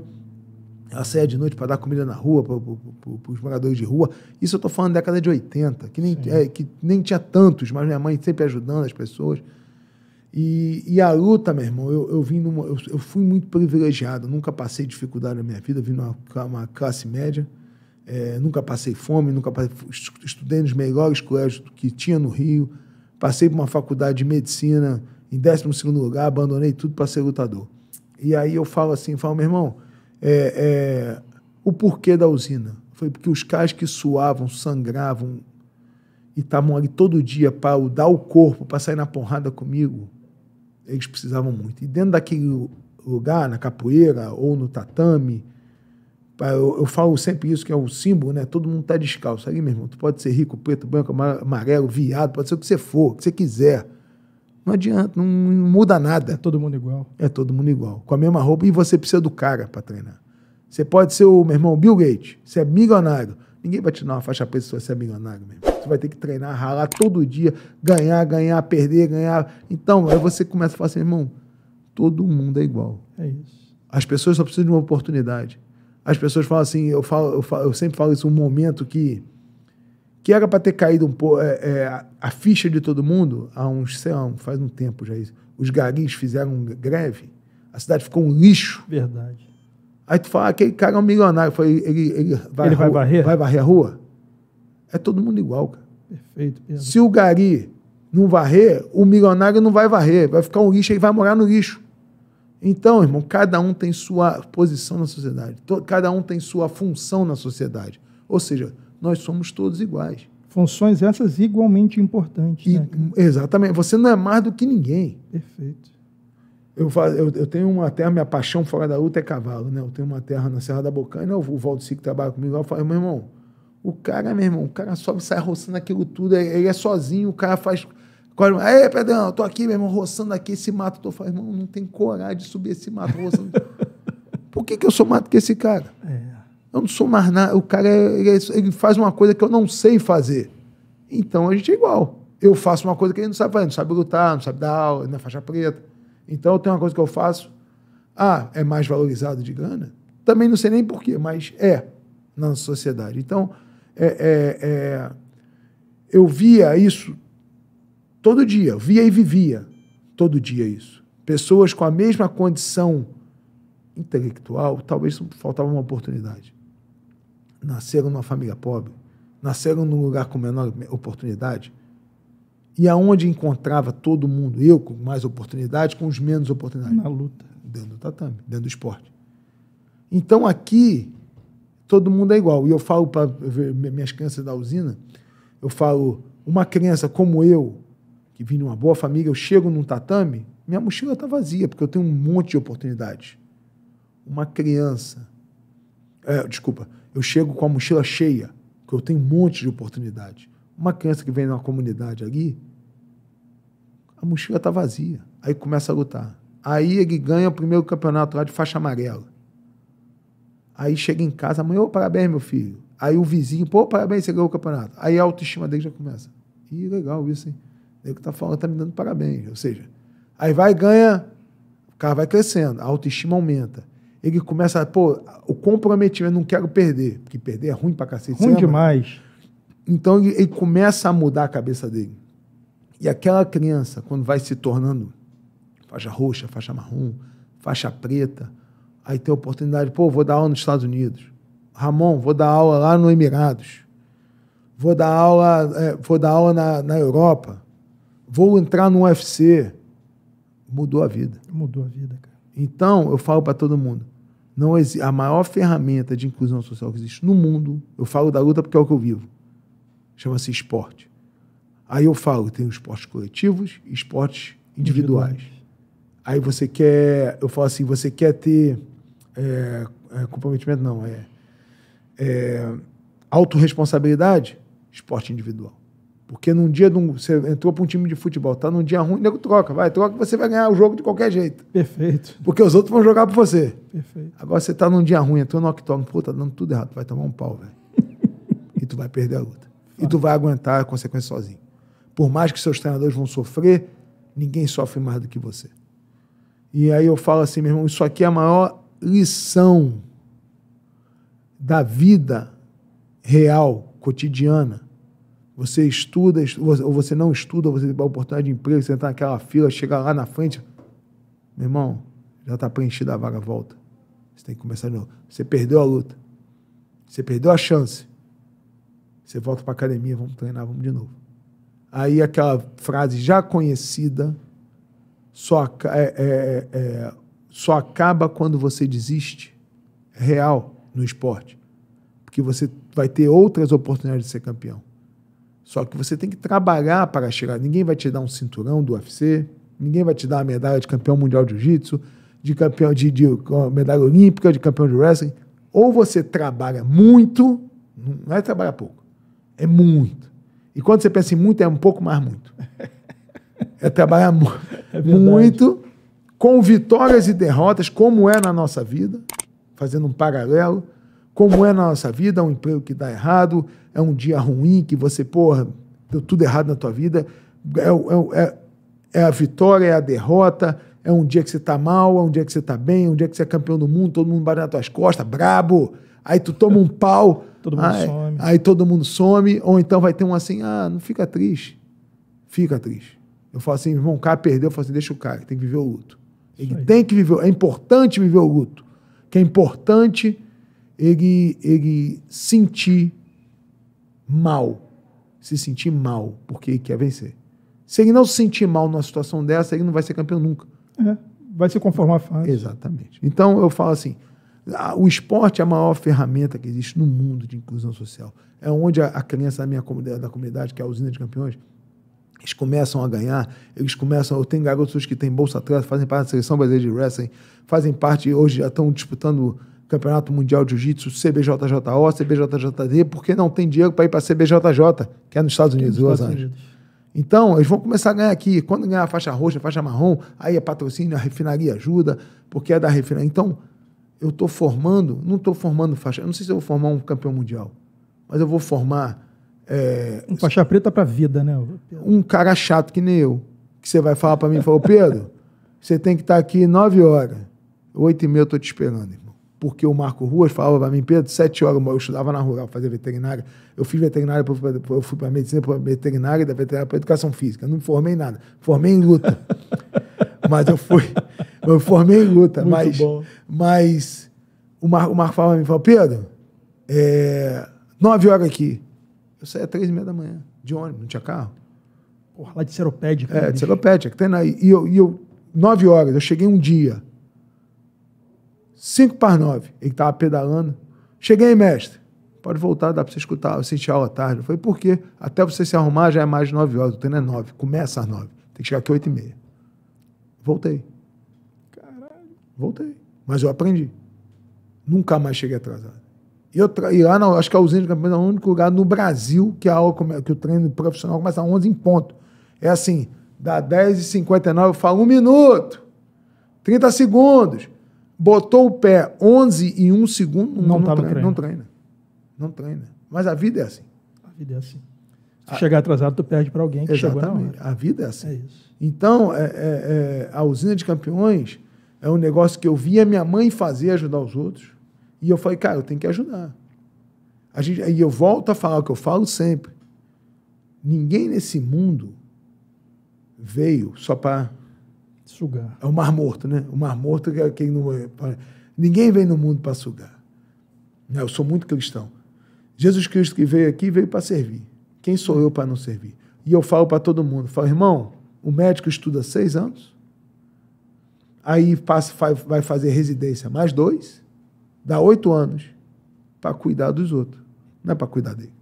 ela saía de noite para dar comida na rua, para os moradores de rua. Isso eu estou falando da década de 80, que nem, é, que nem tinha tantos, mas minha mãe sempre ajudando as pessoas. E, e a luta, meu irmão, eu, eu, vim numa, eu, eu, fui muito privilegiado, nunca passei dificuldade na minha vida, vim numa uma classe média, é, nunca passei fome, nunca passei, estudei nos melhores colégios que tinha no Rio, passei por uma faculdade de medicina em 12 lugar, abandonei tudo para ser lutador. E aí eu falo assim, falo, meu irmão, é, é, o porquê da usina. Foi porque os caras que suavam, sangravam e tá estavam ali todo dia para dar o corpo, para sair na porrada comigo, eles precisavam muito. E dentro daquele lugar, na capoeira ou no tatame, eu, eu, falo sempre isso, que é o símbolo, né? Todo mundo está descalço. Ali, meu irmão, tu pode ser rico, preto, branco, amarelo, viado, pode ser o que você for, o que você quiser. Não adianta, não, muda nada. É todo mundo igual. É todo mundo igual. Com a mesma roupa. E você precisa do cara para treinar. Você pode ser o, meu irmão, Bill Gates. Você é milionário. Ninguém vai te dar uma faixa preta se você é milionário mesmo. Você vai ter que treinar, ralar todo dia, ganhar, ganhar, perder, ganhar. Então, aí você começa a falar assim, irmão, todo mundo é igual. É isso. As pessoas só precisam de uma oportunidade. As pessoas falam assim, eu, falo, eu, falo, eu sempre falo isso, um momento que que era para ter caído um pouco é, é, a ficha de todo mundo há uns sei lá, faz um tempo já isso. Os garis fizeram greve, a cidade ficou um lixo. Verdade. Aí tu fala, ah, aquele cara é um milionário, foi ele, ele vai, ele vai varrer, vai varrer a rua. É todo mundo igual, cara. Perfeito. Pedro. Se o gari não varrer, o milionário não vai varrer, vai ficar um lixo e vai morar no lixo. Então, irmão, cada um tem sua posição na sociedade, cada um tem sua função na sociedade. Ou seja, nós somos todos iguais. Funções essas igualmente importantes. E, né, exatamente. Você não é mais do que ninguém. Perfeito. Eu, eu, eu tenho uma terra, minha paixão fora da luta é cavalo, né? Eu tenho uma terra na Serra da Bocaina, né? o Valdo que trabalha comigo lá, eu falo, meu irmão, o cara, meu irmão, o cara sobe sai roçando aquilo tudo, é, ele é sozinho, o cara faz. Corre, Aê, Pedrão, eu tô aqui, meu irmão, roçando aqui esse mato. Eu tô falando, irmão, não tem coragem de subir esse mato roçando. Por que, que eu sou mato que esse cara? É. Eu não sou mais nada. O cara ele, é, ele faz uma coisa que eu não sei fazer. Então a gente é igual. Eu faço uma coisa que ele não sabe fazer, não sabe lutar, não sabe dar aula, não é faixa preta. Então eu tenho uma coisa que eu faço. Ah, é mais valorizado de grana? Também não sei nem porquê, mas é na sociedade. Então, é, é, é, eu via isso todo dia, via e vivia todo dia isso. Pessoas com a mesma condição intelectual, talvez faltava uma oportunidade nasceram numa família pobre, nasceram num lugar com menor oportunidade, e aonde encontrava todo mundo, eu com mais oportunidade, com os menos oportunidade? Na luta. Dentro do tatame, dentro do esporte. Então aqui, todo mundo é igual. E eu falo para minhas crianças da usina, eu falo, uma criança como eu, que vim de uma boa família, eu chego num tatame, minha mochila está vazia, porque eu tenho um monte de oportunidades. Uma criança. É, desculpa, eu chego com a mochila cheia, que eu tenho um monte de oportunidade. Uma criança que vem uma comunidade ali, a mochila está vazia. Aí começa a lutar. Aí ele ganha o primeiro campeonato lá de faixa amarela. Aí chega em casa, amanhã, oh, parabéns, meu filho. Aí o vizinho, pô, parabéns, você ganhou o campeonato. Aí a autoestima dele já começa. Ih, legal isso, hein? Ele é que tá falando, tá me dando parabéns. Ou seja, aí vai ganha, o cara vai crescendo, a autoestima aumenta ele começa, pô, o comprometimento, não quero perder, porque perder é ruim pra cacete. Ruim demais. Então ele, ele, começa a mudar a cabeça dele. E aquela criança, quando vai se tornando faixa roxa, faixa marrom, faixa preta, aí tem a oportunidade, pô, vou dar aula nos Estados Unidos. Ramon, vou dar aula lá no Emirados. Vou dar aula, é, vou dar aula na, na Europa. Vou entrar no UFC. Mudou a vida. Mudou a vida, cara. Então, eu falo para todo mundo, não a maior ferramenta de inclusão social que existe no mundo, eu falo da luta porque é o que eu vivo, chama-se esporte. Aí eu falo, tem esportes coletivos e esportes individuais. individuais. Aí você quer, eu falo assim, você quer ter é, é, comprometimento, não, é, é autorresponsabilidade, esporte individual. Porque num dia, num, você entrou para um time de futebol, tá num dia ruim, nego troca, vai, troca, você vai ganhar o jogo de qualquer jeito. Perfeito. Porque os outros vão jogar para você. Perfeito. Agora você tá num dia ruim, entrou no octógono, pô, tá dando tudo errado, tu vai tomar um pau, velho. e tu vai perder a luta. Vai. E tu vai aguentar a consequência sozinho. Por mais que seus treinadores vão sofrer, ninguém sofre mais do que você. E aí eu falo assim, meu irmão, isso aqui é a maior lição da vida real, cotidiana você estuda, estuda, ou você não estuda, você tem a oportunidade de emprego, você entra tá naquela fila, chega lá na frente, meu irmão, já está preenchida a vaga, volta. Você tem que começar de novo. Você perdeu a luta. Você perdeu a chance. Você volta para a academia, vamos treinar, vamos de novo. Aí aquela frase já conhecida só, é, é, é, é, só acaba quando você desiste. É real no esporte. Porque você vai ter outras oportunidades de ser campeão. Só que você tem que trabalhar para chegar. Ninguém vai te dar um cinturão do UFC, ninguém vai te dar a medalha de campeão mundial de jiu-jitsu, de campeão de, de, medalha olímpica, de campeão de wrestling. Ou você trabalha muito, não é trabalhar pouco, é muito. E quando você pensa em muito, é um pouco mais muito. É trabalhar mu é muito, com vitórias e derrotas, como é na nossa vida, fazendo um paralelo, como é na nossa vida, um emprego que dá errado, é um dia ruim que você, porra, deu tudo errado na tua vida, é, é, é, é a vitória, é a derrota, é um dia que você está mal, é um dia que você está bem, é um dia que você é campeão do mundo, todo mundo bate nas tuas costas, brabo, aí tu toma um pau, todo mundo aí, some. aí todo mundo some, ou então vai ter um assim, ah, não fica triste, fica triste. Eu falo assim, irmão, o cara perdeu, eu falo assim, deixa o cara, tem que viver o luto. Ele tem que viver, é importante viver o luto, que é importante ele, ele sentir mal, se sentir mal, porque quer vencer. Se ele não se sentir mal numa situação dessa, ele não vai ser campeão nunca. É, vai se conformar fácil. Exatamente. Então eu falo assim: o esporte é a maior ferramenta que existe no mundo de inclusão social. É onde a, criança da minha comunidade, da comunidade, que é a usina de campeões, eles começam a ganhar, eles começam. Eu tenho garotos que têm bolsa atrás, fazem parte da seleção brasileira de wrestling, fazem parte, hoje já estão disputando Campeonato Mundial de Jiu-Jitsu, CBJJO, CBJJD, porque não tem dinheiro para ir para CBJJ, que é nos Estados Unidos, nos Estados Unidos. Então, eles vão começar a ganhar aqui. Quando ganhar a faixa roxa, a faixa marrom, aí é patrocínio, a refinaria ajuda, porque é da refinaria. Então, eu estou formando, não estou formando faixa. Eu não sei se eu vou formar um campeão mundial, mas eu vou formar. É, um faixa preta para vida, né? Um cara chato que nem eu, que você vai falar para mim e falou: Pedro, você tem que estar tá aqui nove horas, oito e meia eu estou te esperando porque o Marco Ruas falava para mim, Pedro, sete horas eu estudava na rural, fazia veterinária. Eu fiz veterinária, eu fui para medicina, para veterinária, da veterinária para educação física. não formei nada, formei em luta. mas eu fui, eu formei em luta. Muito mas, bom. mas o Marco, o Marco falava para mim, falou, Pedro, é, nove horas aqui. Eu saía três e meia da manhã, de ônibus, não tinha carro. Porra, lá de seropédica. É, né, de seropédica. que tem aí E eu, e eu, nove horas, eu cheguei um dia 5 para 9. Ele estava pedalando. Cheguei, mestre. Pode voltar, dá para você escutar. Eu senti aula tarde. Eu falei, por quê? Até você se arrumar já é mais de 9 horas. O treino é 9. Começa às 9. Tem que chegar aqui às 8 e meia. Voltei. Caralho. Voltei. Mas eu aprendi. Nunca mais cheguei atrasado. E, eu tra... e lá, na... acho que a usina de campeonato é o único lugar no Brasil que, a aula come... que o treino profissional começa às 11 em ponto. É assim, dá 10h59, eu falo um minuto, 30 segundos botou o pé 11 em um segundo, não, não, tá treina, não, treina, não treina. Mas a vida é assim. A vida é assim. Se a... chegar atrasado, tu perde para alguém que Exatamente. chegou na hora. A vida é assim. É então, é, é, é, a usina de campeões é um negócio que eu via minha mãe fazer, ajudar os outros. E eu falei, cara, eu tenho que ajudar. A gente, e eu volto a falar o que eu falo sempre. Ninguém nesse mundo veio só para Sugar. É o Mar Morto, né? O Mar Morto é quem não. Ninguém vem no mundo para sugar. Né? Eu sou muito cristão. Jesus Cristo que veio aqui veio para servir. Quem sou eu para não servir? E eu falo para todo mundo: falo, irmão, o médico estuda seis anos, aí passa, vai fazer residência mais dois, dá oito anos para cuidar dos outros, não é para cuidar dele.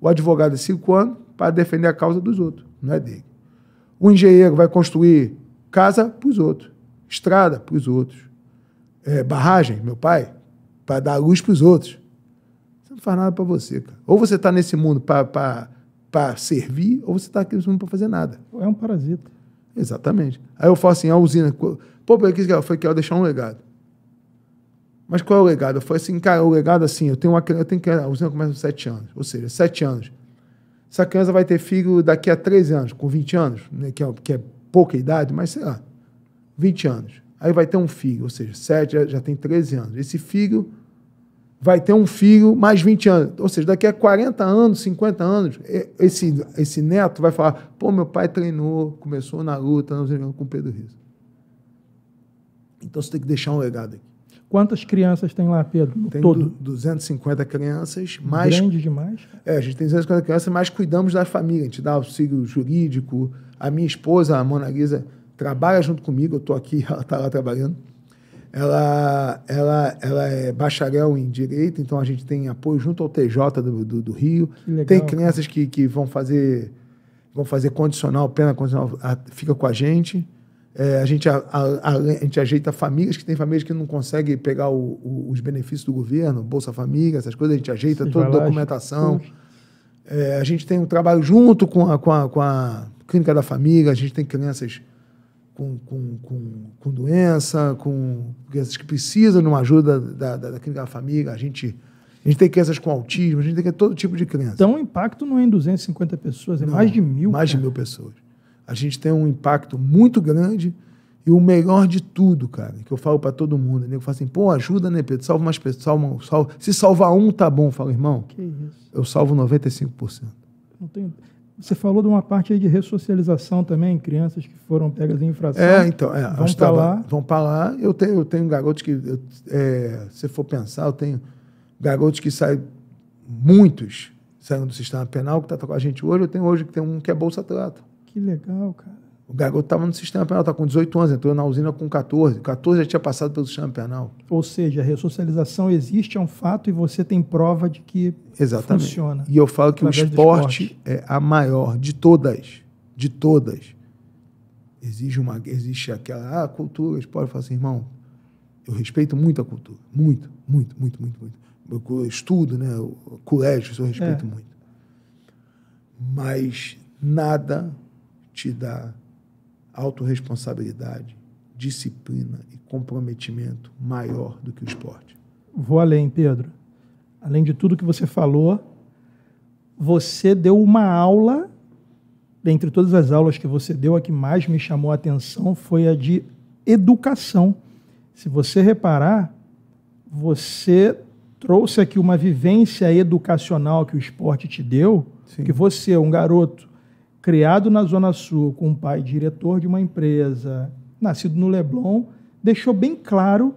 O advogado é cinco anos para defender a causa dos outros, não é dele. O engenheiro vai construir Casa para os outros, estrada para os outros, é, barragem, meu pai, para dar luz para os outros. Você não faz nada para você, cara. Ou você está nesse mundo para servir, ou você está aqui nesse mundo para fazer nada. É um parasita. Exatamente. Aí eu falo assim, ah, a usina. Pô, eu quis, foi que eu deixar um legado. Mas qual é o legado? Eu falei assim, cara, o legado assim, eu tenho uma criança, eu tenho criança, a usina começa com 7 anos, ou seja, 7 anos. Essa criança vai ter filho daqui a 13 anos, com 20 anos, né, que, é, que é pouca idade, mas sei lá, 20 anos. Aí vai ter um filho, ou seja, 7 já, já tem 13 anos. Esse filho vai ter um filho mais 20 anos. Ou seja, daqui a 40 anos, 50 anos, esse, esse neto vai falar: pô, meu pai treinou, começou na luta, não sei com o Pedro Rizzo. Então você tem que deixar um legado aqui. Quantas crianças tem lá, Pedro? tem todo? 250 crianças, mais. Grande demais? É, a gente tem 250 crianças, mas cuidamos da família. A gente dá auxílio jurídico, a minha esposa, a Mona Lisa, trabalha junto comigo, eu estou aqui, ela está lá trabalhando. Ela, ela, ela é bacharel em Direito, então a gente tem apoio junto ao TJ do, do, do Rio. tem crianças que, que vão fazer vão fazer condicional, pena condicional, a, fica com a gente. É, a, gente a, a, a, gente ajeita famílias que tem famílias que não conseguem pegar o, o, os benefícios do governo, Bolsa Família, essas coisas, a gente ajeita Sim, toda a documentação. É, a gente tem um trabalho junto com a, com a, com a, clínica da família, a gente tem crianças com, com, com, com doença, com crianças que precisam de uma ajuda da, da, da clínica da família, a gente... A gente tem crianças com autismo, a gente tem todo tipo de criança. Então o impacto não é em 250 pessoas, é não, mais de mil. Mais cara. de mil pessoas. A gente tem um impacto muito grande e o melhor de tudo, cara, que eu falo para todo mundo. Nego fala assim, pô, ajuda, né, Pedro? Salva mais pessoas, salva, salva. Se salvar um, tá bom. falo irmão, que isso? eu salvo 95%. Não tenho... Você falou de uma parte aí de ressocialização também, crianças que foram pegas em infração. É, então, é, vão para lá. Vão para lá. Eu tenho, eu tenho garotos que, eu, é, se for pensar, eu tenho garotos que saem, muitos saem do sistema penal, que está com a gente hoje. Eu tenho hoje que tem um que é Bolsa Atleta. Que legal, cara. O garoto estava no sistema penal, estava tá com 18 anos, entrou na usina com 14. 14 já tinha passado pelo sistema penal. Ou seja, a ressocialização existe, é um fato, e você tem prova de que Exatamente. funciona. E eu falo que o esporte, esporte, é a maior de todas. De todas. Exige uma, existe aquela ah, cultura, esporte. Eu falo assim, irmão, eu respeito muito a cultura. Muito, muito, muito, muito, muito. Eu estudo, né? O colégio, isso eu respeito é. muito. Mas nada te dá autorresponsabilidade, disciplina e comprometimento maior do que o esporte. Vou além, Pedro. Além de tudo que você falou, você deu uma aula, dentre todas as aulas que você deu, a que mais me chamou a atenção foi a de educação. Se você reparar, você trouxe aqui uma vivência educacional que o esporte te deu, Sim. que você, um garoto criado na Zona Sul, com um pai diretor de uma empresa, nascido no Leblon, deixou bem claro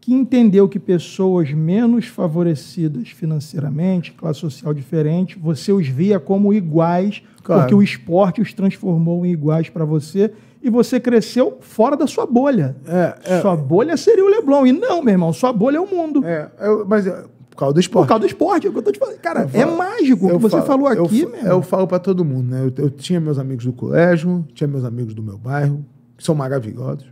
que entendeu que pessoas menos favorecidas financeiramente, classe social diferente, você os via como iguais, claro. porque o esporte os transformou em iguais para você e você cresceu fora da sua bolha. É, é, sua bolha seria o Leblon. E não, meu irmão, sua bolha é o mundo. É, eu, mas por causa do esporte. Por causa do esporte, é o que eu tô te falando. Cara, é falo, é mágico o que você falo, falou aqui, eu, meu. Eu falo para todo mundo, né? Eu, eu, tinha meus amigos do colégio, tinha meus amigos do meu bairro, que são maravilhosos,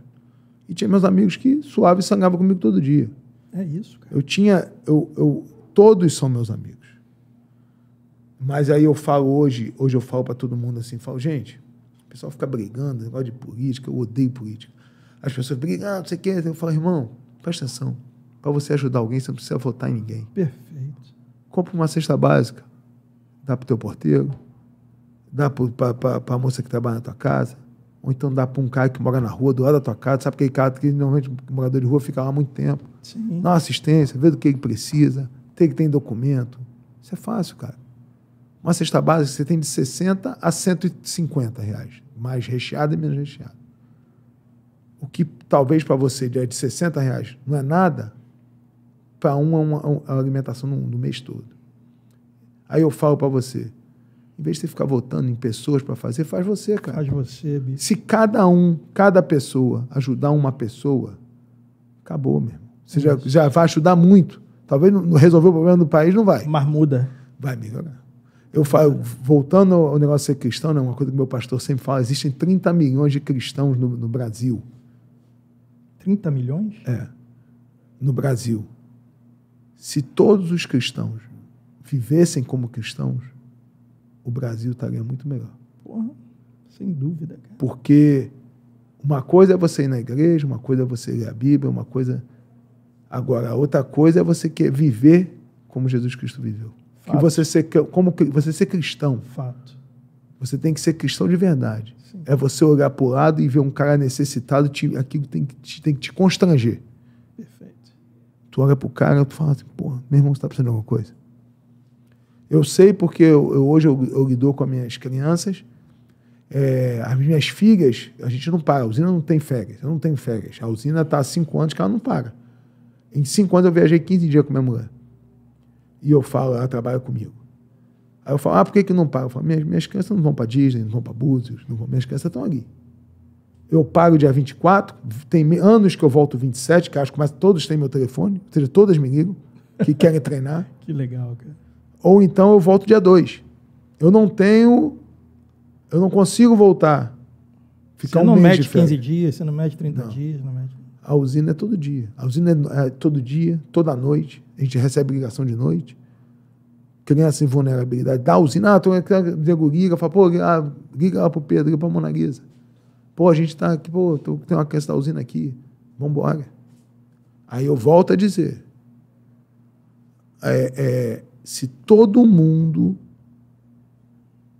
e tinha meus amigos que suavam e sangravam comigo todo dia. É isso, cara. Eu tinha... Eu, eu, todos são meus amigos. Mas aí eu falo hoje, hoje eu falo para todo mundo assim, falo, gente, o pessoal fica brigando, negócio de política, eu odeio política. As pessoas brigam, ah, não sei o quê. Eu falo, irmão, presta atenção para você ajudar alguém, você não precisa votar em ninguém. Perfeito. Compra uma cesta básica, dá para o teu porteiro, dá para a moça que trabalha na tua casa, ou então dá para um cara que mora na rua, do lado da tua casa, sabe aquele cara que normalmente morador de rua fica lá muito tempo. Sim. Dá uma assistência, vê do que ele precisa, tem que tem documento. Isso é fácil, cara. Uma cesta básica você tem de 60 a 150 reais, mais recheada e menos recheada. O que talvez para você é de 60 reais não é nada, para é uma, a alimentação no, no mês todo. Aí eu falo para você, em vez de você ficar votando em pessoas para fazer, faz você, cara. Faz você, bicho. Se cada um, cada pessoa ajudar uma pessoa, acabou mesmo. Você já, já vai ajudar muito. Talvez não, não resolver o problema do país, não vai. Mas muda. Vai melhorar. Eu falo, voltando ao negócio de ser cristão, né, uma coisa que meu pastor sempre fala: existem 30 milhões de cristãos no, no Brasil. 30 milhões? É. No Brasil. Se todos os cristãos vivessem como cristãos, o Brasil estaria muito melhor. Porra, sem dúvida, cara. Porque uma coisa é você ir na igreja, uma coisa é você ler a Bíblia, uma coisa. Agora, outra coisa é você quer viver como Jesus Cristo viveu. Fato. Que você ser, como você ser cristão. Fato. Você tem que ser cristão de verdade. Sim. É você olhar para o lado e ver um cara necessitado, te, aquilo tem, te, tem que te constranger tu olha pro cara, tu fala assim, porra, meu irmão, você tá precisando de alguma coisa? Eu sei porque eu, eu, hoje eu, eu lido com as minhas crianças, é, as minhas filhas, a gente não para, a usina não tem férias, eu não tenho férias. A usina está há cinco anos que ela não para. Em cinco anos eu viajei 15 dias com minha mulher. E eu falo, ela trabalha comigo. Aí eu falo, ah, por que, que não para? Eu falo, minhas, minhas crianças não vão para Disney, não vão para Búzios, não vão, minhas crianças estão ali eu pago dia 24, tem anos que eu volto 27, que acho que todos têm meu telefone, ou seja, todas me ligam, que querem treinar. Que legal, cara. Ou então eu volto dia 2. Eu não tenho, eu não consigo voltar. Ficar você não um mês mede 15 dias, você não mede 30 não. dias, não mede... A usina é todo dia. A usina é, é todo dia, toda noite. A gente recebe ligação de noite criança em vulnerabilidade, da usina, ah, tô com a liga, fala, pô, liga, ah, liga lá pro Pedro, liga pra Mona Lisa. Pô, a gente está aqui, pô, tô, tem uma questãozinha tá aqui, vambora. Aí eu volto a dizer: é, é, se todo mundo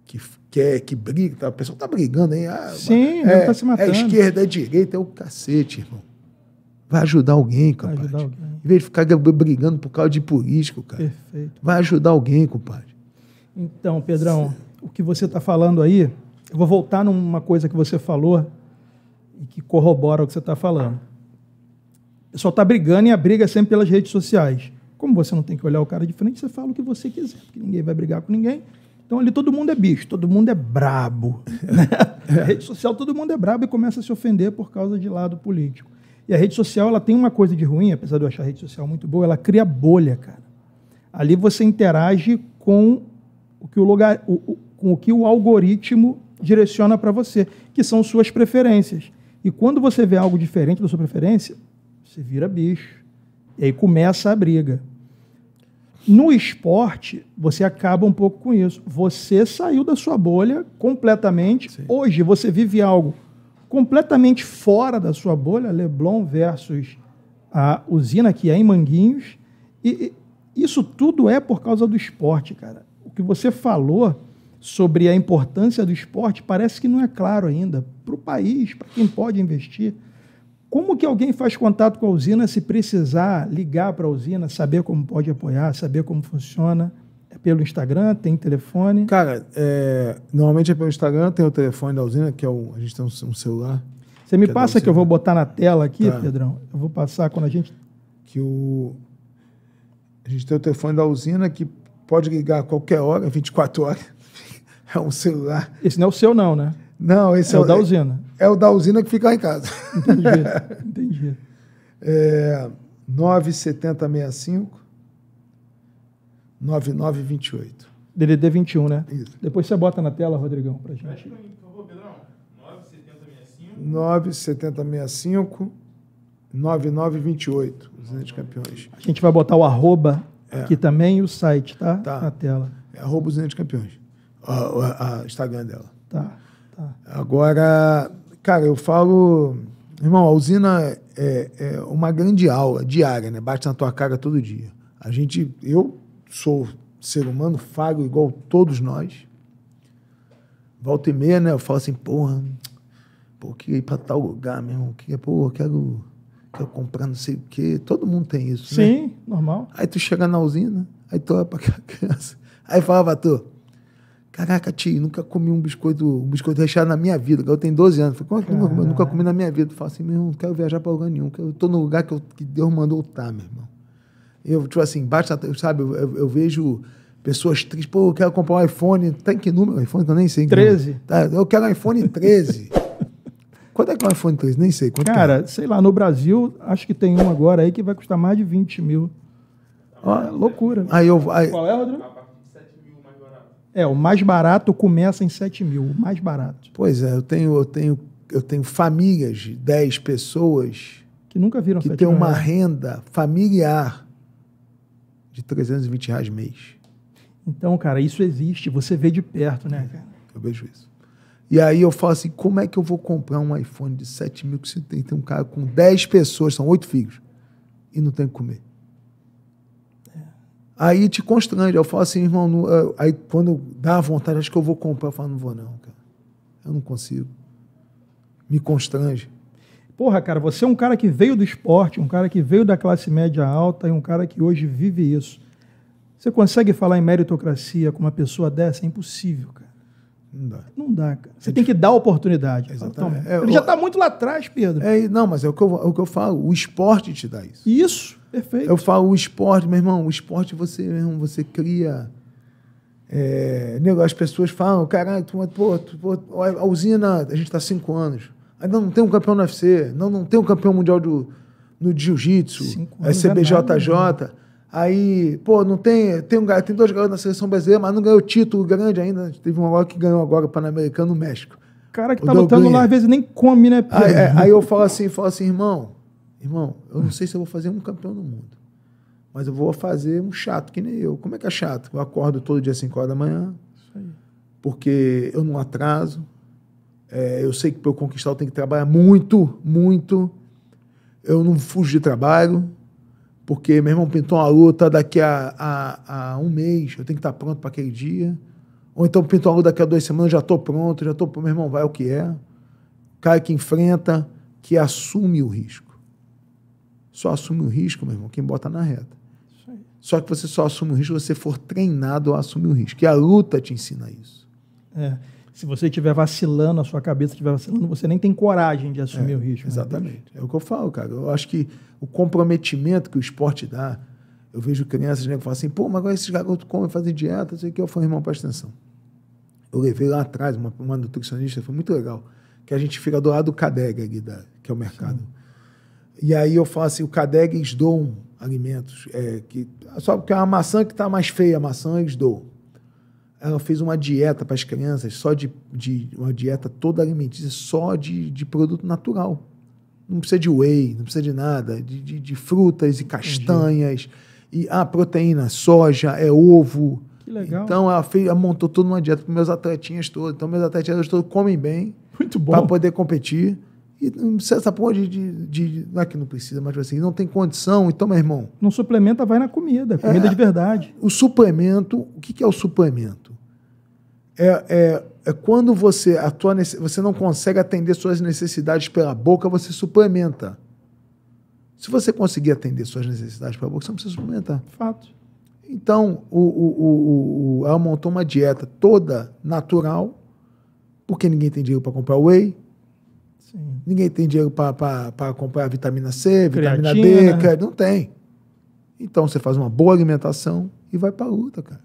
que quer, que briga, tá, a pessoa está brigando, hein? Ah, Sim, é, tá se é matando. É esquerda, é direita, é o cacete, irmão. Vai ajudar alguém, compadre. Ajudar alguém. Em vez de ficar brigando por causa de político, cara. Perfeito. Vai ajudar alguém, compadre. Então, Pedrão, Sim. o que você está falando aí eu vou voltar numa coisa que você falou e que corrobora o que você está falando. O pessoal está brigando e a briga é sempre pelas redes sociais. Como você não tem que olhar o cara de frente, você fala o que você quiser, porque ninguém vai brigar com ninguém. Então ali todo mundo é bicho, todo mundo é brabo. Né? A rede social todo mundo é brabo e começa a se ofender por causa de lado político. E a rede social ela tem uma coisa de ruim, apesar de eu achar a rede social muito boa, ela cria bolha, cara. Ali você interage com o que o, lugar, o, o, com o que o algoritmo direciona para você, que são suas preferências. E quando você vê algo diferente da sua preferência, você vira bicho. E aí começa a briga. No esporte, você acaba um pouco com isso. Você saiu da sua bolha completamente. Sim. Hoje você vive algo completamente fora da sua bolha, Leblon versus a usina que é em Manguinhos. E, e isso tudo é por causa do esporte, cara. O que você falou sobre a importância do esporte parece que não é claro ainda para o país, para quem pode investir. Como que alguém faz contato com a usina se precisar ligar para a usina, saber como pode apoiar, saber como funciona? É pelo Instagram, tem telefone? Cara, é, normalmente é pelo Instagram, tem o telefone da usina, que é o, a gente tem um, celular. Você me que é passa é que eu vou botar na tela aqui, tá. Pedrão. Eu vou passar quando a gente... Que o... A gente tem o telefone da usina que pode ligar a qualquer hora, 24 horas. É um celular. Esse não é o seu, não, né? Não, esse é, é o da é usina. É, é, o da usina que fica lá em casa. Entendi. Entendi. é, 97065 9928. DDD 21, né? Isso. Depois você bota na tela, Rodrigão, pra gente. Pede por favor, Pedrão. 97065 97065 9928. Os Entes uhum. Campeões. A gente vai botar o arroba é. aqui também e o site, tá? tá. Na tela. É arroba os Entes Campeões o Instagram dela. Tá, tá. Agora, cara, eu falo. Irmão, a usina é, é, é, uma grande aula diária, né? Bate na tua cara todo dia. A gente, eu sou ser humano, falho igual todos nós. Volta e meia, né? Eu falo assim, porra, pô, queria ir pra tal lugar, meu irmão. Queria, pô, quero, quero comprar não sei o quê. Todo mundo tem isso, né? Sim, né? normal. Aí tu chega na usina, aí tu olha pra criança. Aí fala pra tu, Caraca, tio, nunca comi um biscoito, um biscoito recheado na minha vida. Eu tenho 12 anos. Eu falei, como é assim, que eu nunca comi na minha vida? Eu falo assim, meu irmão, não quero viajar para lugar nenhum. Eu tô no lugar que, eu, que Deus mandou estar, tá, meu irmão. Eu, tipo assim, basta, sabe, eu, eu, eu vejo pessoas tristes. Pô, eu quero comprar um iPhone. Tem tá que número? iPhone que eu nem sei. 13. Tá, eu quero um iPhone 13. Quanto é que é um iPhone 13? Nem sei. Quanto é. Cara, é? sei lá, no Brasil, acho que tem um agora aí que vai custar mais de 20 mil. Ó, é loucura. Aí eu, aí, Qual é, Rodrigo? É, o mais barato começa em 7 mil, o mais barato. Pois é, eu tenho, eu tenho, eu tenho famílias de 10 pessoas que nunca viram que tem uma reais. renda familiar de 320 reais mês. Então, cara, isso existe, você vê de perto, né, cara? Eu vejo isso. E aí eu falo assim, como é que eu vou comprar um iPhone de 7 mil que você tem? Tem um cara com 10 pessoas, são 8 filhos, e não tem o que comer. Aí te constrange. Eu falo assim, irmão, não, eh, aí quando dá vontade, acho que eu vou comprar. Eu falo, não vou não, cara. Eu não consigo. Me constrange. Porra, cara, você é um cara que veio do esporte, um cara que veio da classe média alta e um cara que hoje vive isso. Você consegue falar em meritocracia com uma pessoa dessa? É impossível, cara. Não dá. Não dá, cara. Você é tem que dar oportunidade. Exatamente. É, Ele já está muito lá atrás, Pedro. É, não, mas é o, que eu, é o que eu falo. O esporte te dá isso. Isso. Perfeito. Eu falo o esporte, meu irmão, o esporte você, mesmo, você cria. É, as pessoas falam, caralho, tu, pô, tu, pô, a usina, a gente está cinco anos. Ainda não tem um campeão no UFC, não, não tem um campeão mundial do, no Jiu-Jitsu, SBJJ. É, é né, aí, pô, não tem. Tem, um, tem dois garotos na seleção brasileira, mas não ganhou título grande ainda. Né? Teve um agora que ganhou agora Pan-Americano no México. Cara que o tá lutando lá, às vezes nem come, né? Aí, é, aí eu falo assim, falo assim, irmão, irmão, eu não sei se eu vou fazer um campeão do mundo, mas eu vou fazer um chato, que nem eu. Como é que é chato? Eu acordo todo dia às 5 horas da manhã, porque eu não atraso. É, eu sei que para eu conquistar eu tenho que trabalhar muito, muito. Eu não fujo de trabalho, porque meu irmão pintou uma luta daqui a, a, a um mês, eu tenho que estar pronto para aquele dia. Ou então pintou uma luta daqui a duas semanas, já estou pronto, já estou. Meu irmão, vai o que é. Cai cara que enfrenta, que assume o risco só assume o risco, meu irmão, quem bota na reta. Só que você só assume o risco se você for treinado a assumir o risco. E a luta te ensina isso. É. Se você estiver vacilando, a sua cabeça estiver vacilando, você nem tem coragem de assumir é, o risco. Né? Exatamente. Né? É o que eu falo, cara. Eu acho que o comprometimento que o esporte dá. Eu vejo crianças né, que falam assim, pô, mas agora esses garotos comem, fazem dieta, sei o que. Eu falo, irmão, presta atenção. Eu levei lá atrás uma, uma nutricionista, foi muito legal, que a gente fica do lado do CADEG, que é o mercado. Sim e aí eu faço assim, o Cadeg eles alimentos. É, que, só porque é uma maçã que está mais feia, a maçã eles dão. Ela fez uma dieta para as crianças, só de, de, uma dieta toda alimentícia, só de, de produto natural. Não precisa de whey, não precisa de nada, de, de, de frutas e castanhas. Entendi. E a ah, proteína, soja, é ovo. Que legal. Então ela, fez, ela montou tudo uma dieta para meus atletinhas todos. Então meus atletinhas todos comem bem. Muito bom. Para poder competir. E essa porra de, de, de, Não é que não precisa, mas tipo assim, não tem condição, então, meu irmão. Não suplementa, vai na comida, comida é, de verdade. O suplemento, o que, que é o suplemento? É, é, é quando você, a tua, você não consegue atender suas necessidades pela boca, você suplementa. Se você conseguir atender suas necessidades pela boca, você não precisa suplementar. Fato. Então, o, o, o, o ela montou uma dieta toda natural, porque ninguém tem dinheiro para comprar whey Ninguém tem dinheiro para comprar vitamina C, vitamina Creatina, D, cara, não tem. Então você faz uma boa alimentação e vai para a luta, cara.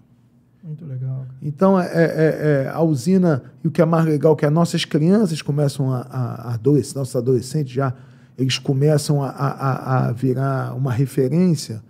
Muito legal. Cara. Então é, é, é, é, a usina, e o que é mais legal é que as nossas crianças começam a, a, a adolescentes, nossos adolescentes já, eles começam a, a, a virar uma referência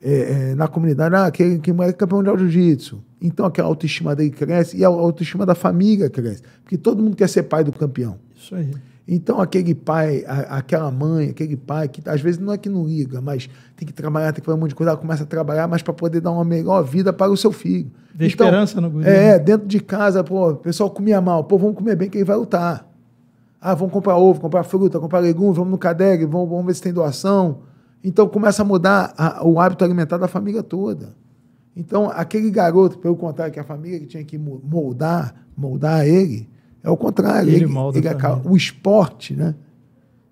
é, é, na comunidade. Ah, aquele que é campeão de jiu-jitsu. Então aquela autoestima dele cresce e a autoestima da família cresce. Porque todo mundo quer ser pai do campeão. Isso aí. Então, aquele pai, a, aquela mãe, aquele pai, que às vezes não é que não liga, mas tem que trabalhar, tem que fazer um monte de coisa, ela começa a trabalhar, mas para poder dar uma melhor vida para o seu filho. então, esperança no governo. É, né? dentro de casa, pô, o pessoal comia mal, pô, vamos comer bem que ele vai lutar. Ah, vamos comprar ovo, comprar fruta, comprar legumes, vamos no CADEG, vamos, vamos ver se tem doação. Então, começa a mudar a, o hábito alimentar da família toda. Então, aquele garoto, pelo contrário, que a família que tinha que moldar, moldar ele, é o contrário. Ele, ele molda ele acaba, o esporte, né?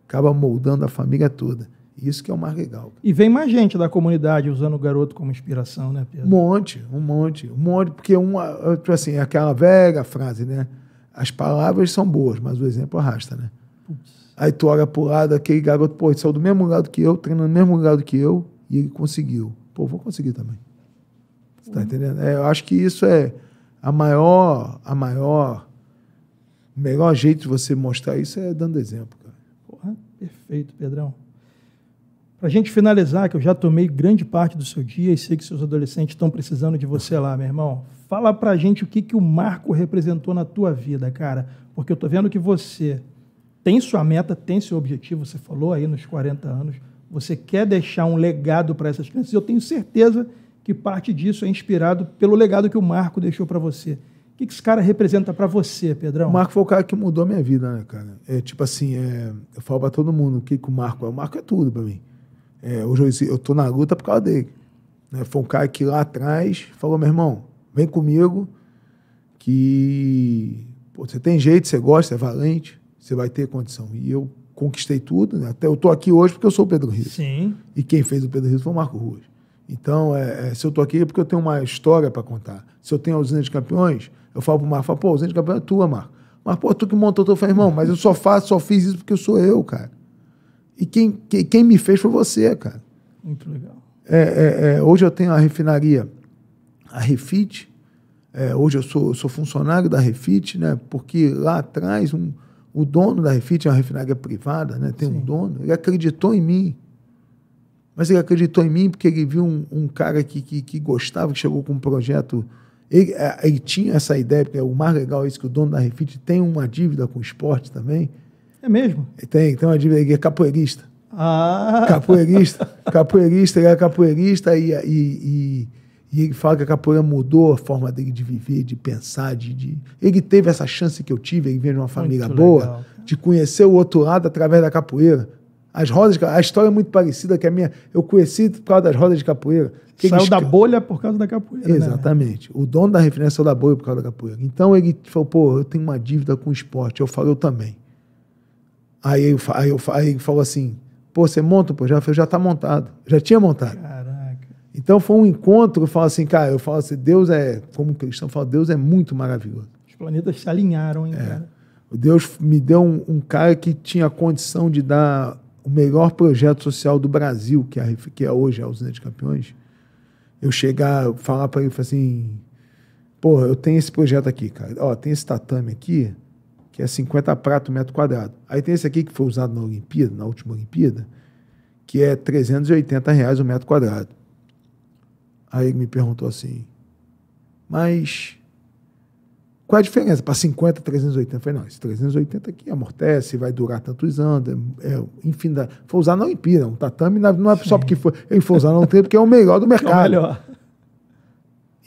Acaba moldando a família toda. Isso que é o mais legal. E vem mais gente da comunidade usando o garoto como inspiração, né, Pedro? Um monte, um monte, um monte, porque uma, tipo assim, é aquela velha frase, né? As palavras são boas, mas o exemplo arrasta, né? Putz. Aí tu olha pro lado, aquele garoto, pô, ele saiu do mesmo lado que eu, treinando no mesmo lugar que eu, e ele conseguiu. Pô, vou conseguir também. Você tá uhum. entendendo? É, eu acho que isso é a maior, a maior o melhor jeito de você mostrar isso é dando exemplo, cara. Porra, perfeito, Pedrão. Para a gente finalizar, que eu já tomei grande parte do seu dia e sei que seus adolescentes estão precisando de você lá, meu irmão. Fala para a gente o que, que o Marco representou na tua vida, cara. Porque eu estou vendo que você tem sua meta, tem seu objetivo, você falou aí nos 40 anos. Você quer deixar um legado para essas crianças. Eu tenho certeza que parte disso é inspirado pelo legado que o Marco deixou para você. O que, que esse cara representa para você, Pedrão? O Marco foi o cara que mudou a minha vida, né, cara? É tipo assim, é, eu falo para todo mundo o que, que o Marco é. O Marco é tudo para mim. É, hoje eu, eu tô na luta por causa dele. Né? Foi um cara que lá atrás falou, meu irmão, vem comigo que pô, você tem jeito, você gosta, é valente, você vai ter condição. E eu conquistei tudo, né? Até eu tô aqui hoje porque eu sou o Pedro Rios. Sim. E quem fez o Pedro Rios foi o Marco Ruas. Então, é, é, se eu tô aqui é porque eu tenho uma história para contar. Se eu tenho a usina de campeões eu falo pro Marco, falo, pô, de campeão é tua, Marco. Mas, pô, é tu que montou, tu falei, irmão, mas eu só faço, só fiz isso porque eu sou eu, cara. E quem, quem, quem me fez foi você, cara. Muito legal. É, é, é, hoje eu tenho a refinaria, a Refit. É, hoje eu sou, eu sou funcionário da Refit, né? Porque lá atrás um, o dono da Refit é uma refinaria privada, né? Tem Sim. um dono. Ele acreditou em mim. Mas ele acreditou em mim porque ele viu um, um cara que, que, que gostava, que chegou com um projeto ele, ele, é, tinha essa ideia, porque o mais legal é isso, que o dono da Refit tem uma dívida com o esporte também. É mesmo? tem, tem uma dívida, ele é capoeirista. Ah! Capoeirista, capoeirista, ele é capoeirista e, e, e, e, ele fala que a capoeira mudou a forma dele de viver, de pensar, de... de... Ele teve essa chance que eu tive, ele veio de uma família Muito boa, legal. de conhecer o outro lado através da capoeira. As rodas, a história é muito parecida que a minha. Eu conheci por causa das rodas de capoeira. Saiu eles... da bolha por causa da capoeira. Né? Exatamente. Né? O dono da referência saiu da bolha por causa da capoeira. Então ele falou, pô, eu tenho uma dívida com o esporte. Eu falo, eu também. Aí, eu, aí, eu, aí ele falou assim: pô, você monta, pô, já, já tá montado. Já tinha montado. Caraca. Então foi um encontro, eu falo assim, cara, eu falo assim, Deus é, como cristão, fala: falo, Deus é muito maravilhoso. Os planetas se alinharam, hein, é. cara? Deus me deu um, um cara que tinha condição de dar o melhor projeto social do Brasil, que é, que é hoje a Usina de Campeões, eu chegar, falar para ele assim: pô eu tenho esse projeto aqui, cara. Ó, tem esse tatame aqui, que é 50 prato metro quadrado. Aí tem esse aqui que foi usado na Olimpíada, na última Olimpíada, que é 380 reais o metro quadrado. Aí ele me perguntou assim: mas qual é a diferença? Para 50, 380. Eu falei, não, esse 380 aqui amortece, vai durar tantos anos, é, enfim, é da, usar não empira, um tatame não é, é Sim. só porque foi, eu usar não tem, porque é o melhor do mercado. É o melhor.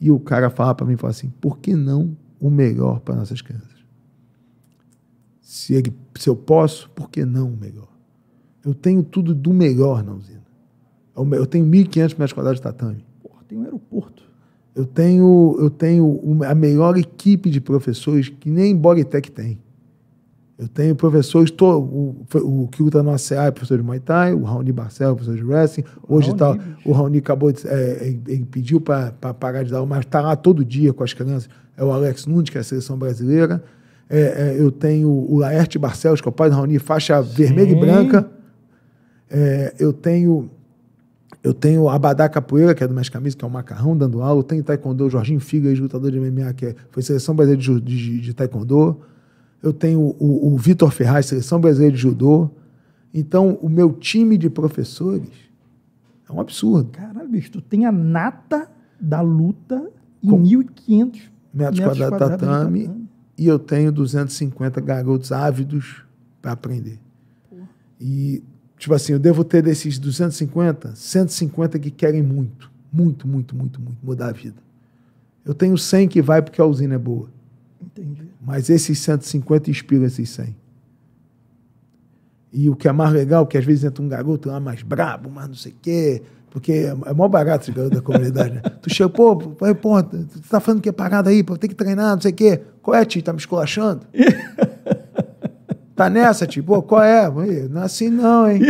E o cara fala para mim, fala assim, por que não o melhor para nossas crianças? Se, ele, se eu posso, por que não o melhor? Eu tenho tudo do melhor na usina. É eu tenho 1.500 metros quadrados de tatame. Porra, tem um aeroporto. Eu tenho, eu tenho a melhor equipe de professores que nem Bodytech tem. Eu tenho professores, to, o, o, o que está no ACA é professor de Muay Thai, o Raoni Barcel professor de wrestling. Hoje tá, Raoni, o Raoni acabou de, é, ele pediu para parar de dar mas está lá todo dia com as crianças. É o Alex Nunes, que é a seleção brasileira. É, é, eu tenho o Laerte Barcelos, que é o pai do Raoni, faixa Sim. vermelha e branca. É, eu tenho eu tenho Abadá Capoeira, que é do Mestre Camisa, que é o um macarrão dando aula. Eu tenho Taekwondo, Jorginho Figa, ex-lutador de MMA, que é, foi seleção brasileira de, de, de, Taekwondo. Eu tenho o, o Vitor Ferraz, seleção brasileira de Judô. Então, o meu time de professores é um absurdo. Caralho, bicho, tu tem a nata da luta em Com 1.500 metros, quadrados, quadrados tatame, tatame, e eu tenho 250 garotos ávidos para aprender. Porra. E Tipo assim, eu devo ter desses 250, 150 que querem muito, muito, muito, muito, muito mudar a vida. Eu tenho 100 que vai porque a usina é boa. Entendi. Mas esses 150 inspiram esses 100. E o que é mais legal, que às vezes entra um garoto lá mais brabo, mais não sei o quê, porque é, é mó barato esse garoto da comunidade, né? Tu chega, pô, pô, pô, tu tá falando que é parado aí, pô, tem que treinar, não sei o quê. Qual é, tio? Tá me esculachando? Tá nessa, tipo, oh, qual é? Não é assim não, hein?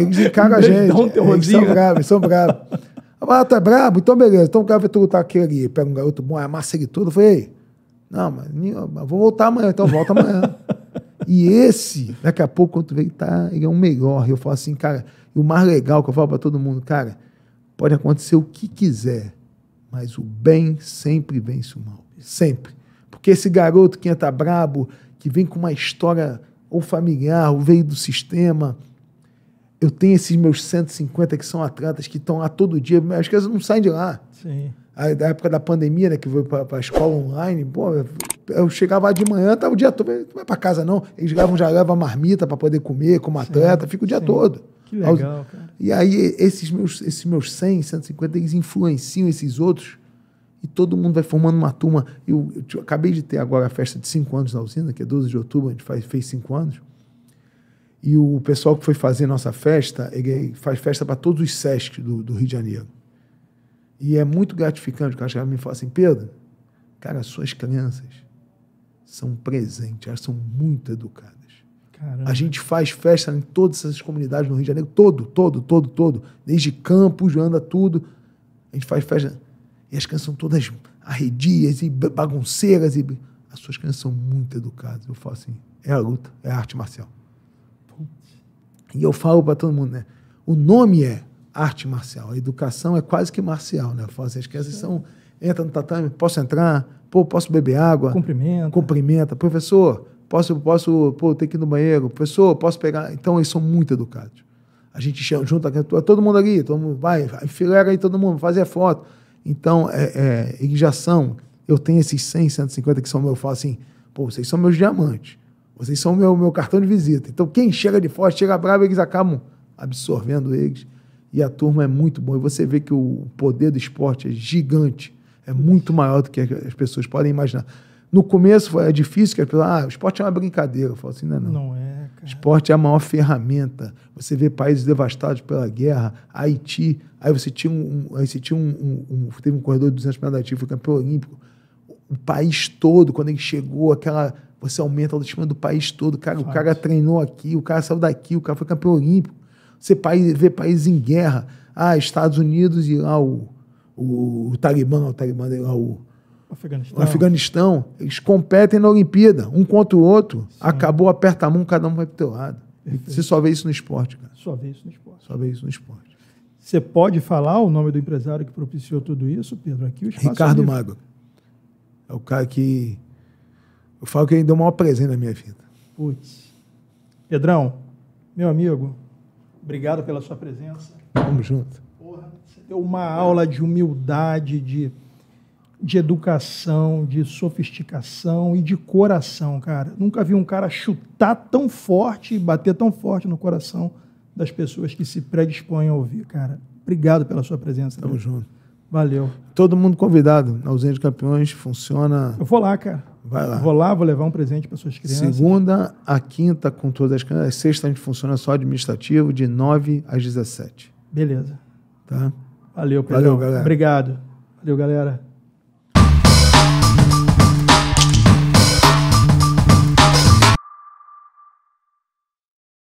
Eles encaram a gente. Eles são bravos, eles são bravos. Ah, tá brabo? Então beleza. Então o cara vai lutar aqui ali, pega um garoto bom, amassa é ele tudo. Eu falei, não, mas vou voltar amanhã, então volta amanhã. e esse, daqui a pouco, quando tu vê, ele, tá, ele é um melhor. E eu falo assim, cara, e o mais legal que eu falo para todo mundo, cara, pode acontecer o que quiser, mas o bem sempre vence o mal. Sempre. Porque esse garoto que entra brabo que vem com uma história ou familiar, ou veio do sistema. Eu tenho esses meus 150 que são atletas, que estão lá todo dia, as crianças não saem de lá. Sim. A, da época da pandemia, né, que foi para a escola online, pô, eu chegava lá de manhã, tava o dia todo, não vai para casa não. Eles levam, já levam marmita para poder comer como atleta, fica o dia sim. todo. Que legal, cara. E aí esses meus, esses meus 100, 150, eles influenciam esses outros e todo mundo vai formando uma turma. Eu, eu, eu, acabei de ter agora a festa de cinco anos na usina, que é 12 de outubro, a gente faz, fez cinco anos. E o pessoal que foi fazer nossa festa, ele faz festa para todos os SESC do, do, Rio de Janeiro. E é muito gratificante, o cara me fala assim, Pedro, cara, suas crianças são presentes, elas são muito educadas. Caramba. A gente faz festa em todas essas comunidades no Rio de Janeiro, todo, todo, todo, todo. Desde Campos, anda tudo. A gente faz festa e as crianças são todas arredias e bagunceiras. E... As suas crianças são muito educadas. Eu falo assim, é a luta, é a arte marcial. E eu falo para todo mundo, né? O nome é arte marcial. A educação é quase que marcial, né? Eu falo assim, as crianças são... Entra no tatame, posso entrar? Pô, posso beber água? Cumprimenta. Cumprimenta. Professor, posso, posso pô, ter que ir no banheiro? Professor, posso pegar? Então, eles são muito educados. A gente chama, junta todo mundo ali, todo mundo vai, enfileira aí todo mundo, fazer foto. Então, é, é, eles já são, eu tenho esses 100, 150 que são meu, eu falo assim, pô, vocês são meus diamantes, vocês são meu, meu cartão de visita. Então, quem chega de fora, chega bravo, eles acabam absorvendo eles. E a turma é muito boa. E você vê que o poder do esporte é gigante, é muito maior do que as pessoas podem imaginar. No começo é difícil, que as pessoas, ah, o esporte é uma brincadeira. Eu falo assim, não é não. Não é. Caramba. Esporte é a maior ferramenta. Você vê países devastados pela guerra, Haiti, aí você tinha um, aí você tinha um, um, um teve um corredor de 200 metros ativo, foi campeão olímpico. O país todo, quando ele chegou, aquela você aumenta a autoestima do país todo. Cara, o cara treinou aqui, o cara saiu daqui, o cara foi campeão olímpico. Você vê países em guerra. Ah, Estados Unidos e lá ah, o, o, o Talibã, o Talibã, né, lá o, Afeganistão. No Afeganistão. Eles competem na Olimpíada, um contra o outro. Sim. Acabou, aperta a mão, cada um vai pro teu lado. Perfeito. Você só vê isso no esporte, cara. Só vê isso no esporte. Só vê isso no esporte. Você pode falar o nome do empresário que propiciou tudo isso, Pedro? Aqui o é Ricardo Mago, É o cara que. Eu falo que ele deu o maior presente na minha vida. Putz. Pedrão, meu amigo, obrigado pela sua presença. Tamo junto. Porra, você deu uma aula de humildade, de de educação, de sofisticação e de coração, cara. Nunca vi um cara chutar tão forte e bater tão forte no coração das pessoas que se predispõem a ouvir, cara. Obrigado pela sua presença. Tamo junto. Valeu. Todo mundo convidado. de Campeões funciona. Eu vou lá, cara. Vai lá. Vou lá, vou levar um presente para suas crianças. Segunda a quinta com todas as crianças. Sexta a gente funciona só administrativo, de 9 às 17. Beleza. Tá? Valeu, Pedro. Valeu, galera. Obrigado. Valeu, galera.